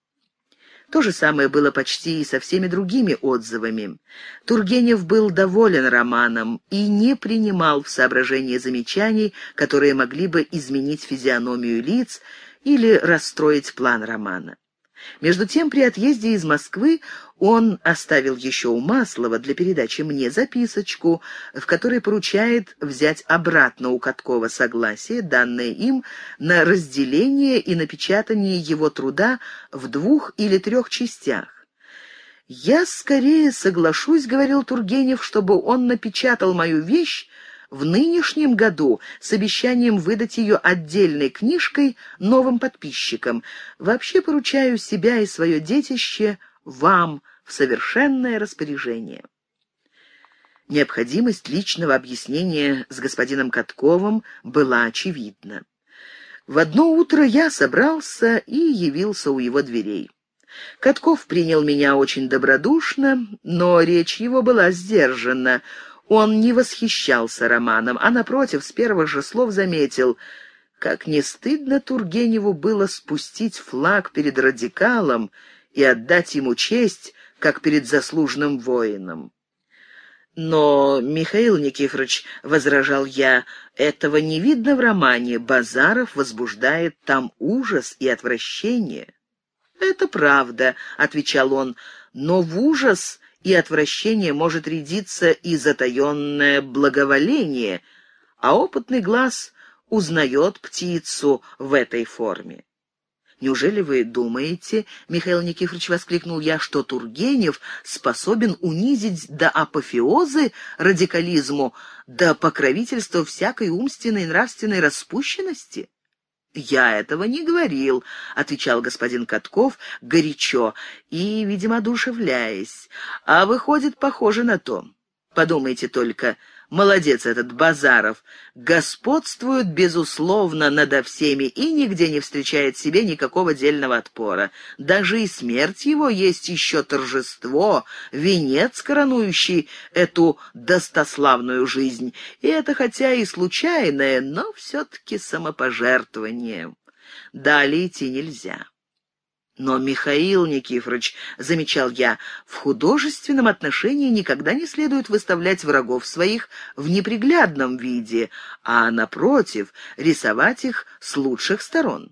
То же самое было почти и со всеми другими отзывами. Тургенев был доволен романом и не принимал в соображение замечаний, которые могли бы изменить физиономию лиц, или расстроить план романа. Между тем, при отъезде из Москвы он оставил еще у Маслова для передачи мне записочку, в которой поручает взять обратно у Каткова согласие, данное им на разделение и напечатание его труда в двух или трех частях. «Я скорее соглашусь», — говорил Тургенев, — «чтобы он напечатал мою вещь в нынешнем году с обещанием выдать ее отдельной книжкой новым подписчикам. Вообще поручаю себя и свое детище вам в совершенное распоряжение. Необходимость личного объяснения с господином Катковым была очевидна. В одно утро я собрался и явился у его дверей. Катков принял меня очень добродушно, но речь его была сдержана — он не восхищался романом, а, напротив, с первых же слов заметил, как не стыдно Тургеневу было спустить флаг перед радикалом и отдать ему честь, как перед заслуженным воином. «Но, Михаил Никифорович, — возражал я, — этого не видно в романе. Базаров возбуждает там ужас и отвращение». «Это правда», — отвечал он, — «но в ужас и отвращение может рядиться и затаенное благоволение, а опытный глаз узнает птицу в этой форме. «Неужели вы думаете, — Михаил Никифорович воскликнул я, — что Тургенев способен унизить до апофеозы радикализму, до покровительства всякой умственной и нравственной распущенности?» «Я этого не говорил», — отвечал господин Катков горячо и, видимо, одушевляясь. «А выходит, похоже на то. Подумайте только, Молодец этот Базаров. Господствует, безусловно, надо всеми и нигде не встречает себе никакого дельного отпора. Даже и смерть его есть еще торжество, венец, коронующий эту достославную жизнь. И это хотя и случайное, но все-таки самопожертвование. Далее идти нельзя. Но, Михаил Никифорович, замечал я, в художественном отношении никогда не следует выставлять врагов своих в неприглядном виде, а, напротив, рисовать их с лучших сторон.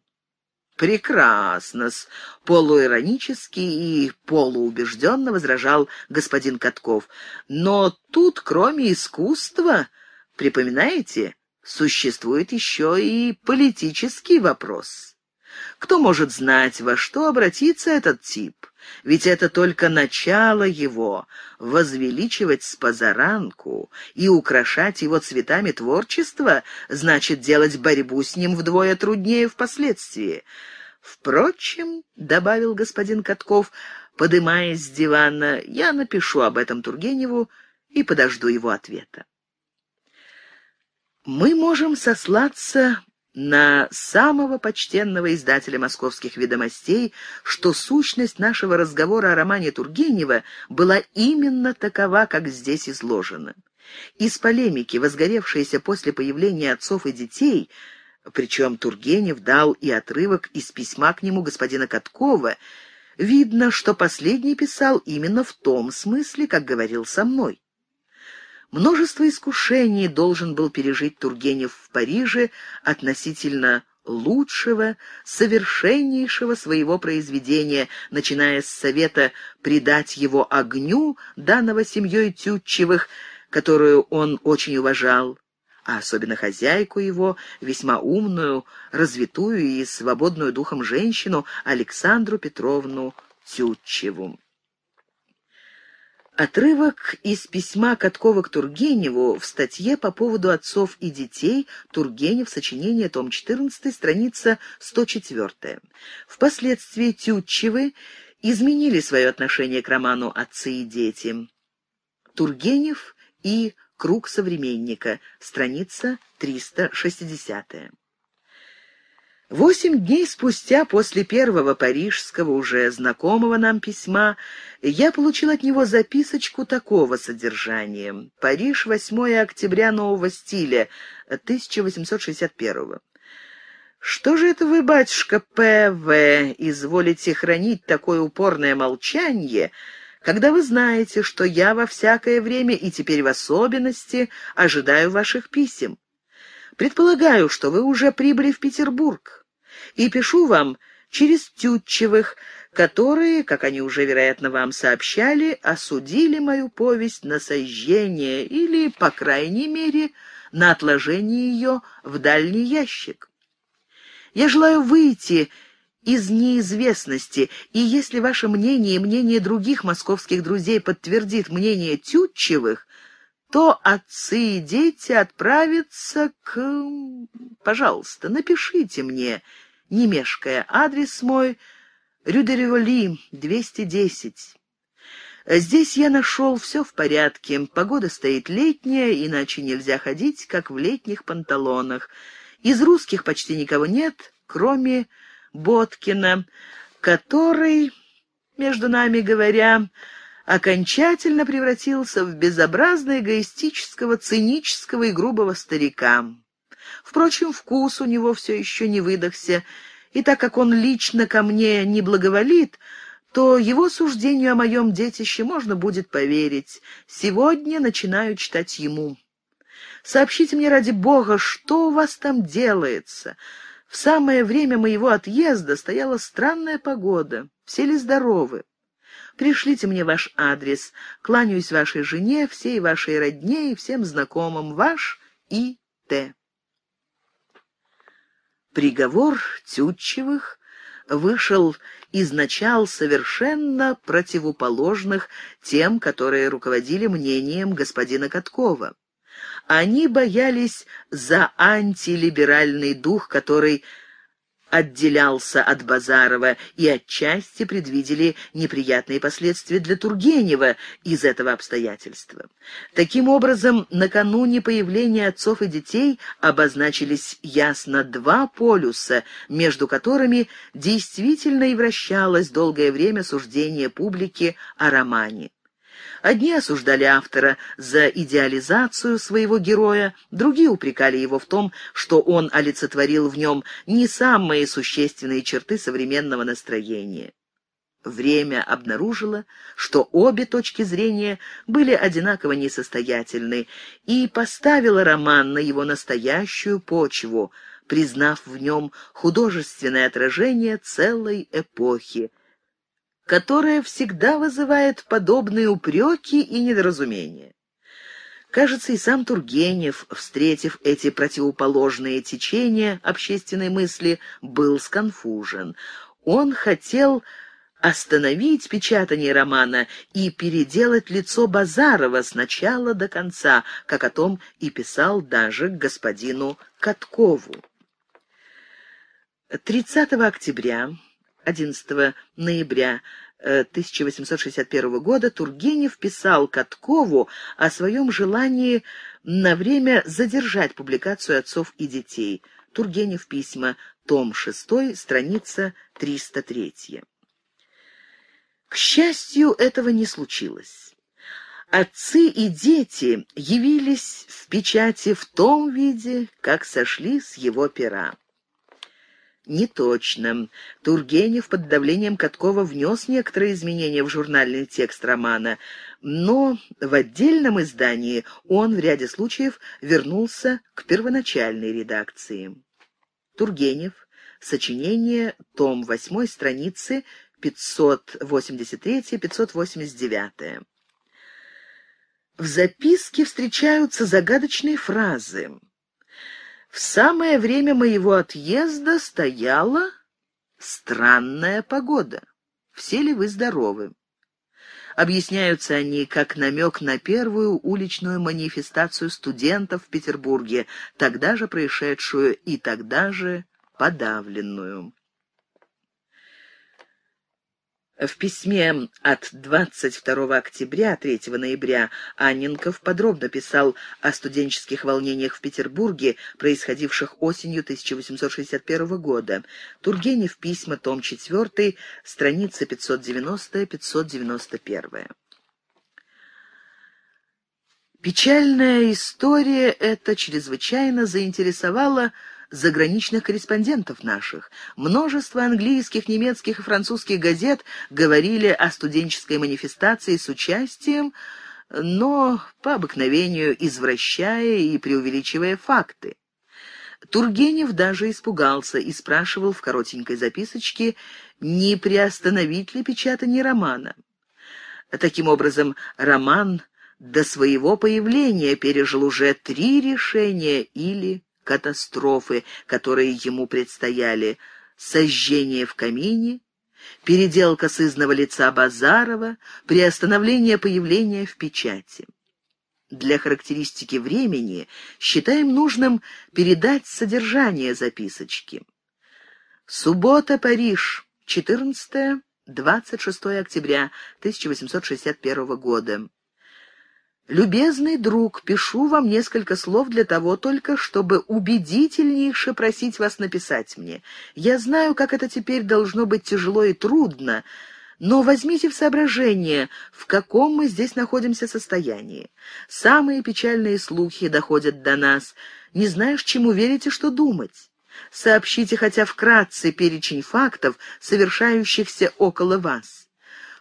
«Прекрасно-с!» — полуиронически и полуубежденно возражал господин Катков. «Но тут, кроме искусства, припоминаете, существует еще и политический вопрос». Кто может знать, во что обратится этот тип? Ведь это только начало его — возвеличивать спозаранку и украшать его цветами творчества, значит делать борьбу с ним вдвое труднее впоследствии. «Впрочем», — добавил господин Катков, подымаясь с дивана, — «я напишу об этом Тургеневу и подожду его ответа». Мы можем сослаться на самого почтенного издателя московских ведомостей, что сущность нашего разговора о романе Тургенева была именно такова, как здесь изложена. Из полемики, возгоревшейся после появления отцов и детей, причем Тургенев дал и отрывок из письма к нему господина Каткова, видно, что последний писал именно в том смысле, как говорил со мной. Множество искушений должен был пережить Тургенев в Париже относительно лучшего, совершеннейшего своего произведения, начиная с совета «Предать его огню», данного семьей Тютчевых, которую он очень уважал, а особенно хозяйку его, весьма умную, развитую и свободную духом женщину Александру Петровну Тютчеву. Отрывок из письма Каткова к Тургеневу в статье по поводу отцов и детей Тургенев, сочинение, том 14, страница 104. Впоследствии Тютчевы изменили свое отношение к роману «Отцы и дети». Тургенев и «Круг современника», страница 360. Восемь дней спустя после первого парижского, уже знакомого нам письма, я получил от него записочку такого содержания. Париж, 8 октября нового стиля, 1861 «Что же это вы, батюшка П.В., изволите хранить такое упорное молчание, когда вы знаете, что я во всякое время и теперь в особенности ожидаю ваших писем?» Предполагаю, что вы уже прибыли в Петербург и пишу вам через Тютчевых, которые, как они уже, вероятно, вам сообщали, осудили мою повесть на сожжение или, по крайней мере, на отложение ее в дальний ящик. Я желаю выйти из неизвестности, и если ваше мнение и мнение других московских друзей подтвердит мнение Тютчевых, то отцы и дети отправятся к... Пожалуйста, напишите мне не мешкая. Адрес мой — Рюдереволи, 210. Здесь я нашел все в порядке. Погода стоит летняя, иначе нельзя ходить, как в летних панталонах. Из русских почти никого нет, кроме Боткина, который, между нами говоря, окончательно превратился в безобразно эгоистического, цинического и грубого старика. Впрочем, вкус у него все еще не выдохся, и так как он лично ко мне не благоволит, то его суждению о моем детище можно будет поверить. Сегодня начинаю читать ему. Сообщите мне ради бога, что у вас там делается. В самое время моего отъезда стояла странная погода. Все ли здоровы? Пришлите мне ваш адрес. Кланяюсь вашей жене, всей вашей родне и всем знакомым. Ваш И. Т. Приговор Тютчевых вышел из начал совершенно противоположных тем, которые руководили мнением господина Каткова. Они боялись за антилиберальный дух, который отделялся от Базарова и отчасти предвидели неприятные последствия для Тургенева из этого обстоятельства. Таким образом, накануне появления отцов и детей обозначились ясно два полюса, между которыми действительно и вращалось долгое время суждение публики о романе. Одни осуждали автора за идеализацию своего героя, другие упрекали его в том, что он олицетворил в нем не самые существенные черты современного настроения. Время обнаружило, что обе точки зрения были одинаково несостоятельны, и поставило роман на его настоящую почву, признав в нем художественное отражение целой эпохи, которая всегда вызывает подобные упреки и недоразумения. Кажется, и сам Тургенев, встретив эти противоположные течения общественной мысли, был сконфужен. Он хотел остановить печатание романа и переделать лицо Базарова с начала до конца, как о том и писал даже господину Каткову. 30 октября 11 ноября 1861 э, года Тургенев писал Каткову о своем желании на время задержать публикацию «Отцов и детей». Тургенев письма, том 6, страница 303. К счастью, этого не случилось. Отцы и дети явились в печати в том виде, как сошли с его пера неточно. Тургенев под давлением Каткова внес некоторые изменения в журнальный текст романа, но в отдельном издании он в ряде случаев вернулся к первоначальной редакции. Тургенев. Сочинение. Том 8. Страницы 583-589. В записке встречаются загадочные фразы. В самое время моего отъезда стояла странная погода. Все ли вы здоровы? Объясняются они как намек на первую уличную манифестацию студентов в Петербурге, тогда же происшедшую и тогда же подавленную. В письме от 22 октября 3 ноября Анненков подробно писал о студенческих волнениях в Петербурге, происходивших осенью 1861 года. Тургенев письма, том 4, страница 590-591. Печальная история эта чрезвычайно заинтересовала заграничных корреспондентов наших. Множество английских, немецких и французских газет говорили о студенческой манифестации с участием, но по обыкновению извращая и преувеличивая факты. Тургенев даже испугался и спрашивал в коротенькой записочке, не приостановить ли печатание романа. Таким образом, роман до своего появления пережил уже три решения или катастрофы, которые ему предстояли, сожжение в камине, переделка сызного лица Базарова, приостановление появления в печати. Для характеристики времени считаем нужным передать содержание записочки. Суббота, Париж, 14-26 октября 1861 года. «Любезный друг, пишу вам несколько слов для того только, чтобы убедительнейше просить вас написать мне. Я знаю, как это теперь должно быть тяжело и трудно, но возьмите в соображение, в каком мы здесь находимся состоянии. Самые печальные слухи доходят до нас. Не знаешь, чему верить и что думать. Сообщите хотя вкратце перечень фактов, совершающихся около вас».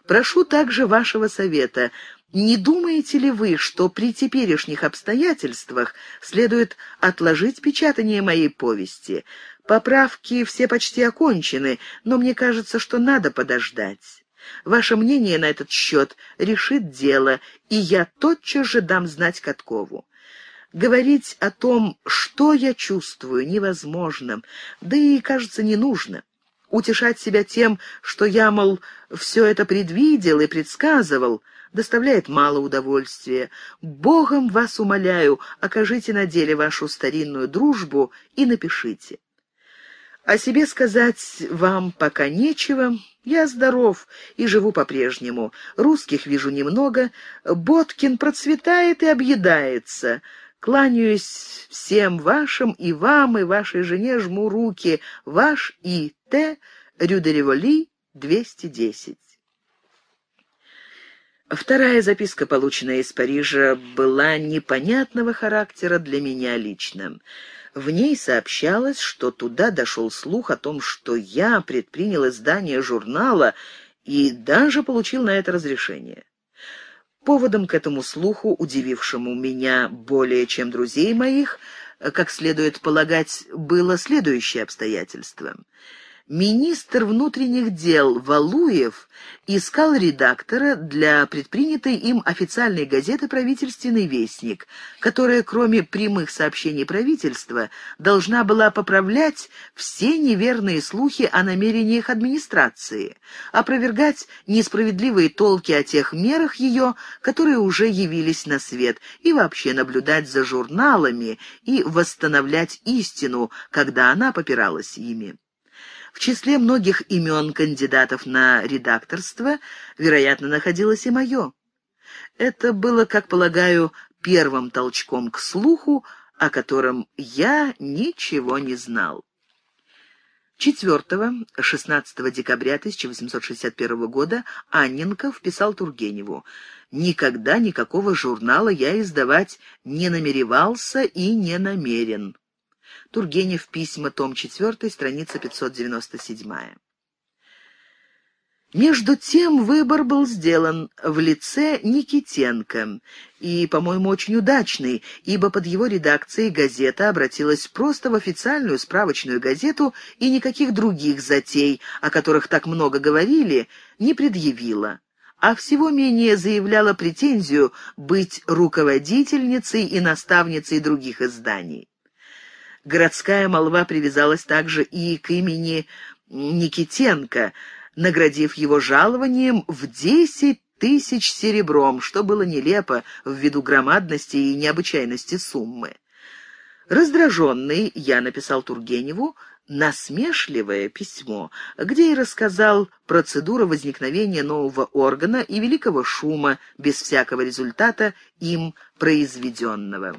Прошу также вашего совета. Не думаете ли вы, что при теперешних обстоятельствах следует отложить печатание моей повести? Поправки все почти окончены, но мне кажется, что надо подождать. Ваше мнение на этот счет решит дело, и я тотчас же дам знать Каткову. Говорить о том, что я чувствую, невозможно, да и, кажется, не нужно. Утешать себя тем, что я, мол, все это предвидел и предсказывал — доставляет мало удовольствия. Богом вас умоляю, окажите на деле вашу старинную дружбу и напишите. О себе сказать вам пока нечего. Я здоров и живу по-прежнему. Русских вижу немного. Боткин процветает и объедается. Кланяюсь всем вашим и вам, и вашей жене жму руки. Ваш И.Т. Рюдереволи, 210. Вторая записка, полученная из Парижа, была непонятного характера для меня лично. В ней сообщалось, что туда дошел слух о том, что я предпринял издание журнала и даже получил на это разрешение. Поводом к этому слуху, удивившему меня более чем друзей моих, как следует полагать, было следующее обстоятельство — министр внутренних дел Валуев искал редактора для предпринятой им официальной газеты «Правительственный вестник», которая, кроме прямых сообщений правительства, должна была поправлять все неверные слухи о намерениях администрации, опровергать несправедливые толки о тех мерах ее, которые уже явились на свет, и вообще наблюдать за журналами и восстановлять истину, когда она попиралась ими. В числе многих имен кандидатов на редакторство, вероятно, находилось и мое. Это было, как полагаю, первым толчком к слуху, о котором я ничего не знал. 4-16 декабря 1861 года Анненков писал Тургеневу «Никогда никакого журнала я издавать не намеревался и не намерен». Тургенев, письма, том 4, страница 597. Между тем выбор был сделан в лице Никитенко, и, по-моему, очень удачный, ибо под его редакцией газета обратилась просто в официальную справочную газету и никаких других затей, о которых так много говорили, не предъявила а всего менее заявляла претензию быть руководительницей и наставницей других изданий. Городская молва привязалась также и к имени Никитенко, наградив его жалованием в десять тысяч серебром, что было нелепо ввиду громадности и необычайности суммы. Раздраженный, я написал Тургеневу насмешливое письмо, где и рассказал процедуру возникновения нового органа и великого шума без всякого результата им произведенного.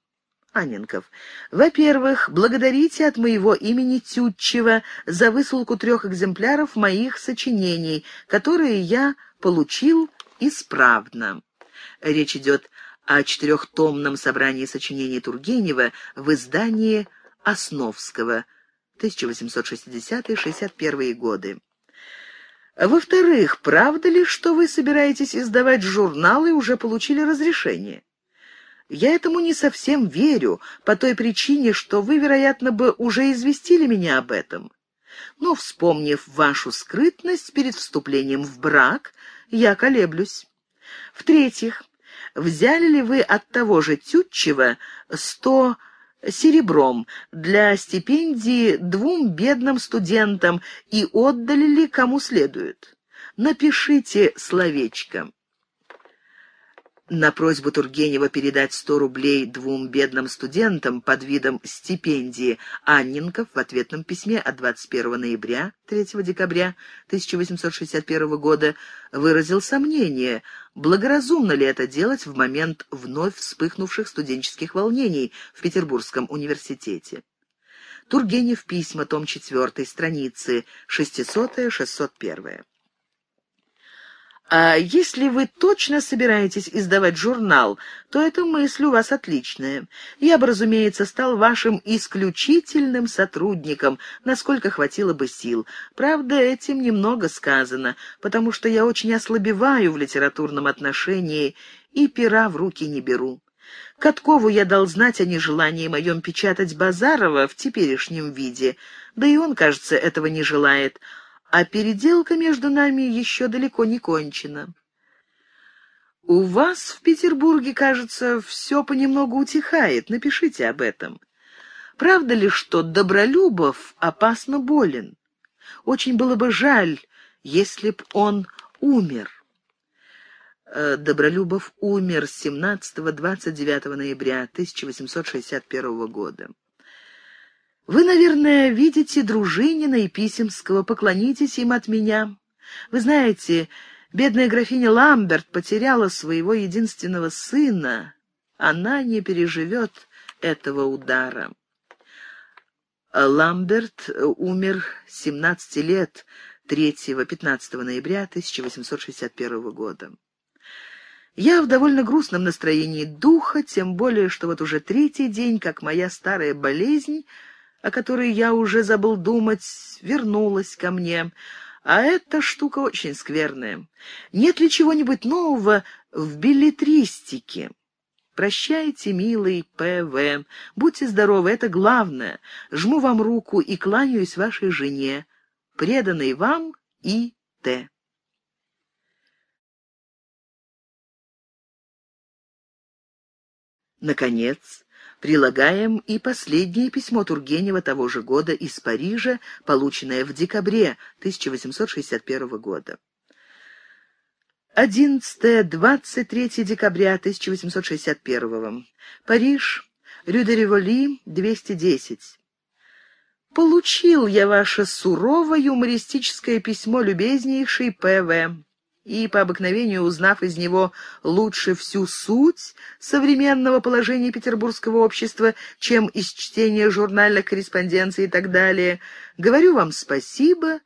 Анненков. «Во-первых, благодарите от моего имени Тютчева за высылку трех экземпляров моих сочинений, которые я получил исправно». Речь идет о четырехтомном собрании сочинений Тургенева в издании Основского, 1860-61 годы. Во-вторых, правда ли, что вы собираетесь издавать журналы и уже получили разрешение? Я этому не совсем верю, по той причине, что вы, вероятно, бы уже известили меня об этом. Но, вспомнив вашу скрытность перед вступлением в брак, я колеблюсь. В-третьих, взяли ли вы от того же Тютчева сто серебром для стипендии двум бедным студентам и отдали ли кому следует? Напишите словечко на просьбу Тургенева передать 100 рублей двум бедным студентам под видом стипендии Анненков в ответном письме от 21 ноября 3 декабря 1861 года выразил сомнение, благоразумно ли это делать в момент вновь вспыхнувших студенческих волнений в Петербургском университете. Тургенев письма, том 4, страницы 600-601. А если вы точно собираетесь издавать журнал, то эта мысль у вас отличная. Я бы, разумеется, стал вашим исключительным сотрудником, насколько хватило бы сил. Правда, этим немного сказано, потому что я очень ослабеваю в литературном отношении и пера в руки не беру. Каткову я дал знать о нежелании моем печатать Базарова в теперешнем виде, да и он, кажется, этого не желает а переделка между нами еще далеко не кончена. У вас в Петербурге, кажется, все понемногу утихает, напишите об этом. Правда ли, что Добролюбов опасно болен? Очень было бы жаль, если б он умер. Э, Добролюбов умер 17-29 ноября 1861 года. Вы, наверное, видите Дружинина и Писемского, поклонитесь им от меня. Вы знаете, бедная графиня Ламберт потеряла своего единственного сына. Она не переживет этого удара. Ламберт умер 17 лет 3-15 ноября 1861 года. Я в довольно грустном настроении духа, тем более, что вот уже третий день, как моя старая болезнь о которой я уже забыл думать, вернулась ко мне. А эта штука очень скверная. Нет ли чего-нибудь нового в билетристике? Прощайте, милый П.В. Будьте здоровы, это главное. Жму вам руку и кланяюсь вашей жене. Преданный вам И. Т. Наконец, Прилагаем и последнее письмо Тургенева того же года из Парижа, полученное в декабре 1861 года. 11-23 декабря 1861. Париж, Рю де 210. Получил я ваше сурово-юмористическое письмо, любезнейший П.В и, по обыкновению узнав из него лучше всю суть современного положения петербургского общества, чем из чтения журнальных корреспонденций и так далее, говорю вам спасибо,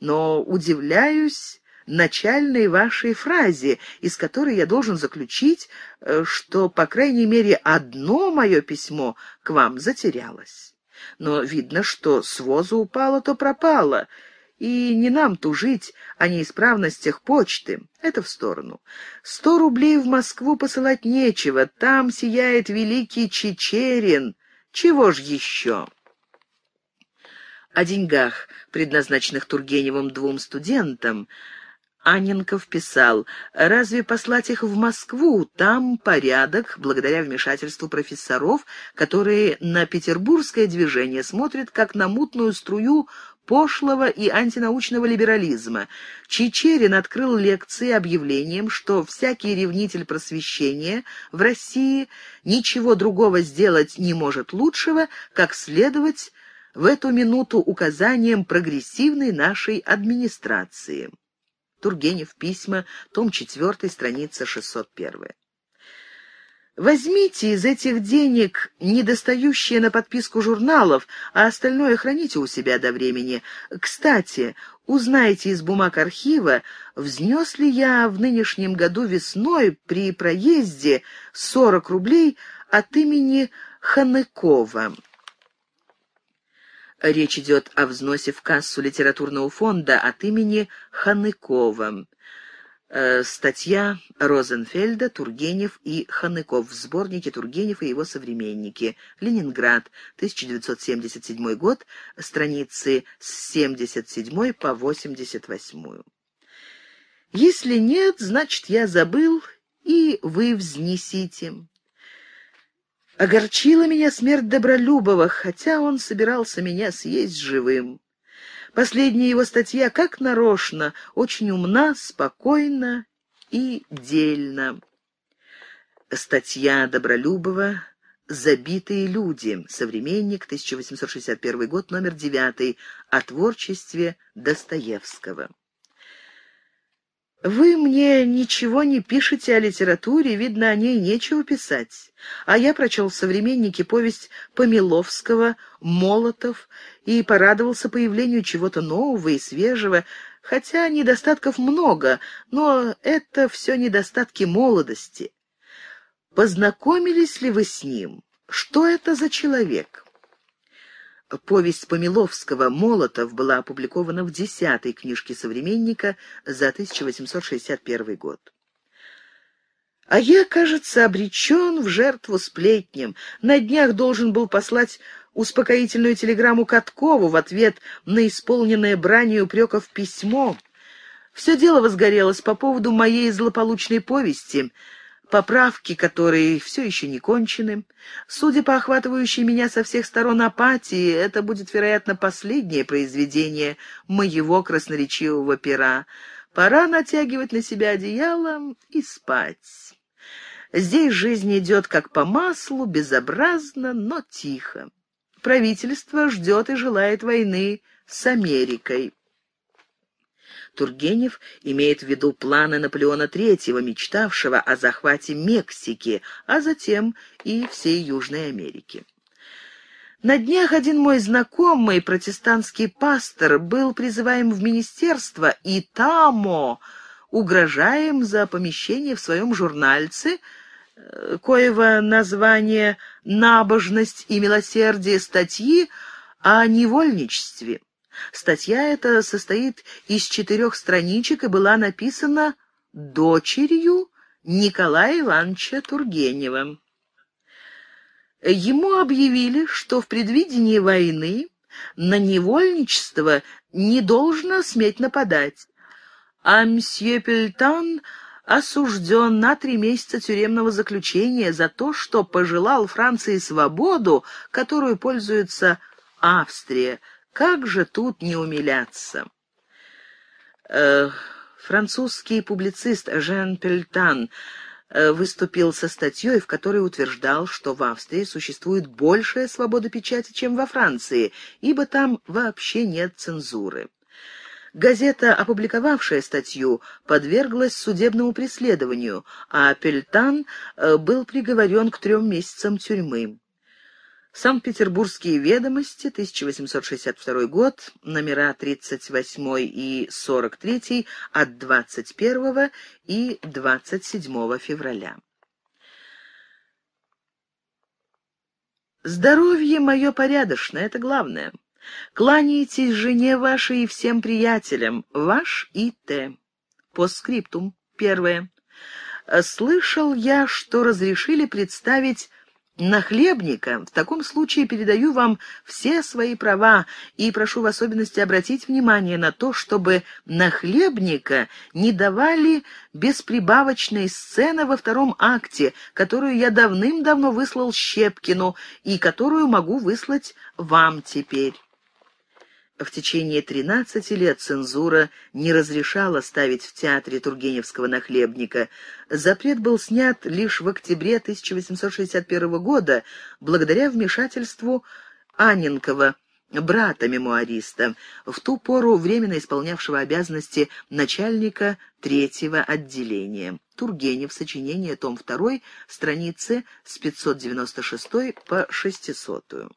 но удивляюсь начальной вашей фразе, из которой я должен заключить, э, что, по крайней мере, одно мое письмо к вам затерялось. Но видно, что с воза упало, то пропало — и не нам тужить о а неисправностях почты. Это в сторону. Сто рублей в Москву посылать нечего. Там сияет великий Чечерин. Чего ж еще? О деньгах, предназначенных Тургеневым двум студентам, Анненков писал, «Разве послать их в Москву? Там порядок, благодаря вмешательству профессоров, которые на петербургское движение смотрят как на мутную струю пошлого и антинаучного либерализма. Чечерин открыл лекции объявлением, что всякий ревнитель просвещения в России ничего другого сделать не может лучшего, как следовать в эту минуту указаниям прогрессивной нашей администрации. Тургенев, письма, том 4, страница 601. Возьмите из этих денег недостающие на подписку журналов, а остальное храните у себя до времени. Кстати, узнайте из бумаг архива, взнес ли я в нынешнем году весной при проезде 40 рублей от имени Ханыкова. Речь идет о взносе в кассу литературного фонда от имени Ханыкова. Э, статья Розенфельда, Тургенев и Ханыков в сборнике «Тургенев и его современники». Ленинград, 1977 год, страницы с 77 по 88. «Если нет, значит, я забыл, и вы взнесите». Огорчила меня смерть Добролюбова, хотя он собирался меня съесть живым. Последняя его статья, как нарочно, очень умна, спокойна и дельна. Статья Добролюбова «Забитые люди. Современник. 1861 год. Номер 9. О творчестве Достоевского». Вы мне ничего не пишете о литературе, видно, о ней нечего писать. А я прочел в «Современнике» повесть Помиловского «Молотов» и порадовался появлению чего-то нового и свежего, хотя недостатков много, но это все недостатки молодости. Познакомились ли вы с ним? Что это за человек?» Повесть Помиловского «Молотов» была опубликована в десятой книжке «Современника» за 1861 год. А я, кажется, обречен в жертву сплетням. На днях должен был послать успокоительную телеграмму Каткову в ответ на исполненное бранью упреков письмо. Все дело возгорелось по поводу моей злополучной повести — поправки, которые все еще не кончены. Судя по охватывающей меня со всех сторон апатии, это будет, вероятно, последнее произведение моего красноречивого пера. Пора натягивать на себя одеяло и спать. Здесь жизнь идет как по маслу, безобразно, но тихо. Правительство ждет и желает войны с Америкой. Тургенев имеет в виду планы Наполеона III, мечтавшего о захвате Мексики, а затем и всей Южной Америки. На днях один мой знакомый, протестантский пастор, был призываем в министерство, и тамо угрожаем за помещение в своем журнальце, э, коего название «Набожность и милосердие» статьи о невольничестве. Статья эта состоит из четырех страничек и была написана дочерью Николая Ивановича Тургенева. Ему объявили, что в предвидении войны на невольничество не должно сметь нападать, а мсье Пельтан осужден на три месяца тюремного заключения за то, что пожелал Франции свободу, которую пользуется Австрия, как же тут не умиляться? Э, французский публицист Жан Пельтан э, выступил со статьей, в которой утверждал, что в Австрии существует большая свобода печати, чем во Франции, ибо там вообще нет цензуры. Газета, опубликовавшая статью, подверглась судебному преследованию, а Пельтан э, был приговорен к трем месяцам тюрьмы. Санкт-Петербургские ведомости, 1862 год, номера 38 и 43 от 21 и 27 февраля. Здоровье мое порядочное, это главное. Кланяйтесь жене вашей и всем приятелям, ваш и Т. По Первое. Слышал я, что разрешили представить нахлебника, в таком случае передаю вам все свои права и прошу в особенности обратить внимание на то, чтобы нахлебника не давали бесприбавочной сцены во втором акте, которую я давным-давно выслал Щепкину и которую могу выслать вам теперь. В течение тринадцати лет цензура не разрешала ставить в театре Тургеневского нахлебника. Запрет был снят лишь в октябре 1861 года благодаря вмешательству Аненкова, брата мемуариста, в ту пору временно исполнявшего обязанности начальника третьего отделения. Тургенев, сочинение, том 2, страницы с 596 по 600.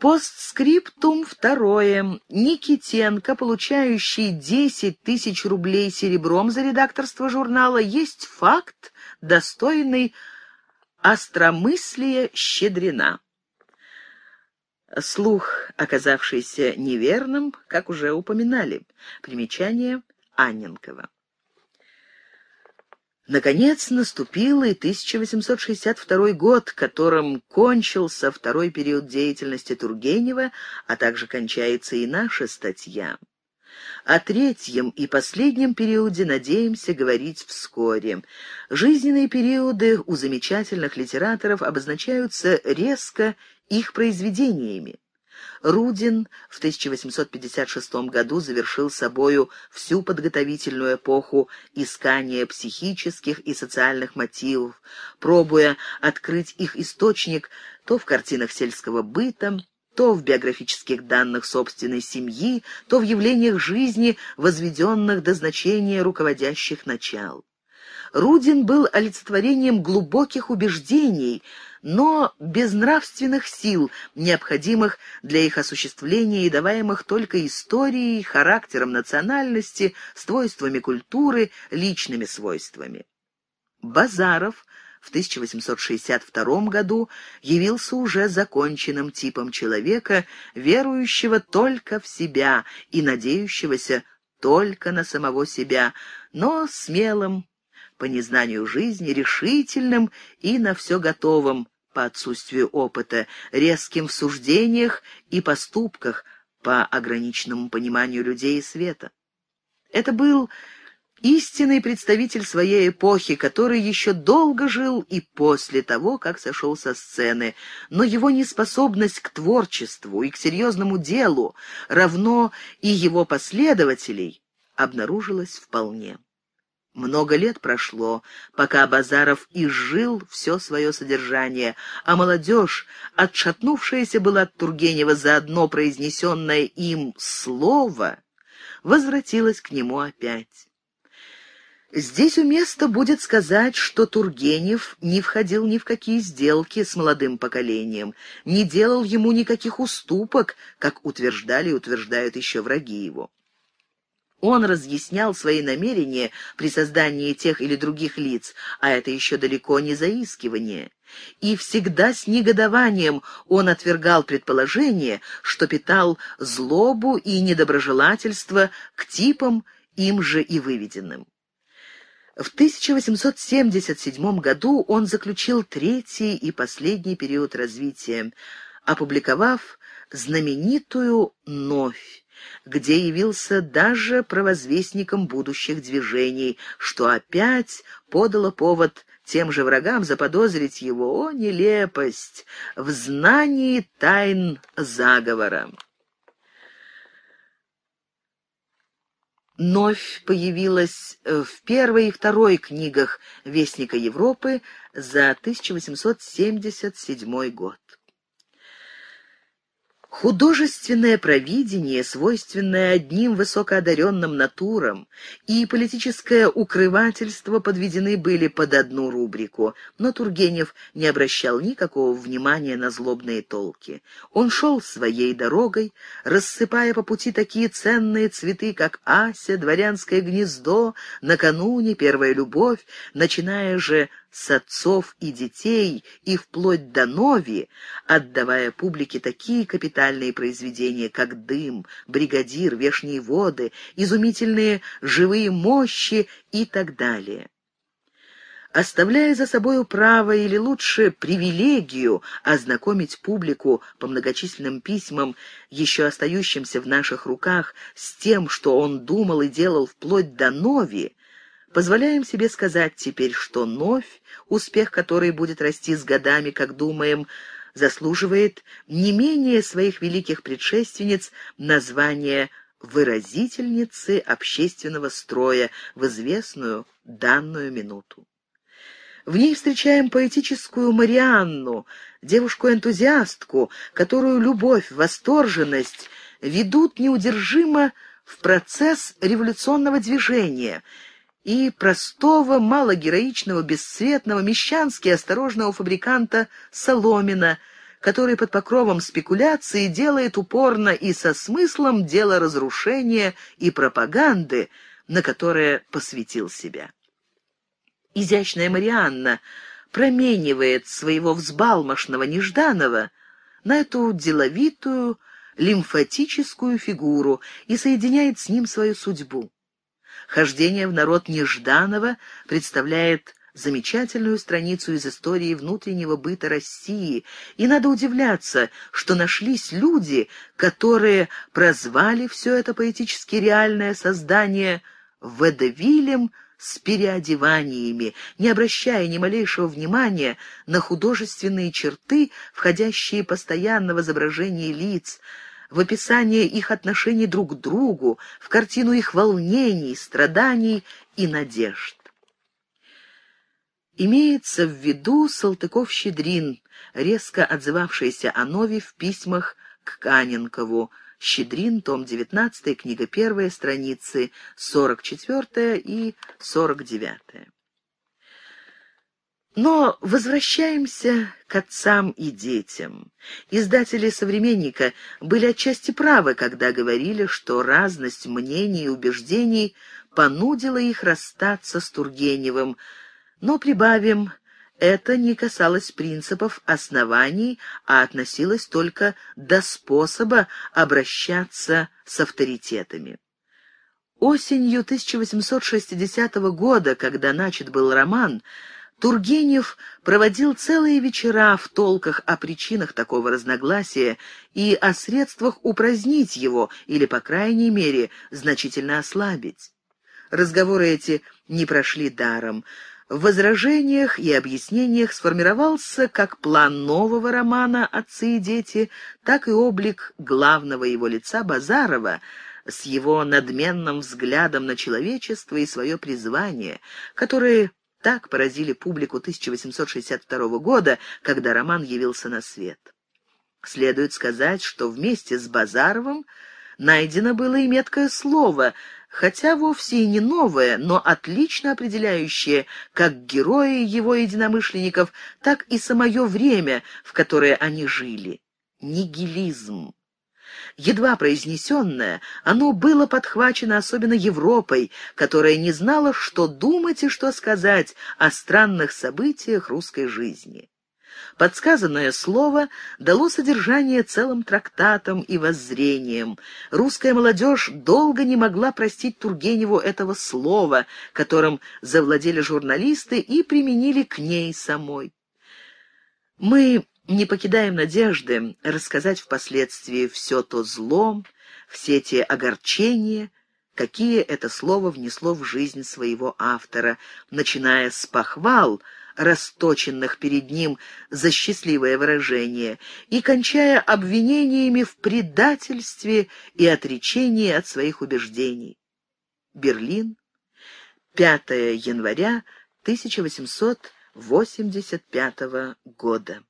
Постскриптум второе. Никитенко, получающий 10 тысяч рублей серебром за редакторство журнала, есть факт, достойный остромыслия Щедрина. Слух, оказавшийся неверным, как уже упоминали. Примечание Анненкова. Наконец наступил и 1862 год, которым кончился второй период деятельности Тургенева, а также кончается и наша статья. О третьем и последнем периоде надеемся говорить вскоре. Жизненные периоды у замечательных литераторов обозначаются резко их произведениями. Рудин в 1856 году завершил собою всю подготовительную эпоху искания психических и социальных мотивов, пробуя открыть их источник то в картинах сельского быта, то в биографических данных собственной семьи, то в явлениях жизни, возведенных до значения руководящих начал. Рудин был олицетворением глубоких убеждений – но без нравственных сил, необходимых для их осуществления и даваемых только историей, характером национальности, свойствами культуры, личными свойствами. Базаров в 1862 году явился уже законченным типом человека, верующего только в себя и надеющегося только на самого себя, но смелым, по незнанию жизни, решительным и на все готовым по отсутствию опыта, резким в суждениях и поступках по ограниченному пониманию людей и света. Это был истинный представитель своей эпохи, который еще долго жил и после того, как сошел со сцены, но его неспособность к творчеству и к серьезному делу, равно и его последователей, обнаружилась вполне. Много лет прошло, пока Базаров изжил все свое содержание, а молодежь, отшатнувшаяся была от Тургенева за одно произнесенное им слово, возвратилась к нему опять. Здесь уместно будет сказать, что Тургенев не входил ни в какие сделки с молодым поколением, не делал ему никаких уступок, как утверждали и утверждают еще враги его. Он разъяснял свои намерения при создании тех или других лиц, а это еще далеко не заискивание. И всегда с негодованием он отвергал предположение, что питал злобу и недоброжелательство к типам, им же и выведенным. В 1877 году он заключил третий и последний период развития, опубликовав знаменитую «Новь», где явился даже провозвестником будущих движений, что опять подало повод тем же врагам заподозрить его, о нелепость, в знании тайн заговора. Новь появилась э, в первой и второй книгах Вестника Европы за 1877 год. Художественное провидение, свойственное одним высокоодаренным натурам, и политическое укрывательство подведены были под одну рубрику, но Тургенев не обращал никакого внимания на злобные толки. Он шел своей дорогой, рассыпая по пути такие ценные цветы, как ася, дворянское гнездо, накануне, первая любовь, начиная же с отцов и детей и вплоть до Нови, отдавая публике такие капитальные произведения, как «Дым», «Бригадир», «Вешние воды», «Изумительные живые мощи» и так далее. Оставляя за собою право или лучше привилегию ознакомить публику по многочисленным письмам, еще остающимся в наших руках, с тем, что он думал и делал вплоть до Нови, Позволяем себе сказать теперь, что новь, успех которой будет расти с годами, как думаем, заслуживает не менее своих великих предшественниц название выразительницы общественного строя в известную данную минуту. В ней встречаем поэтическую Марианну, девушку-энтузиастку, которую любовь, восторженность ведут неудержимо в процесс революционного движения – и простого, малогероичного, бесцветного, мещански осторожного фабриканта Соломина, который под покровом спекуляции делает упорно и со смыслом дело разрушения и пропаганды, на которое посвятил себя. Изящная Марианна променивает своего взбалмошного нежданного на эту деловитую, лимфатическую фигуру и соединяет с ним свою судьбу. Хождение в народ Нежданова представляет замечательную страницу из истории внутреннего быта России, и надо удивляться, что нашлись люди, которые прозвали все это поэтически реальное создание «Водовилем» с переодеваниями, не обращая ни малейшего внимания на художественные черты, входящие постоянно в изображение лиц, в описание их отношений друг к другу, в картину их волнений, страданий и надежд. Имеется в виду Салтыков-Щедрин, резко отзывавшийся о Нове в письмах к Каненкову, Щедрин, том 19, книга 1, страницы 44 и 49. Но возвращаемся к отцам и детям. Издатели «Современника» были отчасти правы, когда говорили, что разность мнений и убеждений понудила их расстаться с Тургеневым, но прибавим, это не касалось принципов оснований, а относилось только до способа обращаться с авторитетами. Осенью 1860 года, когда начат был роман, Тургенев проводил целые вечера в толках о причинах такого разногласия и о средствах упразднить его или, по крайней мере, значительно ослабить. Разговоры эти не прошли даром. В возражениях и объяснениях сформировался как план нового романа «Отцы и дети», так и облик главного его лица Базарова с его надменным взглядом на человечество и свое призвание, которые так поразили публику 1862 года, когда роман явился на свет. Следует сказать, что вместе с Базаровым найдено было и меткое слово, хотя вовсе и не новое, но отлично определяющее как герои его единомышленников, так и самое время, в которое они жили. Нигилизм. Едва произнесенное, оно было подхвачено особенно Европой, которая не знала, что думать и что сказать о странных событиях русской жизни. Подсказанное слово дало содержание целым трактатам и воззрениям. Русская молодежь долго не могла простить Тургеневу этого слова, которым завладели журналисты и применили к ней самой. Мы не покидаем надежды рассказать впоследствии все то зло, все те огорчения, какие это слово внесло в жизнь своего автора, начиная с похвал, расточенных перед ним за счастливое выражение, и кончая обвинениями в предательстве и отречении от своих убеждений. Берлин, 5 января 1885 года.